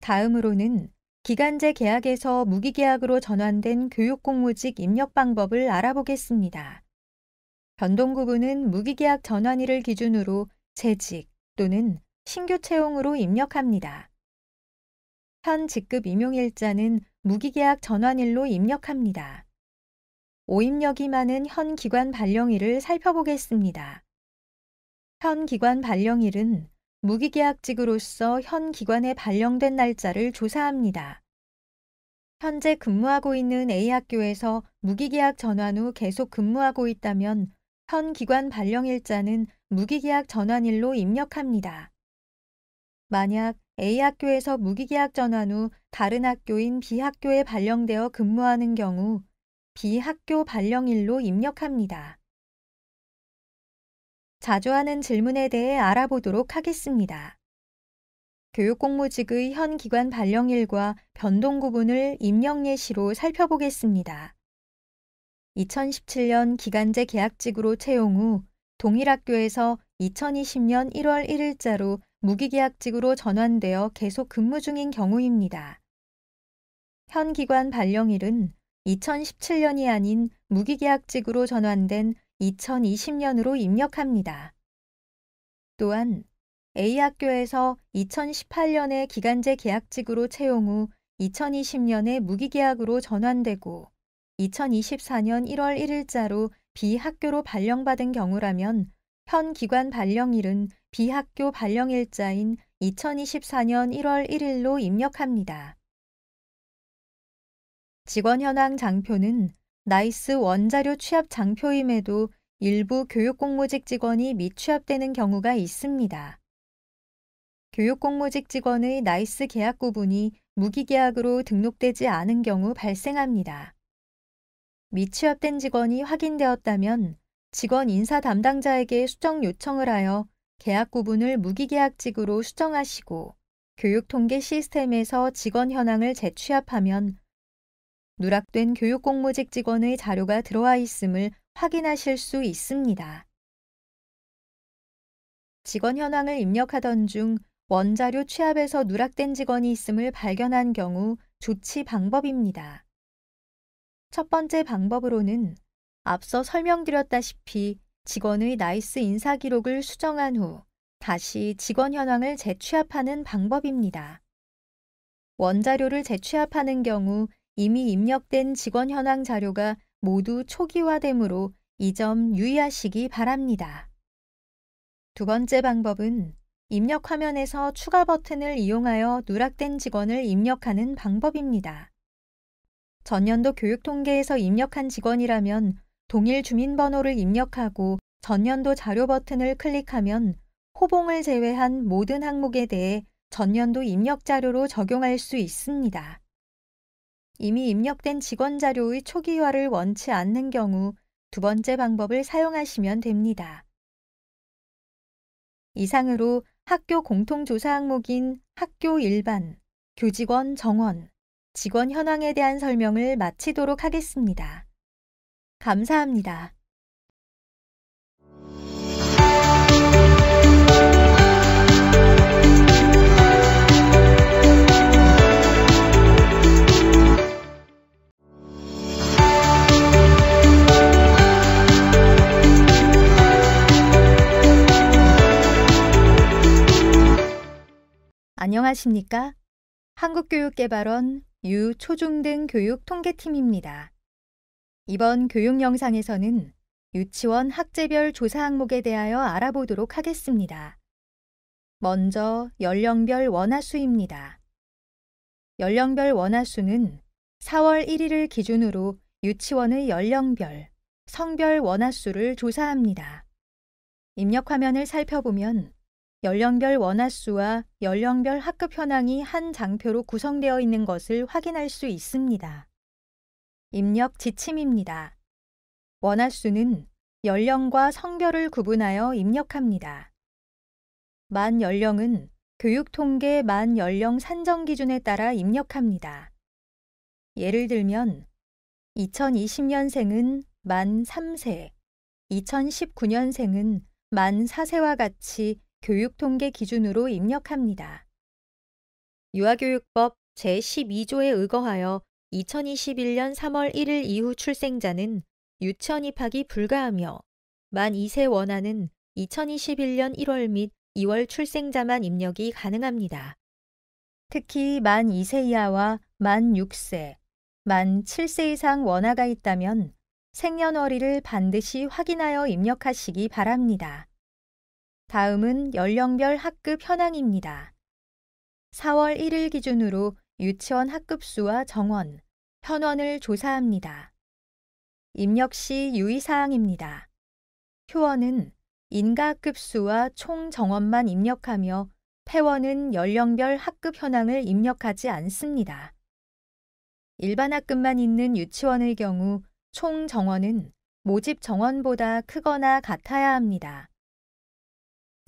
다음으로는 기간제 계약에서 무기계약으로 전환된 교육공무직 입력 방법을 알아보겠습니다. 변동구분은 무기계약 전환일을 기준으로 재직 또는 신규 채용으로 입력합니다. 현 직급 임용일자는 무기계약 전환일로 입력합니다. 오입력이 많은 현 기관 발령일을 살펴보겠습니다. 현 기관 발령일은 무기계약직으로서 현 기관에 발령된 날짜를 조사합니다. 현재 근무하고 있는 A학교에서 무기계약 전환 후 계속 근무하고 있다면 현 기관 발령일자는 무기계약 전환일로 입력합니다. 만약 A학교에서 무기계약 전환 후 다른 학교인 B학교에 발령되어 근무하는 경우 비학교 발령일로 입력합니다. 자주 하는 질문에 대해 알아보도록 하겠습니다. 교육공무직의 현 기관 발령일과 변동 구분을 입력 예시로 살펴보겠습니다. 2017년 기간제 계약직으로 채용 후 동일 학교에서 2020년 1월 1일자로 무기계약직으로 전환되어 계속 근무 중인 경우입니다. 현 기관 발령일은 2017년이 아닌 무기계약직으로 전환된 2020년으로 입력합니다. 또한 A학교에서 2018년에 기간제 계약직으로 채용 후 2020년에 무기계약으로 전환되고 2024년 1월 1일자로 B학교로 발령받은 경우라면 현 기관 발령일은 B학교 발령일자인 2024년 1월 1일로 입력합니다. 직원 현황 장표는 나이스 원자료 취합 장표임에도 일부 교육공무직 직원이 미취합되는 경우가 있습니다. 교육공무직 직원의 나이스 계약 구분이 무기계약으로 등록되지 않은 경우 발생합니다. 미취합된 직원이 확인되었다면 직원 인사 담당자에게 수정 요청을 하여 계약 구분을 무기계약직으로 수정하시고 교육통계 시스템에서 직원 현황을 재취합하면 누락된 교육공무직 직원의 자료가 들어와 있음을 확인하실 수 있습니다. 직원 현황을 입력하던 중 원자료 취합에서 누락된 직원이 있음을 발견한 경우 조치 방법입니다. 첫 번째 방법으로는 앞서 설명드렸다시피 직원의 나이스 인사 기록을 수정한 후 다시 직원 현황을 재취합하는 방법입니다. 원자료를 재취합하는 경우 이미 입력된 직원 현황 자료가 모두 초기화되므로 이 점 유의하시기 바랍니다. 두 번째 방법은 입력 화면에서 추가 버튼을 이용하여 누락된 직원을 입력하는 방법입니다. 전년도 교육통계에서 입력한 직원이라면 동일 주민번호를 입력하고 전년도 자료 버튼을 클릭하면 호봉을 제외한 모든 항목에 대해 전년도 입력 자료로 적용할 수 있습니다. 이미 입력된 직원 자료의 초기화를 원치 않는 경우 두 번째 방법을 사용하시면 됩니다. 이상으로 학교 공통조사 항목인 학교 일반, 교직원 정원, 직원 현황에 대한 설명을 마치도록 하겠습니다. 감사합니다. 안녕하십니까? 한국교육개발원 유초중등 교육 통계팀입니다. 이번 교육 영상에서는 유치원 학제별 조사 항목에 대하여 알아보도록 하겠습니다. 먼저 연령별 원화수입니다. 연령별 원화수는 4월 1일을 기준으로 유치원의 연령별, 성별 원화수를 조사합니다. 입력 화면을 살펴보면 연령별 원화수와 연령별 학급 현황이 한 장표로 구성되어 있는 것을 확인할 수 있습니다. 입력 지침입니다. 원화수는 연령과 성별을 구분하여 입력합니다. 만 연령은 교육통계 만 연령 산정 기준에 따라 입력합니다. 예를 들면 2020년생은 만 3세, 2019년생은 만 4세와 같이 교육통계 기준으로 입력합니다. 유아교육법 제12조에 의거하여 2021년 3월 1일 이후 출생자는 유치원 입학이 불가하며 만 2세 원하는 2021년 1월 및 2월 출생자만 입력이 가능합니다. 특히 만 2세 이하와 만 6세, 만 7세 이상 원화가 있다면 생년월일을 반드시 확인하여 입력하시기 바랍니다. 다음은 연령별 학급 현황입니다. 4월 1일 기준으로 유치원 학급수와 정원, 현원을 조사합니다. 입력 시 유의사항입니다. 표원은 인가학급수와 총 정원만 입력하며 폐원은 연령별 학급 현황을 입력하지 않습니다. 일반 학급만 있는 유치원의 경우 총 정원은 모집 정원보다 크거나 같아야 합니다.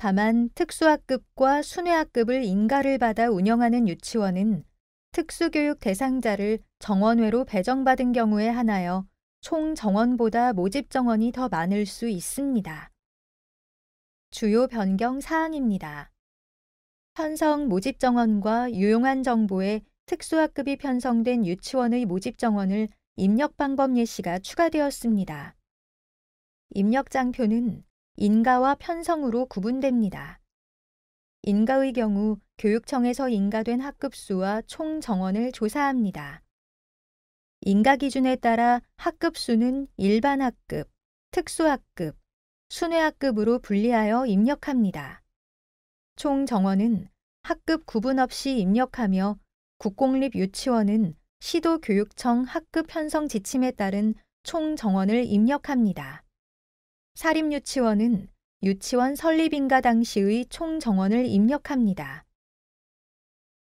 다만 특수학급과 순회학급을 인가를 받아 운영하는 유치원은 특수교육 대상자를 정원외로 배정받은 경우에 한하여총 정원보다 모집 정원이 더 많을 수 있습니다. 주요 변경 사항입니다. 편성 모집 정원과 유용한 정보에 특수학급이 편성된 유치원의 모집 정원을 입력 방법 예시가 추가되었습니다. 입력 장표는 인가와 편성으로 구분됩니다. 인가의 경우 교육청에서 인가된 학급수와 총 정원을 조사합니다. 인가 기준에 따라 학급수는 일반 학급, 특수학급, 순회학급으로 분리하여 입력합니다. 총 정원은 학급 구분 없이 입력하며 국공립 유치원은 시도교육청 학급 편성 지침에 따른 총 정원을 입력합니다. 사립유치원은 유치원 설립인가 당시의 총 정원을 입력합니다.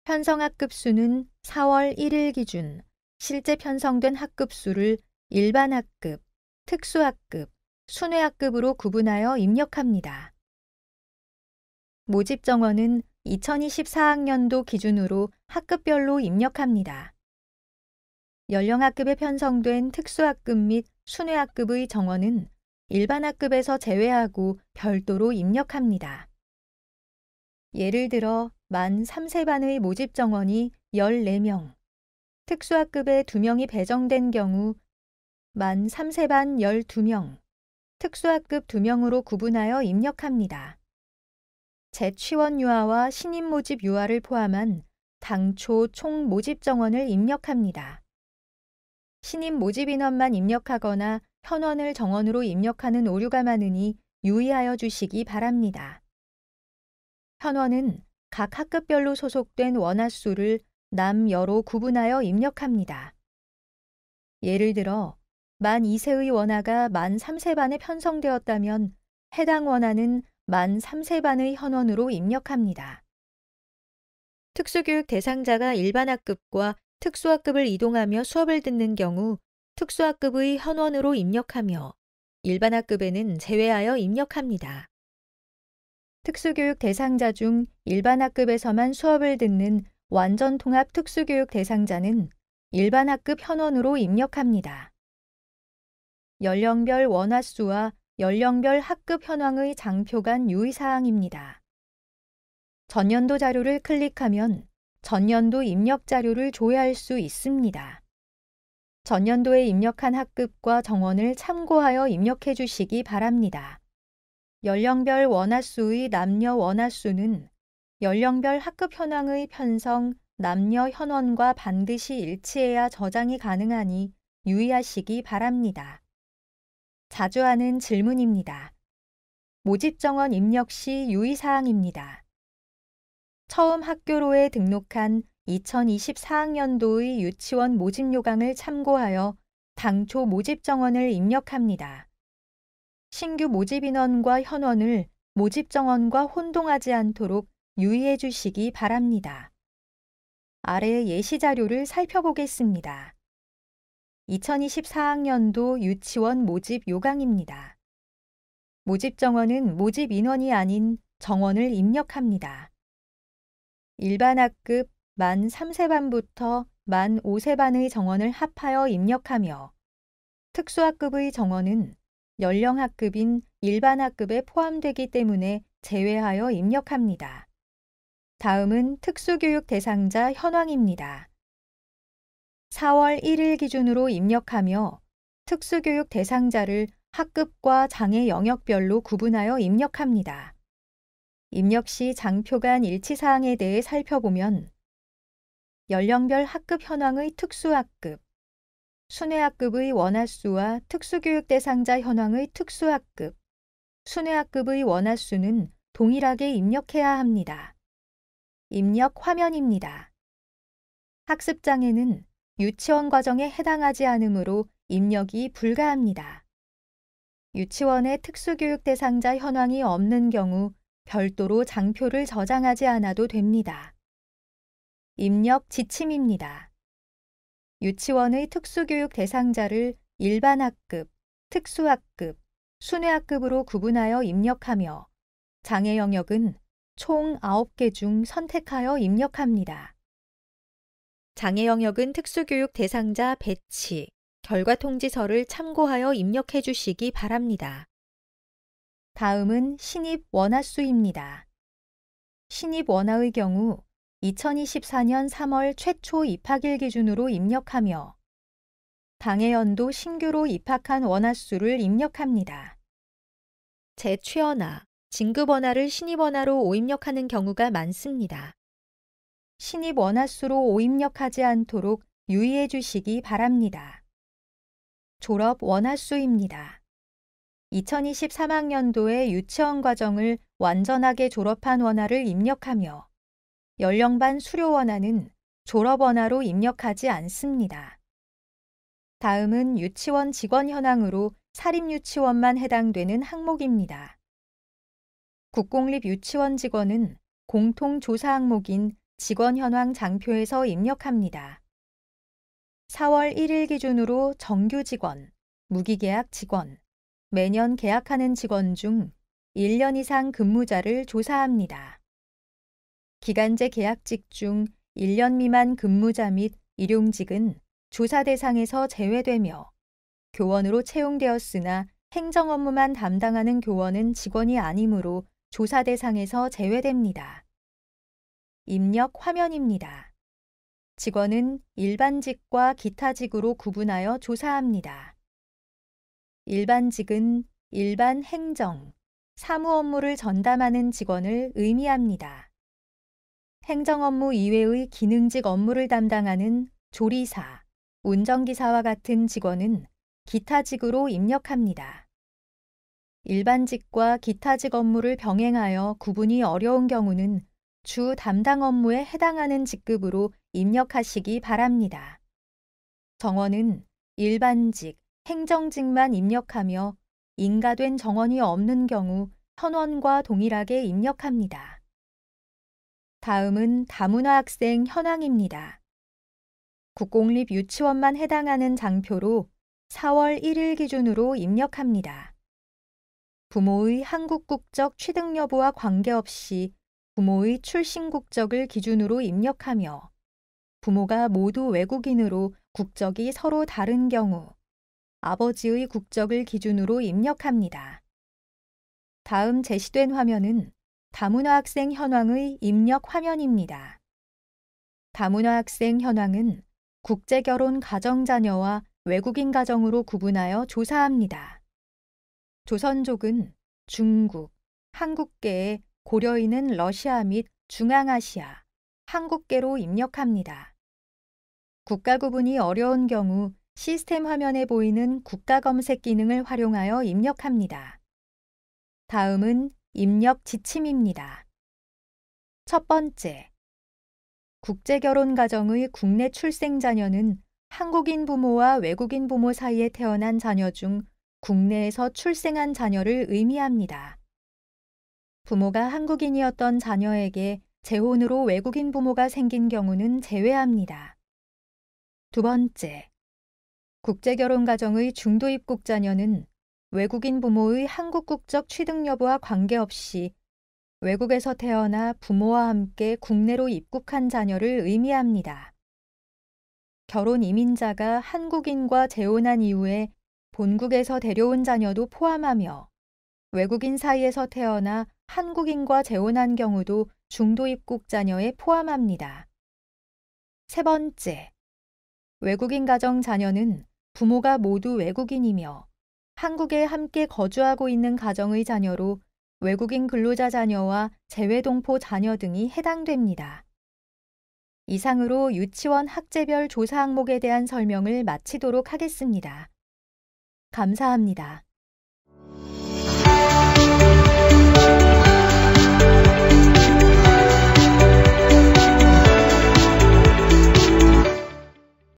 편성학 급수는 4월 1일 기준 실제 편성된 학급 수를 일반 학급, 특수 학급, 순회 학급으로 구분하여 입력합니다. 모집 정원은 2024학년도 기준으로 학급별로 입력합니다. 연령학급에 편성된 특수학급 및 순회학급의 정원은 일반 학급에서 제외하고 별도로 입력합니다. 예를 들어 만 3세 반의 모집 정원이 14명, 특수학급에 2명이 배정된 경우 만 3세 반 12명, 특수학급 2명으로 구분하여 입력합니다. 재취원 유아와 신임 모집 유아를 포함한 당초 총 모집 정원을 입력합니다. 신임 모집 인원만 입력하거나 현원을 정원으로 입력하는 오류가 많으니 유의하여 주시기 바랍니다. 현원은 각 학급별로 소속된 원화 수를 남, 여로 구분하여 입력합니다. 예를 들어 만 2세의 원화가 만 3세 반에 편성되었다면 해당 원화는 만 3세 반의 현원으로 입력합니다. 특수교육 대상자가 일반 학급과 특수학급을 이동하며 수업을 듣는 경우 특수학급의 현원으로 입력하며 일반학급에는 제외하여 입력합니다. 특수교육 대상자 중 일반학급에서만 수업을 듣는 완전 통합 특수교육 대상자는 일반학급 현원으로 입력합니다. 연령별 원화수와 연령별 학급 현황의 장표 간 유의사항입니다. 전년도 자료를 클릭하면 전년도 입력 자료를 조회할 수 있습니다. 전년도에 입력한 학급과 정원을 참고하여 입력해 주시기 바랍니다. 연령별 원화수의 남녀 원화수는 연령별 학급 현황의 편성, 남녀 현원과 반드시 일치해야 저장이 가능하니 유의하시기 바랍니다. 자주 하는 질문입니다. 모집 정원 입력 시 유의사항입니다. 처음 학교로에 등록한 2024학년도의 유치원 모집 요강을 참고하여 당초 모집 정원을 입력합니다. 신규 모집 인원과 현원을 모집 정원과 혼동하지 않도록 유의해 주시기 바랍니다. 아래 예시 자료를 살펴보겠습니다. 2024학년도 유치원 모집 요강입니다. 모집 정원은 모집 인원이 아닌 정원을 입력합니다. 일반 학급 만 3세 반부터 만 5세 반의 정원을 합하여 입력하며 특수학급의 정원은 연령학급인 일반학급에 포함되기 때문에 제외하여 입력합니다. 다음은 특수교육 대상자 현황입니다. 4월 1일 기준으로 입력하며 특수교육 대상자를 학급과 장애 영역별로 구분하여 입력합니다. 입력 시 장표 간 일치사항에 대해 살펴보면 연령별 학급 현황의 특수학급, 순회학급의 원화수와 특수교육 대상자 현황의 특수학급, 순회학급의 원화수는 동일하게 입력해야 합니다. 입력 화면입니다. 학습장에는 유치원 과정에 해당하지 않으므로 입력이 불가합니다. 유치원의 특수교육 대상자 현황이 없는 경우 별도로 장표를 저장하지 않아도 됩니다. 입력 지침입니다. 유치원의 특수교육 대상자를 일반학급, 특수학급, 순회학급으로 구분하여 입력하며 장애 영역은 총 9개 중 선택하여 입력합니다. 장애 영역은 특수교육 대상자 배치, 결과 통지서를 참고하여 입력해 주시기 바랍니다. 다음은 신입 원화수입니다. 신입 원화의 경우 2024년 3월 최초 입학일 기준으로 입력하며 당해 연도 신규로 입학한 원화수를 입력합니다. 재취업나 진급원화를 신입원화로 오입력하는 경우가 많습니다. 신입원화수로 오입력하지 않도록 유의해 주시기 바랍니다. 졸업원화수입니다. 2023학년도에 유치원 과정을 완전하게 졸업한 원화를 입력하며 연령반 수료 원화는 졸업 원화로 입력하지 않습니다. 다음은 유치원 직원 현황으로 사립유치원만 해당되는 항목입니다. 국공립 유치원 직원은 공통조사 항목인 직원 현황 장표에서 입력합니다. 4월 1일 기준으로 정규 직원, 무기계약 직원, 매년 계약하는 직원 중 1년 이상 근무자를 조사합니다. 기간제 계약직 중 1년 미만 근무자 및 일용직은 조사 대상에서 제외되며 교원으로 채용되었으나 행정 업무만 담당하는 교원은 직원이 아니므로 조사 대상에서 제외됩니다. 입력 화면입니다. 직원은 일반직과 기타직으로 구분하여 조사합니다. 일반직은 일반 행정, 사무 업무를 전담하는 직원을 의미합니다. 행정 업무 이외의 기능직 업무를 담당하는 조리사, 운전기사와 같은 직원은 기타직으로 입력합니다. 일반직과 기타직 업무를 병행하여 구분이 어려운 경우는 주 담당 업무에 해당하는 직급으로 입력하시기 바랍니다. 정원은 일반직, 행정직만 입력하며 인가된 정원이 없는 경우 현원과 동일하게 입력합니다. 다음은 다문화 학생 현황입니다. 국공립 유치원만 해당하는 장표로 4월 1일 기준으로 입력합니다. 부모의 한국 국적 취득 여부와 관계없이 부모의 출신 국적을 기준으로 입력하며 부모가 모두 외국인으로 국적이 서로 다른 경우 아버지의 국적을 기준으로 입력합니다. 다음 제시된 화면은 다문화 학생 현황의 입력 화면입니다. 다문화 학생 현황은 국제결혼 가정자녀와 외국인 가정으로 구분하여 조사합니다. 조선족은 중국, 한국계에 고려인은 러시아 및 중앙아시아, 한국계로 입력합니다. 국가 구분이 어려운 경우 시스템 화면에 보이는 국가 검색 기능을 활용하여 입력합니다. 다음은 입력 지침입니다. 첫 번째, 국제결혼 가정의 국내 출생 자녀는 한국인 부모와 외국인 부모 사이에 태어난 자녀 중 국내에서 출생한 자녀를 의미합니다. 부모가 한국인이었던 자녀에게 재혼으로 외국인 부모가 생긴 경우는 제외합니다. 두 번째, 국제결혼 가정의 중도입국 자녀는 외국인 부모의 한국 국적 취득 여부와 관계없이 외국에서 태어나 부모와 함께 국내로 입국한 자녀를 의미합니다. 결혼 이민자가 한국인과 재혼한 이후에 본국에서 데려온 자녀도 포함하며 외국인 사이에서 태어나 한국인과 재혼한 경우도 중도 입국 자녀에 포함합니다. 세 번째, 외국인 가정 자녀는 부모가 모두 외국인이며 한국에 함께 거주하고 있는 가정의 자녀로 외국인 근로자 자녀와 재외동포 자녀 등이 해당됩니다. 이상으로 유치원 학제별 조사 항목에 대한 설명을 마치도록 하겠습니다. 감사합니다.